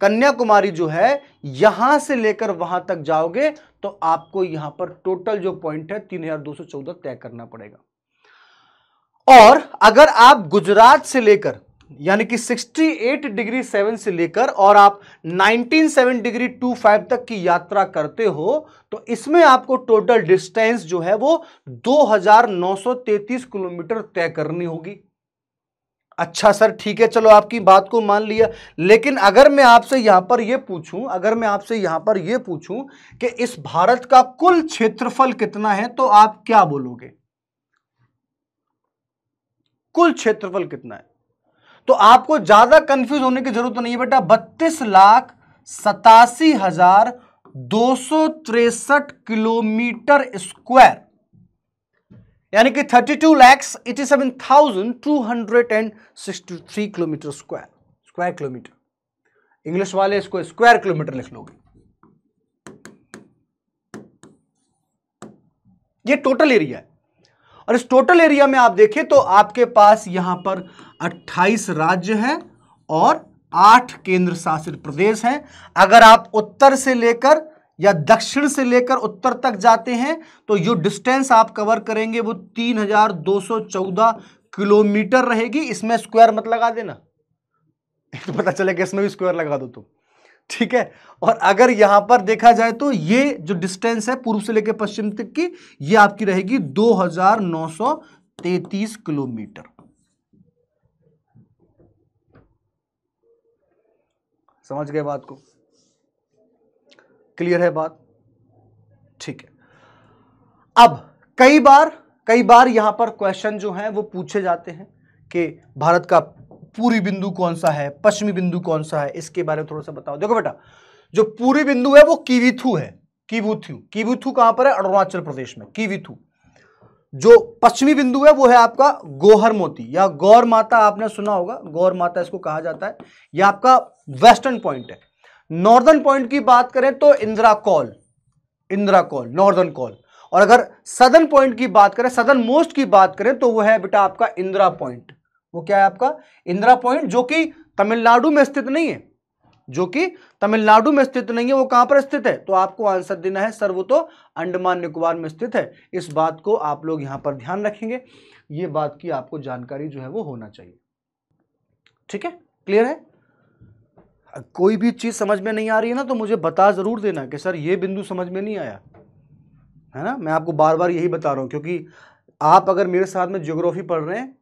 कन्याकुमारी जो है यहां से लेकर वहां तक जाओगे तो आपको यहां पर टोटल जो पॉइंट है तीन हजार दो सौ चौदह तय करना पड़ेगा और अगर आप गुजरात से लेकर यानी कि 68 डिग्री 7 से लेकर और आप 197 डिग्री 25 तक की यात्रा करते हो तो इसमें आपको टोटल डिस्टेंस जो है वो 2933 किलोमीटर तय करनी होगी अच्छा सर ठीक है चलो आपकी बात को मान लिया लेकिन अगर मैं आपसे यहां पर यह पूछूं अगर मैं आपसे यहां पर यह पूछूं कि इस भारत का कुल क्षेत्रफल कितना है तो आप क्या बोलोगे कुल क्षेत्रफल कितना है तो आपको ज्यादा कंफ्यूज होने की जरूरत नहीं है बेटा बत्तीस लाख सतासी हजार दो सौ तिरसठ किलोमीटर स्क्वायर यानी कि thirty two lakhs eighty seven thousand two hundred and sixty three kilometre square square kilometre English वाले इसको स्क्वायर किलोमीटर लिख लोगे ये टोटल एरिया है और इस टोटल एरिया में आप देखें तो आपके पास यहां पर 28 राज्य हैं और 8 केंद्र शासित प्रदेश हैं अगर आप उत्तर से लेकर या दक्षिण से लेकर उत्तर तक जाते हैं तो जो डिस्टेंस आप कवर करेंगे वो तीन हजार दो सौ चौदह किलोमीटर रहेगी इसमें स्क्वायर मत लगा देना <laughs> तो पता चलेगा इसमें भी स्क्वायर लगा दो तुम तो। ठीक है और अगर यहां पर देखा जाए तो ये जो डिस्टेंस है पूर्व से लेकर पश्चिम तक की ये आपकी रहेगी 2933 किलोमीटर समझ गए बात को क्लियर है बात ठीक है अब कई बार कई बार यहां पर क्वेश्चन जो है वो पूछे जाते हैं कि भारत का पूरी बिंदु कौन सा है पश्चिमी बिंदु कौन सा है इसके बारे में थोड़ा सा बताओ देखो बेटा जो पूरी बिंदु है वो कीवीथू है कीवुथ्यू कीवूथू कहां पर है अरुणाचल प्रदेश में कीवीथू जो पश्चिमी बिंदु है वो है आपका गोहर मोती या गौर माता आपने सुना होगा गौर माता इसको कहा जाता है या आपका वेस्टर्न पॉइंट है नॉर्दर्न पॉइंट की बात करें तो Indira col Indira col northern col और अगर सदर्न पॉइंट की बात करें सदर्न मोस्ट की बात करें तो वो है बेटा आपका इंदिरा पॉइंट वो क्या है आपका इंदिरा पॉइंट जो कि तमिलनाडु में स्थित नहीं है जो कि तमिलनाडु में स्थित नहीं है वो कहां पर स्थित है तो आपको आंसर देना है सर वो तो अंडमान निकोबार में स्थित है इस बात को आप लोग यहां पर ध्यान रखेंगे ये बात की आपको जानकारी जो है वो होना चाहिए ठीक है क्लियर है कोई भी चीज़ समझ में नहीं आ रही है ना तो मुझे बता ज़रूर देना कि सर ये बिंदु समझ में नहीं आया है ना मैं आपको बार बार यही बता रहा हूँ क्योंकि आप अगर मेरे साथ में ज्योग्राफी पढ़ रहे हैं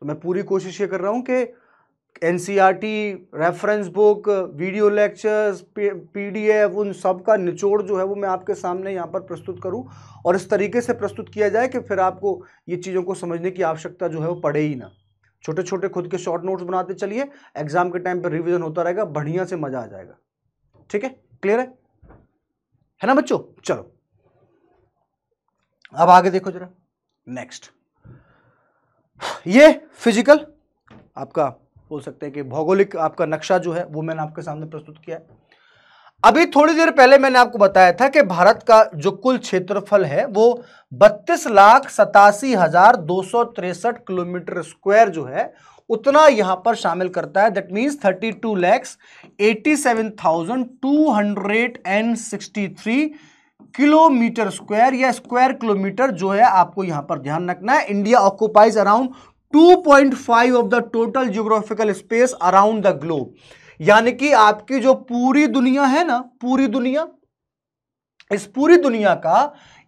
तो मैं पूरी कोशिश ये कर रहा हूँ कि an reference book video lectures P उन सब का निचोड़ जो है वो मैं आपके सामने यहाँ पर प्रस्तुत करूँ और इस तरीके से प्रस्तुत किया जाए कि फिर आपको ये चीज़ों को समझने की आवश्यकता जो है वो पड़े ही ना छोटे छोटे खुद के शॉर्ट नोट्स बनाते चलिए एग्जाम के टाइम पर रिविजन होता रहेगा बढ़िया से मजा आ जाएगा ठीक है क्लियर है है ना बच्चों चलो अब आगे देखो जरा नेक्स्ट ये फिजिकल आपका बोल सकते हैं कि भौगोलिक आपका नक्शा जो है वो मैंने आपके सामने प्रस्तुत किया है अभी थोड़ी देर पहले मैंने आपको बताया था कि भारत का जो कुल क्षेत्रफल है वो बत्तीस लाख सतासी हजार दो सौ तिरसठ किलोमीटर स्क्वायर जो है उतना यहां पर शामिल करता है that means thirty two lakhs eighty seven thousand two hundred and sixty three kilometre square या स्क्वायर किलोमीटर जो है आपको यहां पर ध्यान रखना है India occupies around five of the total geographical space around the globe यानी कि आपकी जो पूरी दुनिया है ना पूरी दुनिया इस पूरी दुनिया का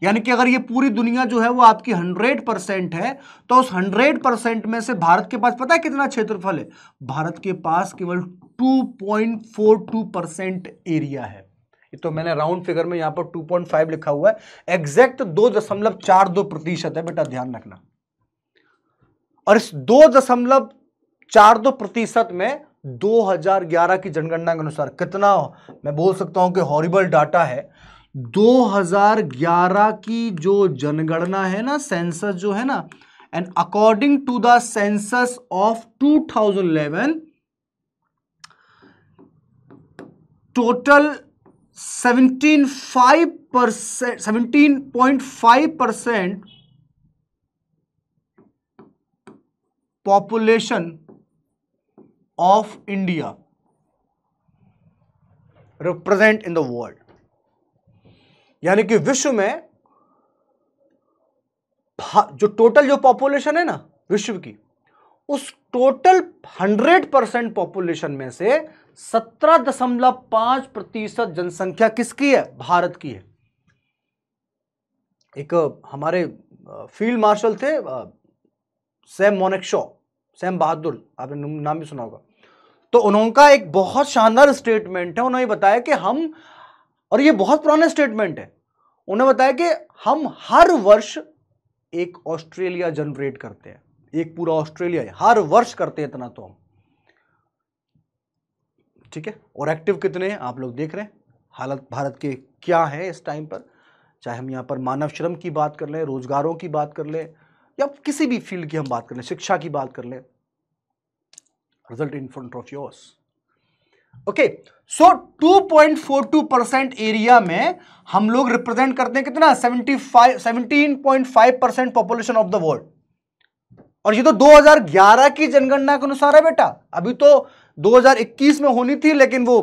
यानी कि अगर ये पूरी दुनिया जो है वो आपकी हंड्रेड परसेंट है तो उस हंड्रेड परसेंट में से भारत के पास पता है कितना क्षेत्रफल है भारत के पास केवल two point four two percent area है तो मैंने राउंड फिगर में यहां पर 2.5 लिखा हुआ है एग्जैक्ट दो दशमलव चार दो प्रतिशत है बेटा ध्यान रखना और इस दो दशमलव चार दो प्रतिशत में 2011 की जनगणना के अनुसार कितना मैं बोल सकता हूं कि हॉरिबल डाटा है 2011 की जो जनगणना है ना सेंसस जो है ना and according to the census of 2011 total 17.5 percent seventeen point five percent population of India represent in the world यानी कि विश्व में जो टोटल जो पॉपुलेशन है ना विश्व की उस टोटल 100 परसेंट पॉपुलेशन में से 17.5 प्रतिशत जनसंख्या किसकी है भारत की है एक हमारे फील्ड मार्शल थे सैम मोनेक्शॉ सैम बहादुर आपने नाम भी सुना होगा तो का एक बहुत शानदार स्टेटमेंट है उन्होंने बताया कि हम और ये बहुत पुराना स्टेटमेंट है उन्होंने बताया कि हम हर वर्ष एक ऑस्ट्रेलिया जनरेट करते हैं एक पूरा ऑस्ट्रेलिया है हर वर्ष करते हैं इतना तो हम ठीक है और एक्टिव कितने हैं आप लोग देख रहे हैं हालत भारत के क्या है इस टाइम पर चाहे हम यहाँ पर मानव श्रम की बात कर लें रोजगारों की बात कर लें या किसी भी फील्ड की हम बात कर लें शिक्षा की बात कर लें result in front of yours okay so 2.42 percent area में हम लोग रिप्रेजेंट करते हैं कितना 75 17.5 percent population of the world और ये तो 2011 की जनगणना के अनुसार है बेटा अभी तो 2021 में होनी थी लेकिन वो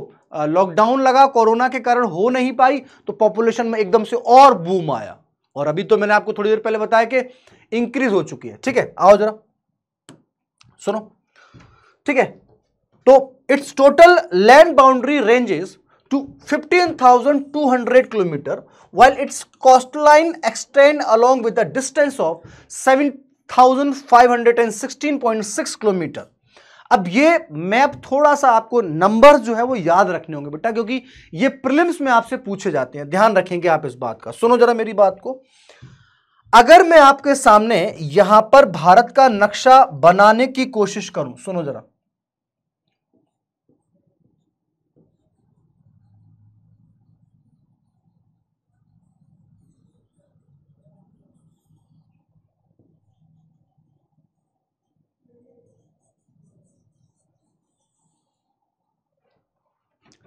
लॉकडाउन लगा कोरोना के कारण हो नहीं पाई तो पॉपुलेशन में एकदम से और बूम आया और अभी तो मैंने आपको थोड़ी देर पहले बताया कि इंक्रीज हो चुकी है ठीक है आओ जरा सुनो ठीक है तो it's total land boundary ranges to 15,200 km while its coastline extend along with a distance of 7,516.6 kilometre अब ये मैप थोड़ा सा आपको नंबर जो है वो याद रखने होंगे बेटा क्योंकि ये प्रिलिम्स में आपसे पूछे जाते हैं ध्यान रखेंगे आप इस बात का सुनो जरा मेरी बात को अगर मैं आपके सामने यहां पर भारत का नक्शा बनाने की कोशिश करूं सुनो जरा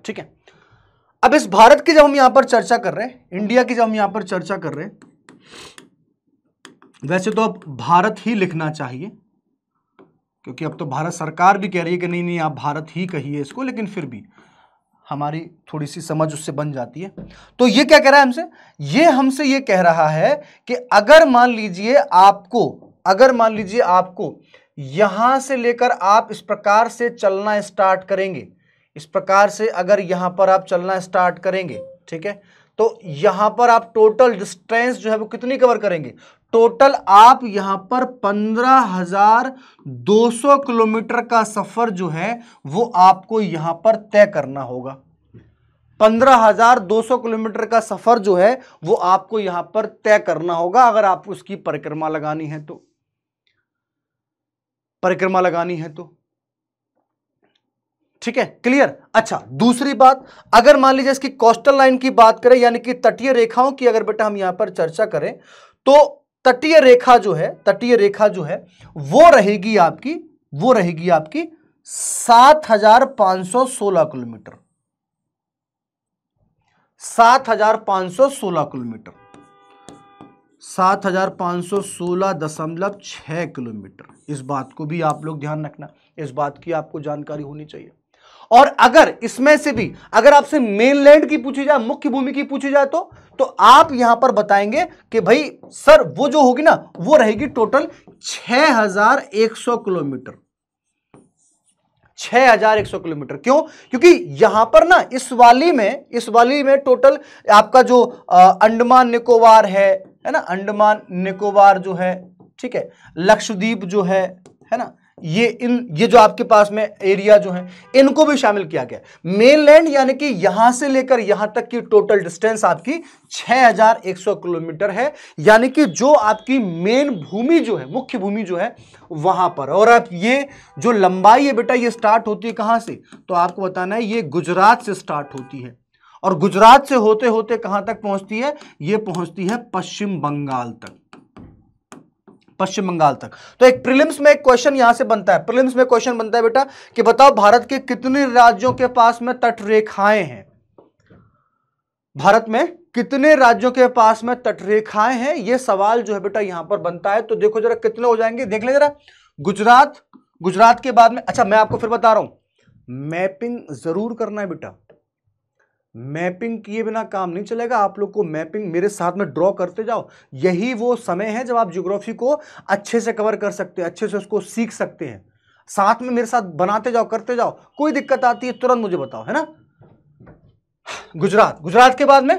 ठीक है अब इस भारत की जब हम यहां पर चर्चा कर रहे हैं इंडिया की जब हम यहां पर चर्चा कर रहे हैं वैसे तो अब भारत ही लिखना चाहिए क्योंकि अब तो भारत सरकार भी कह रही है कि नहीं नहीं आप भारत ही कहिए इसको लेकिन फिर भी हमारी थोड़ी सी समझ उससे बन जाती है तो ये क्या कह रहा है हमसे ये हमसे ये कह रहा है कि अगर मान लीजिए आपको अगर मान लीजिए आपको यहां से लेकर आप इस प्रकार से चलना स्टार्ट करेंगे इस प्रकार से अगर यहां पर आप चलना स्टार्ट करेंगे ठीक है तो यहां पर आप टोटल डिस्टेंस जो है वो कितनी कवर करेंगे टोटल आप यहां पर पंद्रह हजार दो सौ किलोमीटर का सफ़र जो है वो आपको यहां पर तय करना होगा पंद्रह हजार दो सौ किलोमीटर का सफ़र जो है वो आपको यहां पर तय करना होगा अगर आपको उसकी परिक्रमा लगानी है तो परिक्रमा लगानी है तो ठीक है क्लियर अच्छा दूसरी बात अगर मान लीजिए इसकी कोस्टल लाइन की बात करें यानी कि तटीय रेखाओं की अगर बेटा हम यहां पर चर्चा करें तो तटीय रेखा जो है तटीय रेखा जो है वो रहेगी आपकी वो रहेगी आपकी सात हजार पांच सौ सोलह किलोमीटर सात हजार पांच सौ सोलह किलोमीटर सात हजार पांच सौ सोलह दशमलव छह किलोमीटर इस बात को भी आप लोग ध्यान रखना इस बात की आपको जानकारी होनी चाहिए और अगर इसमें से भी अगर आपसे मेनलैंड की पूछी जाए मुख्य भूमि की पूछी जाए तो तो आप यहां पर बताएंगे कि भाई सर वो जो होगी ना वो रहेगी टोटल 6100 किलोमीटर 6100 किलोमीटर क्यों क्योंकि यहां पर ना इस वाली में इस वाली में टोटल आपका जो अंडमान निकोबार है है ना अंडमान निकोबार जो है ठीक है लक्षद्वीप जो है है ना ये इन ये जो आपके पास में एरिया जो है इनको भी शामिल किया गया मेन लैंड यानी कि यहां से लेकर यहां तक की टोटल डिस्टेंस आपकी 6100 किलोमीटर है यानी कि जो आपकी मेन भूमि जो है मुख्य भूमि जो है वहां पर और आप ये जो लंबाई है बेटा ये स्टार्ट होती है कहां से तो आपको बताना है ये गुजरात से स्टार्ट होती है और गुजरात से होते होते कहां तक पहुंचती है ये पहुंचती है पश्चिम बंगाल तक पश्चिम बंगाल तक तो एक प्रिलिम्स में एक क्वेश्चन यहां से बनता है प्रिलिम्स में क्वेश्चन बनता है बेटा कि बताओ भारत के कितने राज्यों के पास में तट रेखाएं हैं भारत में कितने राज्यों के पास में तटरेखाएं हैं यह सवाल जो है बेटा यहां पर बनता है तो देखो जरा कितने हो जाएंगे देख लें जरा गुजरात गुजरात के बाद में अच्छा मैं आपको फिर बता रहा हूं मैपिंग जरूर करना है बेटा मैपिंग किए बिना काम नहीं चलेगा आप लोग को मैपिंग मेरे साथ में ड्रॉ करते जाओ यही वो समय है जब आप ज्योग्राफी को अच्छे से कवर कर सकते हैं अच्छे से उसको सीख सकते हैं साथ में मेरे साथ बनाते जाओ करते जाओ कोई दिक्कत आती है तुरंत मुझे बताओ है ना गुजरात गुजरात के बाद में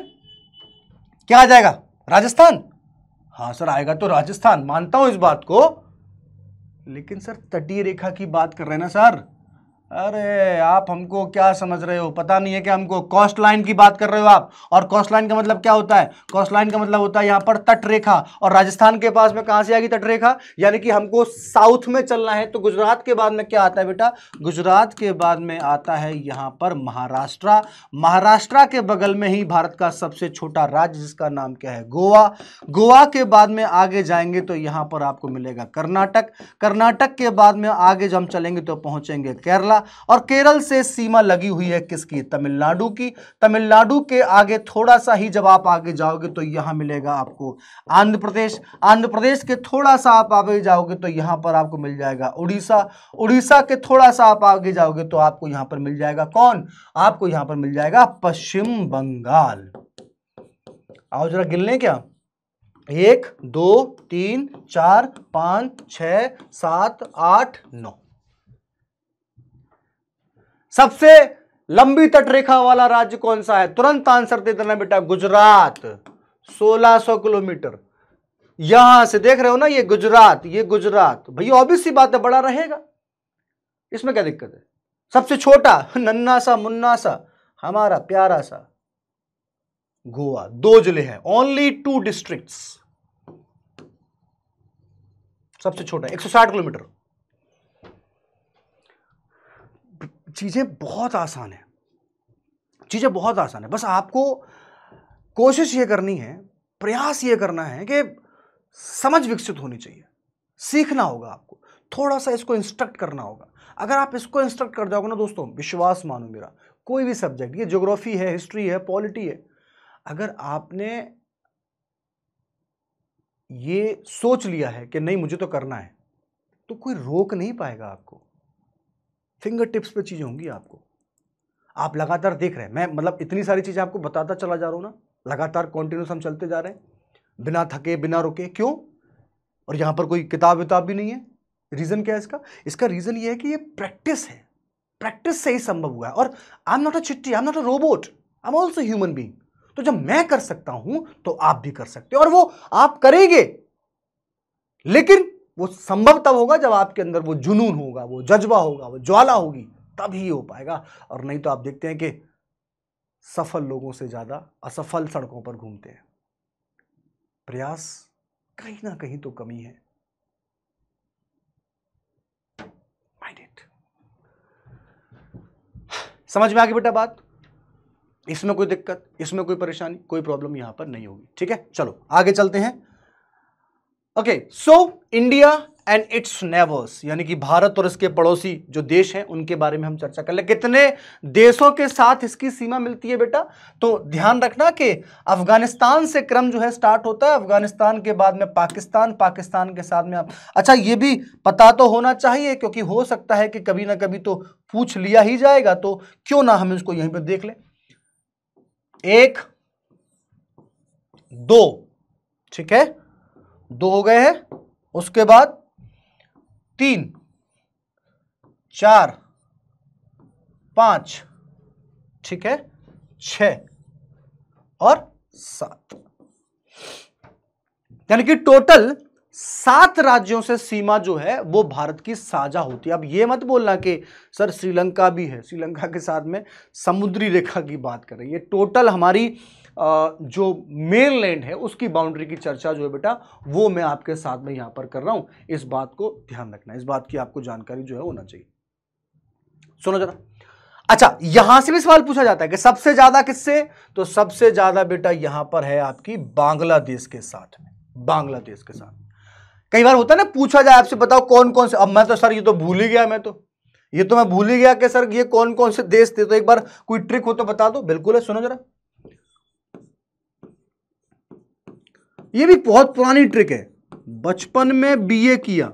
क्या आ जाएगा राजस्थान हाँ सर आएगा तो राजस्थान मानता हूं इस बात को लेकिन सर तटीय रेखा की बात कर रहे हैं ना सर अरे आप हमको क्या समझ रहे हो पता नहीं है कि हमको कॉस्ट लाइन की बात कर रहे हो आप और कॉस्ट लाइन का मतलब क्या होता है कॉस्ट लाइन का मतलब होता है यहाँ पर तट रेखा और राजस्थान के पास में कहाँ से आएगी तट रेखा यानी कि हमको साउथ में चलना है तो गुजरात के बाद में क्या आता है बेटा गुजरात के बाद में आता है यहाँ पर महाराष्ट्र महाराष्ट्र के बगल में ही भारत का सबसे छोटा राज्य जिसका नाम क्या है गोवा गोवा के बाद में आगे जाएंगे तो यहाँ पर आपको मिलेगा कर्नाटक कर्नाटक के बाद में आगे जब हम चलेंगे तो पहुँचेंगे केरला होगा और केरल से सीमा लगी हुई है किसकी तमिलनाडु की तमिलनाडु के आगे थोड़ा सा ही जब आप आगे जाओगे तो यहां मिलेगा आपको आंध्र प्रदेश आंध्र प्रदेश के थोड़ा सा आप आगे जाओगे तो यहां पर आपको मिल जाएगा उड़ीसा उड़ीसा के थोड़ा सा आप आगे जाओगे तो आपको यहां पर मिल जाएगा कौन आपको यहां पर मिल जाएगा पश्चिम बंगाल आओ जरा गिन लें क्या एक दो तीन चार पाँच छ सात आठ नौ सबसे लंबी तटरेखा वाला राज्य कौन सा है तुरंत आंसर दे देना बेटा गुजरात 1600 किलोमीटर यहां से देख रहे हो ना ये गुजरात ये गुजरात भैया ऑबिस सी बात है बड़ा रहेगा इसमें क्या दिक्कत है सबसे छोटा नन्ना सा मुन्ना सा हमारा प्यारा सा गोवा दो जिले हैं ओनली टू डिस्ट्रिक्ट्स सबसे छोटा 160 किलोमीटर चीज़ें बहुत आसान है चीज़ें बहुत आसान है बस आपको कोशिश ये करनी है प्रयास ये करना है कि समझ विकसित होनी चाहिए सीखना होगा आपको थोड़ा सा इसको इंस्ट्रक्ट करना होगा अगर आप इसको इंस्ट्रक्ट कर जाओगे ना दोस्तों विश्वास मानो मेरा कोई भी सब्जेक्ट ये ज्योग्राफी है हिस्ट्री है पॉलिटी है अगर आपने ये सोच लिया है कि नहीं मुझे तो करना है तो कोई रोक नहीं पाएगा आपको फिंगर टिप्स पे चीज़ें होंगी आपको आप लगातार देख रहे हैं मैं मतलब इतनी सारी चीज़ें आपको बताता चला जा रहा हूँ ना लगातार कॉन्टिन्यूस हम चलते जा रहे हैं बिना थके बिना रुके क्यों और यहाँ पर कोई किताब विताब भी नहीं है रीज़न क्या है इसका इसका रीज़न ये है कि ये प्रैक्टिस है प्रैक्टिस से ही संभव हुआ है और आई am not a Chitti I am not a robot I am also human being तो जब मैं कर सकता हूं तो आप भी कर सकते हो और वो आप करेंगे लेकिन वो संभव तब होगा जब आपके अंदर वो जुनून होगा वो जज्बा होगा वो ज्वाला होगी तब ही हो पाएगा और नहीं तो आप देखते हैं कि सफल लोगों से ज़्यादा असफल सड़कों पर घूमते हैं प्रयास कहीं ना कहीं तो कमी है समझ में आ गई बेटा बात इसमें कोई दिक्कत इसमें कोई परेशानी कोई प्रॉब्लम यहां पर नहीं होगी ठीक है चलो आगे चलते हैं okay so India and its neighbours यानी कि भारत और इसके पड़ोसी जो देश हैं उनके बारे में हम चर्चा कर ले कितने देशों के साथ इसकी सीमा मिलती है बेटा तो ध्यान रखना कि अफगानिस्तान से क्रम जो है स्टार्ट होता है अफगानिस्तान के बाद में पाकिस्तान पाकिस्तान के साथ में आप अच्छा ये भी पता तो होना चाहिए क्योंकि हो सकता है कि कभी ना कभी तो पूछ लिया ही जाएगा तो क्यों ना हम इसको यहीं पर देख लें एक दो ठीक है दो हो गए हैं उसके बाद तीन चार पांच ठीक है छ और सात यानी कि टोटल सात राज्यों से सीमा जो है वो भारत की साझा होती है अब ये मत बोलना कि सर श्रीलंका भी है श्रीलंका के साथ में समुद्री रेखा की बात करें ये टोटल हमारी जो मेन लैंड है उसकी बाउंड्री की चर्चा जो है बेटा वो मैं आपके साथ में यहां पर कर रहा हूं इस बात को ध्यान रखना इस बात की आपको जानकारी जो है होना चाहिए सुनो जरा अच्छा यहां से भी सवाल पूछा जाता है कि सबसे ज्यादा किससे तो सबसे ज्यादा बेटा यहां पर है आपकी बांग्लादेश के साथ में बांग्लादेश के साथ कई बार होता है ना पूछा जाए आपसे बताओ कौन कौन से अब मैं तो सर ये तो भूल ही गया मैं तो ये तो मैं भूल ही गया कि सर ये कौन कौन से देश थे तो एक बार कोई ट्रिक हो तो बता दो बिल्कुल है सुनो जरा ये भी बहुत पुरानी ट्रिक है बचपन में बीए किया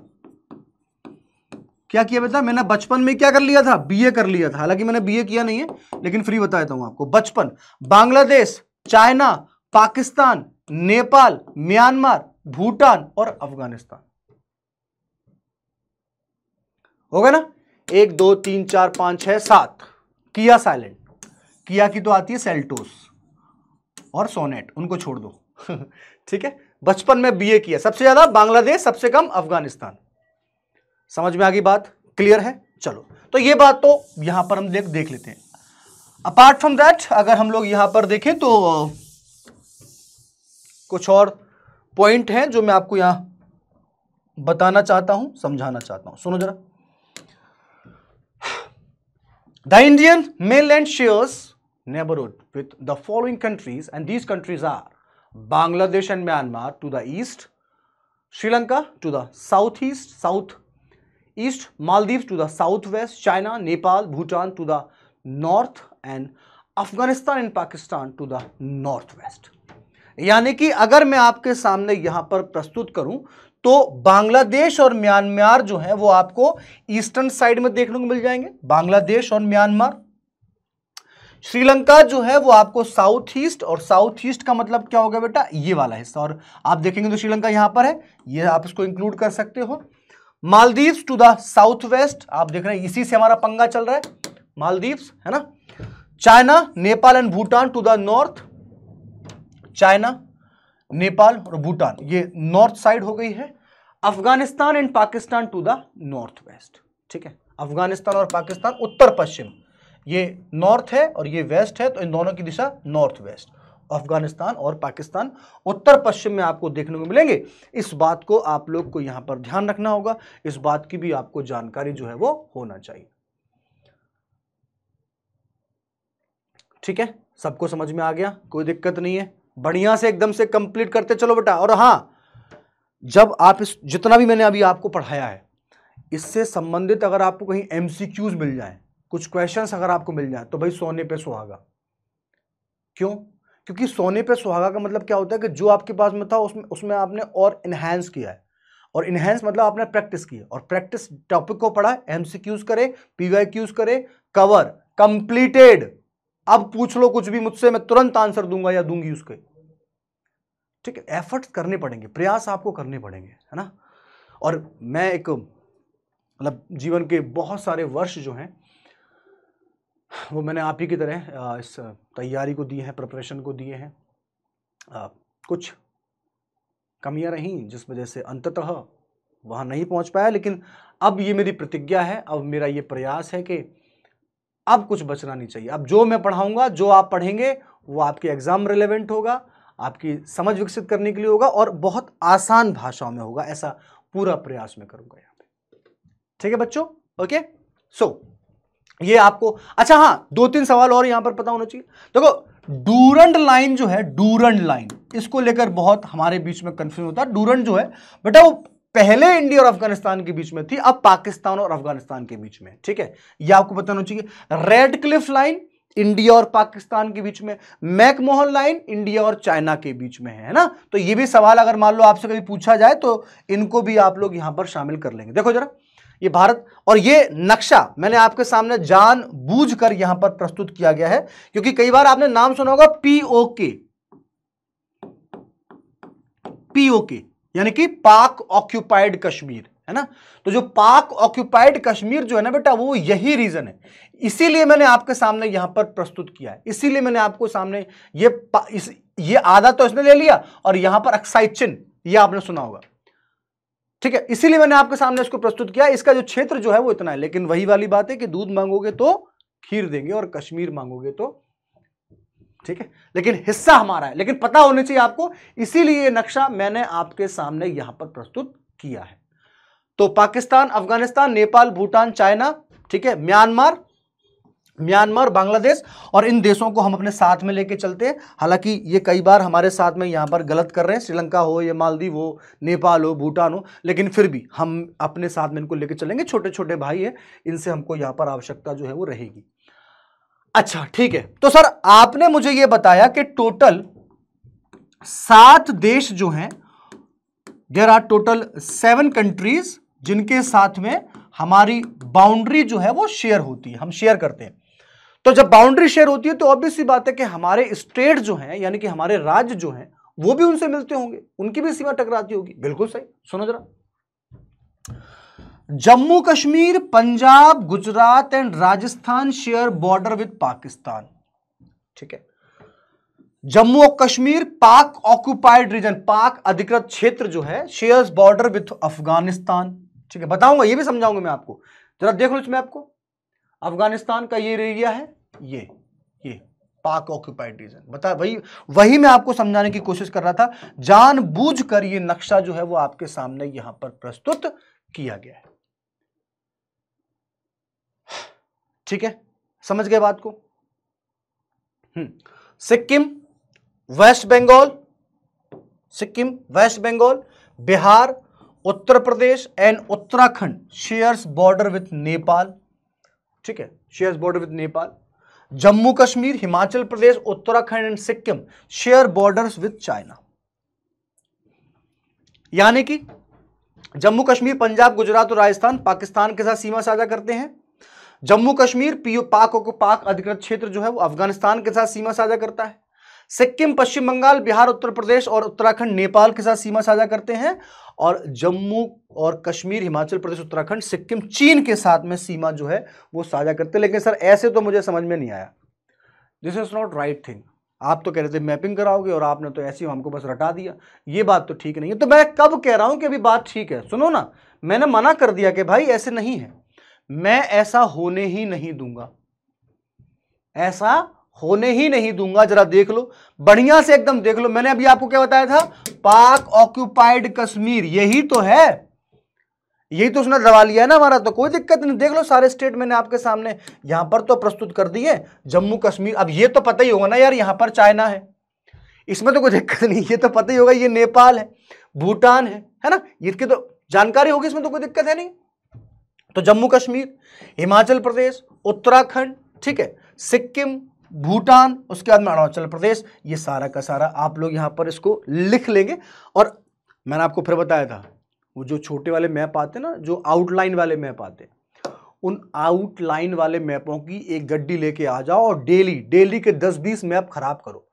क्या किया बेटा मैंने बचपन में क्या कर लिया था बीए कर लिया था हालांकि मैंने बीए किया नहीं है लेकिन फ्री बता देता हूं आपको बचपन बांग्लादेश चाइना पाकिस्तान नेपाल म्यांमार भूटान और अफगानिस्तान हो गया ना एक दो तीन चार पांच छह सात किया साइलेंट किया की तो आती है सेल्टोस और सोनेट उनको छोड़ दो <laughs> ठीक है बचपन में बीए किया सबसे ज्यादा बांग्लादेश सबसे कम अफगानिस्तान समझ में आ गई बात क्लियर है चलो तो ये बात तो यहां पर हम देख देख लेते हैं अपार्ट फ्रॉम दैट अगर हम लोग यहां पर देखें तो कुछ और पॉइंट हैं जो मैं आपको यहां बताना चाहता हूं समझाना चाहता हूं सुनो जरा the Indian mainland shares neighbourhood with the following countries and these countries are Bangladesh and Myanmar to the east, Sri Lanka to the southeast, south east, Maldives to the southwest, China, Nepal, Bhutan to the north and Afghanistan and Pakistan to the north west यानी कि अगर मैं आपके सामने यहां पर प्रस्तुत करूं तो बांग्लादेश और म्यांमार जो है वो आपको ईस्टर्न साइड में देखने को मिल जाएंगे बांग्लादेश और म्यांमार श्रीलंका जो है वो आपको साउथ ईस्ट और साउथ ईस्ट का मतलब क्या होगा बेटा ये वाला हिस्सा और आप देखेंगे तो श्रीलंका यहां पर है ये आप इसको इंक्लूड कर सकते हो Maldives to the south west आप देख रहे हैं इसी से हमारा पंगा चल रहा है मालदीव है ना China Nepal and Bhutan to the north China Nepal और भूटान ये नॉर्थ साइड हो गई है Afghanistan and Pakistan to the north west ठीक है अफगानिस्तान और पाकिस्तान उत्तर पश्चिम ये नॉर्थ है और ये वेस्ट है तो इन दोनों की दिशा नॉर्थ वेस्ट अफगानिस्तान और पाकिस्तान उत्तर पश्चिम में आपको देखने को मिलेंगे इस बात को आप लोग को यहां पर ध्यान रखना होगा इस बात की भी आपको जानकारी जो है वो होना चाहिए ठीक है सबको समझ में आ गया कोई दिक्कत नहीं है बढ़िया से एकदम से कंप्लीट करते चलो बेटा और हाँ जब आप इस जितना भी मैंने अभी आपको पढ़ाया है इससे संबंधित अगर आपको कहीं एमसीक्यूज मिल जाए कुछ क्वेश्चन अगर आपको मिल जाए तो भाई सोने पे सुहागा क्यों क्योंकि सोने पे सुहागा का मतलब क्या होता है कि जो आपके पास में था उसमें उसमें आपने और इन्हेंस किया है और इन्हेंस मतलब आपने प्रैक्टिस की और प्रैक्टिस टॉपिक को पढ़ा एम सी क्यूज करे पीवाई क्यूज करे कवर कंप्लीटेड अब पूछ लो कुछ भी मुझसे मैं तुरंत आंसर दूंगा या दूंगी उसके ठीक है एफर्ट्स करने पड़ेंगे प्रयास आपको करने पड़ेंगे है ना और मैं एक मतलब जीवन के बहुत सारे वर्ष जो हैं वो मैंने आप ही की तरह इस तैयारी को दिए हैं प्रिपरेशन को दिए हैं कुछ कमियां रहीं जिस वजह से अंततः वहाँ नहीं पहुँच पाया लेकिन अब ये मेरी प्रतिज्ञा है अब मेरा ये प्रयास है कि अब कुछ बचना नहीं चाहिए अब जो मैं पढ़ाऊँगा जो आप पढ़ेंगे वो आपके एग्ज़ाम रिलेवेंट होगा आपकी समझ विकसित करने के लिए होगा और बहुत आसान भाषाओं में होगा ऐसा पूरा प्रयास मैं करूँगा यहाँ पे ठीक है बच्चों ओके सो so, ये आपको अच्छा हाँ दो तीन सवाल और यहां पर पता होना चाहिए देखो डूरंड लाइन जो है डूरंड लाइन इसको लेकर बहुत हमारे बीच में कंफ्यूज होता है डूरंड जो है बेटा वो पहले इंडिया और अफगानिस्तान के बीच में थी अब पाकिस्तान और अफगानिस्तान के बीच में ठीक है ये आपको पता होना चाहिए रेड क्लिफ लाइन इंडिया और पाकिस्तान के बीच में मैकमोहन लाइन इंडिया और चाइना के बीच में है ना तो ये भी सवाल अगर मान लो आपसे कभी पूछा जाए तो इनको भी आप लोग यहां पर शामिल कर लेंगे देखो जरा ये भारत और ये नक्शा मैंने आपके सामने जान बूझ कर यहां पर प्रस्तुत किया गया है क्योंकि कई बार आपने नाम सुना होगा पीओके पीओके यानी कि पाक ऑक्यूपाइड कश्मीर है ना तो जो पाक ऑक्यूपाइड कश्मीर जो है ना बेटा वो यही रीजन है इसीलिए मैंने आपके सामने यहां पर प्रस्तुत किया है इसीलिए मैंने आपको सामने ये इस, ये आधा तो इसने ले लिया और यहां पर अक्साइचिन ये आपने सुना होगा ठीक है इसीलिए मैंने आपके सामने इसको प्रस्तुत किया इसका जो क्षेत्र जो है वो इतना है लेकिन वही वाली बात है कि दूध मांगोगे तो खीर देंगे और कश्मीर मांगोगे तो ठीक है लेकिन हिस्सा हमारा है लेकिन पता होना चाहिए आपको इसीलिए नक्शा मैंने आपके सामने यहां पर प्रस्तुत किया है तो पाकिस्तान अफगानिस्तान नेपाल भूटान चाइना ठीक है म्यांमार म्यांमार बांग्लादेश और इन देशों को हम अपने साथ में लेके चलते हैं हालांकि ये कई बार हमारे साथ में यहाँ पर गलत कर रहे हैं श्रीलंका हो या मालदीव हो नेपाल हो भूटान हो लेकिन फिर भी हम अपने साथ में इनको लेके चलेंगे छोटे छोटे भाई हैं इनसे हमको यहाँ पर आवश्यकता जो है वो रहेगी अच्छा ठीक है तो सर आपने मुझे ये बताया कि टोटल सात देश जो हैं there are total seven countries जिनके साथ में हमारी बाउंड्री जो है वो शेयर होती है हम शेयर करते हैं तो जब बाउंड्री शेयर होती है तो ऑब्वियस सी बात है कि हमारे स्टेट जो हैं यानी कि हमारे राज्य जो हैं वो भी उनसे मिलते होंगे उनकी भी सीमा टकराती होगी बिल्कुल सही सुनो जरा Jammu Kashmir Punjab Gujarat and Rajasthan share border with Pakistan ठीक है जम्मू और कश्मीर पाक ऑक्यूपाइड रीजन पाक अधिकृत क्षेत्र जो है शेयर्स बॉर्डर विथ अफगानिस्तान ठीक है बताऊंगा ये भी समझाऊंगा मैं आपको जरा देख लो इसमें आपको अफगानिस्तान का ये एरिया है ये ये पाक ऑक्यूपाइड रीजन बता वही वही मैं आपको समझाने की कोशिश कर रहा था जानबूझकर ये नक्शा जो है वो आपके सामने यहां पर प्रस्तुत किया गया है ठीक है समझ गए बात को हम्म। Sikkim West Bengal Sikkim West Bengal Bihar Uttar Pradesh and Uttarakhand shares border with Nepal ठीक है share border with Nepal Jammu Kashmir Himachal Pradesh Uttarakhand and Sikkim share border with China यानी कि जम्मू कश्मीर पंजाब गुजरात और राजस्थान पाकिस्तान के साथ सीमा साझा करते हैं जम्मू कश्मीर पीओ पाक पाक अधिकृत क्षेत्र जो है वो अफगानिस्तान के साथ सीमा साझा करता है सिक्किम पश्चिम बंगाल बिहार उत्तर प्रदेश और उत्तराखंड नेपाल के साथ सीमा साझा करते हैं और जम्मू और कश्मीर हिमाचल प्रदेश उत्तराखंड सिक्किम चीन के साथ में सीमा जो है वो साझा करते लेकिन सर ऐसे तो मुझे समझ में नहीं आया this is not right thing आप तो कह रहे थे मैपिंग कराओगे और आपने तो ऐसी हमको बस रटा दिया ये बात तो ठीक नहीं है तो मैं कब कह रहा हूं कि अभी बात ठीक है सुनो ना मैंने मना कर दिया कि भाई ऐसे नहीं है मैं ऐसा होने ही नहीं दूंगा ऐसा होने ही नहीं दूंगा जरा देख लो बढ़िया से एकदम देख लो मैंने अभी आपको क्या बताया था पाक ऑक्यूपाइड कश्मीर यही तो है यही तो उसने दबा लिया ना हमारा तो कोई दिक्कत नहीं देख लो सारे स्टेट मैंने आपके सामने यहां पर तो प्रस्तुत कर दिए जम्मू कश्मीर अब ये तो पता ही होगा ना यार यहां पर चाइना है इसमें तो कोई दिक्कत नहीं ये तो पता ही होगा ये नेपाल है भूटान है है ना इसकी तो जानकारी होगी इसमें तो कोई दिक्कत है नहीं तो जम्मू कश्मीर हिमाचल प्रदेश उत्तराखंड ठीक है सिक्किम भूटान उसके बाद में अरुणाचल प्रदेश ये सारा का सारा आप लोग यहाँ पर इसको लिख लेंगे और मैंने आपको फिर बताया था वो जो छोटे वाले मैप आते ना जो आउटलाइन वाले मैप आते उन आउटलाइन वाले मैपों की एक गड्डी लेके आ जाओ और डेली डेली के 10-20 मैप खराब करो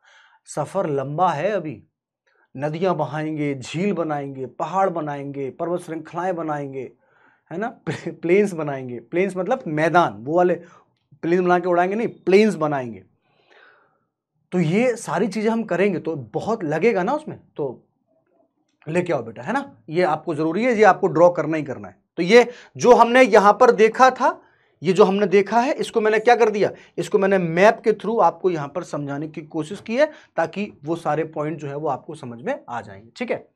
सफ़र लंबा है अभी नदियाँ बहाएंगे झील बनाएंगे पहाड़ बनाएंगे पर्वत श्रृंखलाएँ बनाएंगे है ना प्लेन्स <laughs> बनाएंगे प्लेन्स मतलब मैदान वो वाले प्लेन बना के उड़ाएंगे नहीं प्लेन्स बनाएंगे तो ये सारी चीज़ें हम करेंगे तो बहुत लगेगा ना उसमें तो लेके आओ बेटा है ना ये आपको ज़रूरी है ये आपको ड्रॉ करना ही करना है तो ये जो हमने यहाँ पर देखा था ये जो हमने देखा है इसको मैंने क्या कर दिया इसको मैंने मैप के थ्रू आपको यहाँ पर समझाने की कोशिश की है ताकि वो सारे पॉइंट जो है वो आपको समझ में आ जाएंगे ठीक है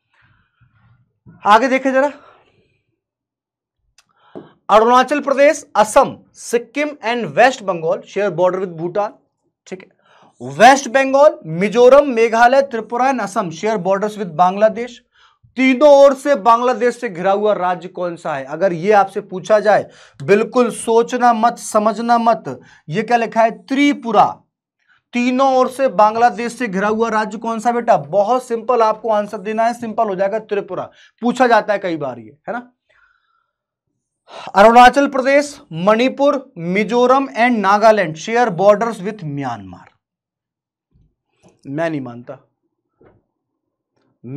आगे देखें ज़रा Arunachal Pradesh Assam Sikkim and West Bengal share border with Bhutan ठीक है West Bengal Mizoram Meghalaya Tripura and Assam share border with Bangladesh तीनों ओर से बांग्लादेश से घिरा हुआ राज्य कौन सा है अगर ये आपसे पूछा जाए बिल्कुल सोचना मत समझना मत ये क्या लिखा है त्रिपुरा तीनों ओर से बांग्लादेश से घिरा हुआ राज्य कौन सा बेटा बहुत सिंपल आपको आंसर देना है सिंपल हो जाएगा त्रिपुरा पूछा जाता है कई बार ये है ना Arunachal Pradesh Manipur Mizoram and Nagaland share borders with Myanmar मैं नहीं मानता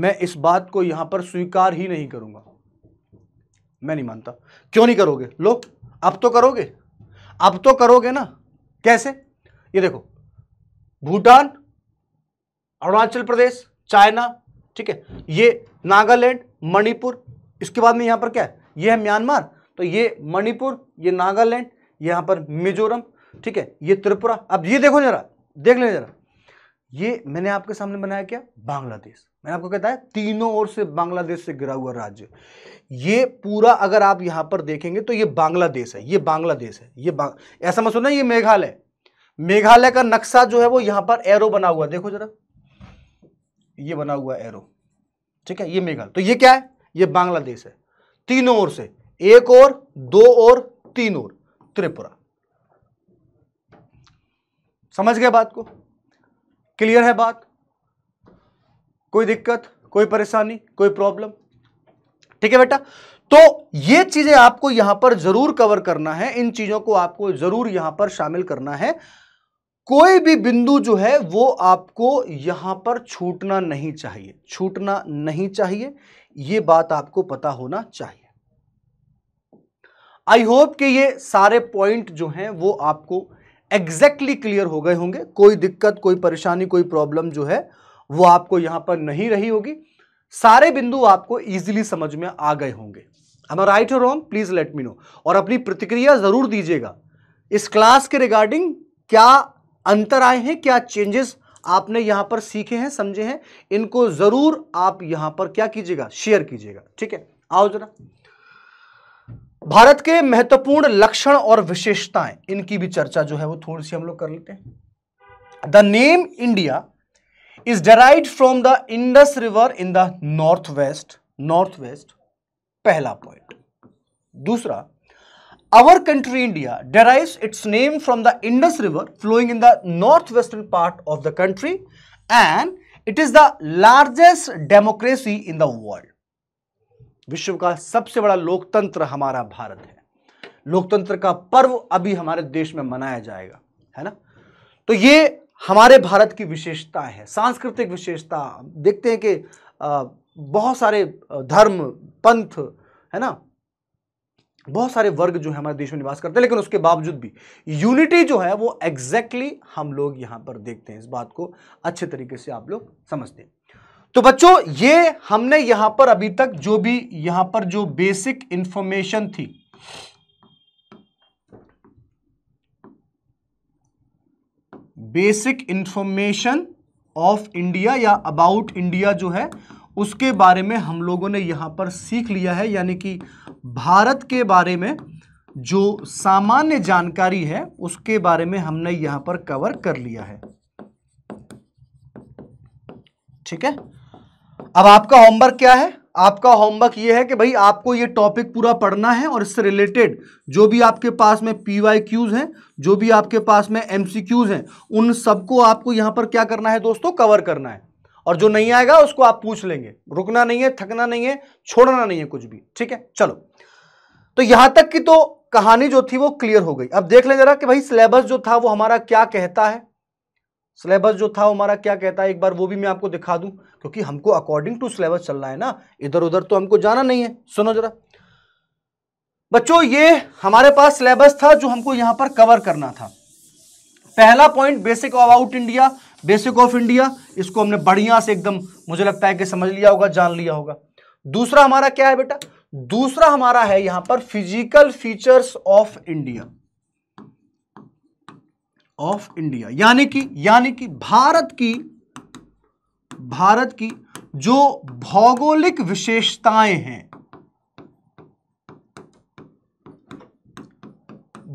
मैं इस बात को यहां पर स्वीकार ही नहीं करूंगा मैं नहीं मानता क्यों नहीं करोगे लो अब तो करोगे अब तो करोगे ना कैसे ये देखो भूटान अरुणाचल प्रदेश चाइना ठीक है ये नागालैंड मणिपुर इसके बाद में यहां पर क्या है ये है म्यांमार तो ये मणिपुर ये नागालैंड यहाँ पर मिजोरम ठीक है ये त्रिपुरा अब ये देखो जरा देख ले जरा ये मैंने आपके सामने बनाया क्या बांग्लादेश मैंने आपको कहता है तीनों ओर से बांग्लादेश से गिरा हुआ राज्य ये पूरा अगर आप यहां पर देखेंगे तो ये बांग्लादेश है ये बांग्लादेश है ये बांग... ऐसा मत सुनना ये मेघालय मेघालय का नक्शा जो है वो यहां पर एरो बना हुआ देखो जरा ये बना हुआ एरो ठीक है ये मेघालय तो ये क्या है ये बांग्लादेश है तीनों ओर से एक और दो और तीन और त्रिपुरा समझ गए बात को क्लियर है बात कोई दिक्कत कोई परेशानी कोई प्रॉब्लम ठीक है बेटा तो ये चीजें आपको यहां पर जरूर कवर करना है इन चीजों को आपको जरूर यहां पर शामिल करना है कोई भी बिंदु जो है वो आपको यहां पर छूटना नहीं चाहिए छूटना नहीं चाहिए ये बात आपको पता होना चाहिए आई होप कि ये सारे पॉइंट जो हैं वो आपको एग्जैक्टली exactly क्लियर हो गए होंगे कोई दिक्कत कोई परेशानी कोई प्रॉब्लम जो है वो आपको यहां पर नहीं रही होगी सारे बिंदु आपको ईजिली समझ में आ गए होंगे हमारा राइट और wrong please let me know और अपनी प्रतिक्रिया जरूर दीजिएगा इस क्लास के रिगार्डिंग क्या अंतर आए हैं क्या चेंजेस आपने यहां पर सीखे हैं समझे हैं इनको जरूर आप यहां पर क्या कीजिएगा शेयर कीजिएगा ठीक है आओ जरा भारत के महत्वपूर्ण लक्षण और विशेषताएं इनकी भी चर्चा जो है वो थोड़ी सी हम लोग कर लेते हैं the name India is derived from the Indus river in the north west north west पहला पॉइंट दूसरा our country India derive its name from the Indus river flowing in the north western part of the country and it is the largest democracy in the world विश्व का सबसे बड़ा लोकतंत्र हमारा भारत है लोकतंत्र का पर्व अभी हमारे देश में मनाया जाएगा है ना तो ये हमारे भारत की विशेषता है सांस्कृतिक विशेषता देखते हैं कि बहुत सारे धर्म पंथ है ना बहुत सारे वर्ग जो है हमारे देश में निवास करते हैं लेकिन उसके बावजूद भी यूनिटी जो है वो एग्जैक्टली exactly हम लोग यहाँ पर देखते हैं इस बात को अच्छे तरीके से आप लोग समझते हैं तो बच्चों ये हमने यहां पर अभी तक जो भी यहां पर जो बेसिक इंफॉर्मेशन थी बेसिक इंफॉर्मेशन ऑफ इंडिया या अबाउट इंडिया जो है उसके बारे में हम लोगों ने यहां पर सीख लिया है यानी कि भारत के बारे में जो सामान्य जानकारी है उसके बारे में हमने यहां पर कवर कर लिया है ठीक है अब आपका होमवर्क क्या है आपका होमवर्क ये है कि भाई आपको ये टॉपिक पूरा पढ़ना है और इससे रिलेटेड जो भी आपके पास में पी वाई क्यूज हैं जो भी आपके पास में एम सी क्यूज हैं उन सबको आपको यहाँ पर क्या करना है दोस्तों कवर करना है और जो नहीं आएगा उसको आप पूछ लेंगे रुकना नहीं है थकना नहीं है छोड़ना नहीं है कुछ भी ठीक है चलो तो यहां तक की तो कहानी जो थी वो क्लियर हो गई अब देख ले जरा कि भाई सिलेबस जो था वो हमारा क्या कहता है सिलेबस जो था हमारा क्या कहता है एक बार वो भी मैं आपको दिखा दूं क्योंकि हमको अकॉर्डिंग टू सिलेबस चलना है ना इधर उधर तो हमको जाना नहीं है सुनो जरा बच्चों ये हमारे पास सिलेबस था जो हमको यहां पर कवर करना था पहला point basic out India basic of India इसको हमने बढ़िया से एकदम मुझे लगता है कि समझ लिया होगा जान लिया होगा दूसरा हमारा क्या है बेटा दूसरा हमारा है यहां पर physical features of India of India यानी कि यानी कि भारत की भारत की जो भौगोलिक विशेषताएं हैं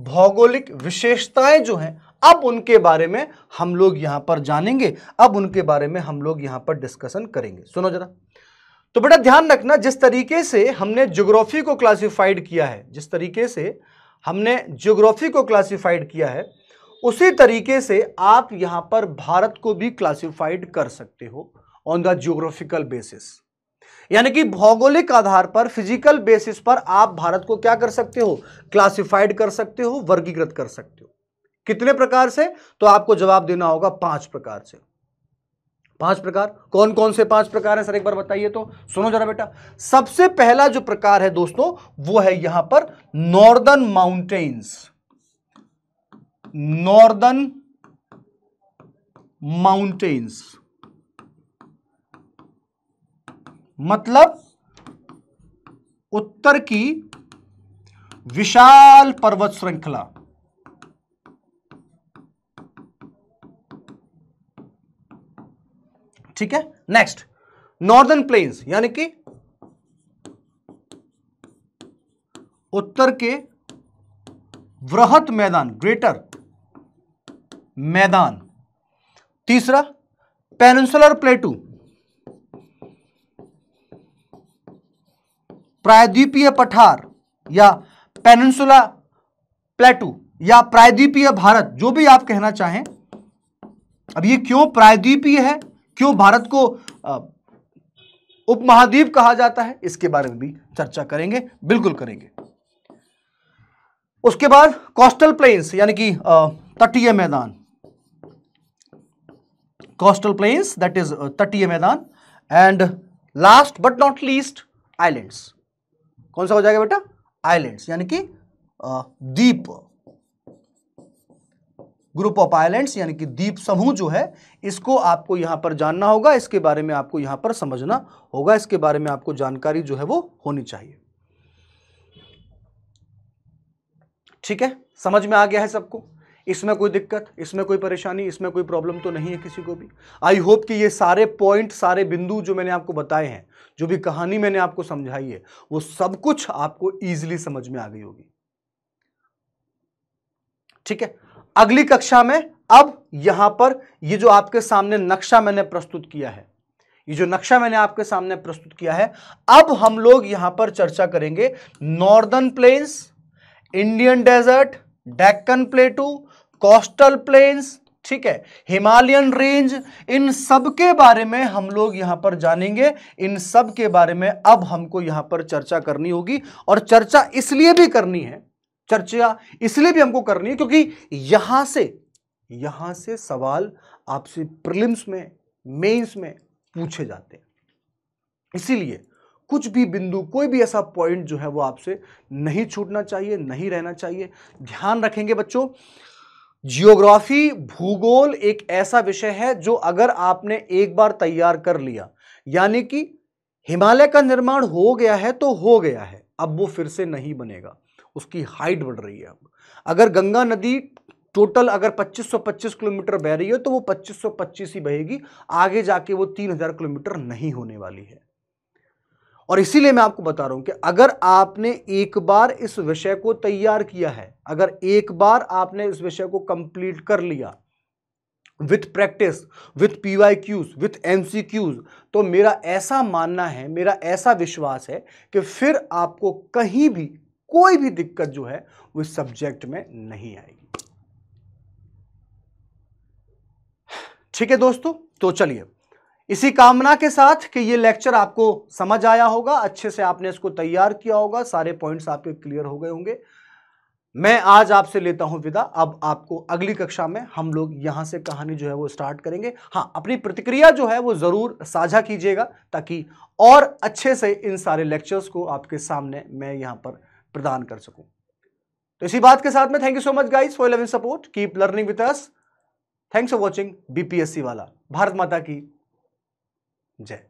भौगोलिक विशेषताएं जो हैं अब उनके बारे में हम लोग यहां पर जानेंगे अब उनके बारे में हम लोग यहां पर डिस्कशन करेंगे सुनो जरा तो बेटा ध्यान रखना जिस तरीके से हमने ज्योग्राफी को क्लासिफाइड किया है जिस तरीके से हमने ज्योग्राफी को क्लासिफाइड किया है उसी तरीके से आप यहां पर भारत को भी क्लासिफाइड कर सकते हो ऑन द ज्योग्राफिकल बेसिस यानी कि भौगोलिक आधार पर फिजिकल बेसिस पर आप भारत को क्या कर सकते हो क्लासिफाइड कर सकते हो वर्गीकृत कर सकते हो कितने प्रकार से तो आपको जवाब देना होगा पांच प्रकार से पांच प्रकार कौन कौन से पांच प्रकार हैं सर एक बार बताइए तो सुनो जरा बेटा सबसे पहला जो प्रकार है दोस्तों वो है यहां पर नॉर्दर्न माउंटेन्स नॉर्दर्न माउंटेन्स मतलब उत्तर की विशाल पर्वत श्रृंखला ठीक है नेक्स्ट नॉर्दर्न प्लेन्स यानी कि उत्तर के वृहत मैदान ग्रेटर मैदान तीसरा पेनसुलर प्लेटू प्रायद्वीपीय पठार या पेनसुला प्लेटू या प्रायद्वीपीय भारत जो भी आप कहना चाहें अब ये क्यों प्रायद्वीपीय है क्यों भारत को उपमहाद्वीप कहा जाता है इसके बारे में भी चर्चा करेंगे बिल्कुल करेंगे उसके बाद कोस्टल प्लेन्स यानी कि तटीय मैदान कोस्टल प्लेन्स दैट इज तटीय मैदान and last but not least islands कौन सा हो जाएगा बेटा आइलैंड्स यानी कि द्वीप ग्रुप ऑफ आइलैंड्स यानी कि द्वीप समूह जो है इसको आपको यहां पर जानना होगा इसके बारे में आपको यहां पर समझना होगा इसके बारे में आपको जानकारी जो है वो होनी चाहिए ठीक है समझ में आ गया है सबको इसमें कोई दिक्कत इसमें कोई परेशानी इसमें कोई प्रॉब्लम तो नहीं है किसी को भी आई होप कि ये सारे पॉइंट सारे बिंदु जो मैंने आपको बताए हैं जो भी कहानी मैंने आपको समझाई है वो सब कुछ आपको ईजिली समझ में आ गई होगी ठीक है अगली कक्षा में अब यहां पर ये जो आपके सामने नक्शा मैंने प्रस्तुत किया है ये जो नक्शा मैंने आपके सामने प्रस्तुत किया है अब हम लोग यहां पर चर्चा करेंगे northern plains Indian desert Deccan plateau coastal plains ठीक है हिमालयन रेंज इन सब के बारे में हम लोग यहां पर जानेंगे इन सब के बारे में अब हमको यहां पर चर्चा करनी होगी और चर्चा इसलिए भी करनी है चर्चा इसलिए भी हमको करनी है क्योंकि यहां से यहां से सवाल आपसे प्रिलिम्स में मेंस में पूछे जाते हैं इसीलिए कुछ भी बिंदु कोई भी ऐसा पॉइंट जो है वो आपसे नहीं छूटना चाहिए नहीं रहना चाहिए ध्यान रखेंगे बच्चों जियोग्राफी भूगोल एक ऐसा विषय है जो अगर आपने एक बार तैयार कर लिया यानी कि हिमालय का निर्माण हो गया है तो हो गया है अब वो फिर से नहीं बनेगा उसकी हाइट बढ़ रही है अब अगर गंगा नदी टोटल अगर 2525 किलोमीटर बह रही है तो वो 2525 ही बहेगी आगे जाके वो 3000 किलोमीटर नहीं होने वाली है और इसीलिए मैं आपको बता रहा हूं कि अगर आपने एक बार इस विषय को तैयार किया है अगर एक बार आपने इस विषय को कंप्लीट कर लिया with practice with P Y Qs with M C Qs तो मेरा ऐसा मानना है मेरा ऐसा विश्वास है कि फिर आपको कहीं भी कोई भी दिक्कत जो है वो इस सब्जेक्ट में नहीं आएगी ठीक है दोस्तों तो चलिए इसी कामना के साथ कि ये लेक्चर आपको समझ आया होगा अच्छे से आपने इसको तैयार किया होगा सारे पॉइंट्स आपके क्लियर हो गए होंगे मैं आज आपसे लेता हूं विदा अब आपको अगली कक्षा में हम लोग यहां से कहानी जो है वो स्टार्ट करेंगे हाँ अपनी प्रतिक्रिया जो है वो ज़रूर साझा कीजिएगा ताकि और अच्छे से इन सारे लेक्चर्स को आपके सामने मैं यहां पर प्रदान कर सकूं तो इसी बात के साथ में thank you so much guys for eleven support keep learning with us thanks for watching BPSC वाला भारत माता की 이제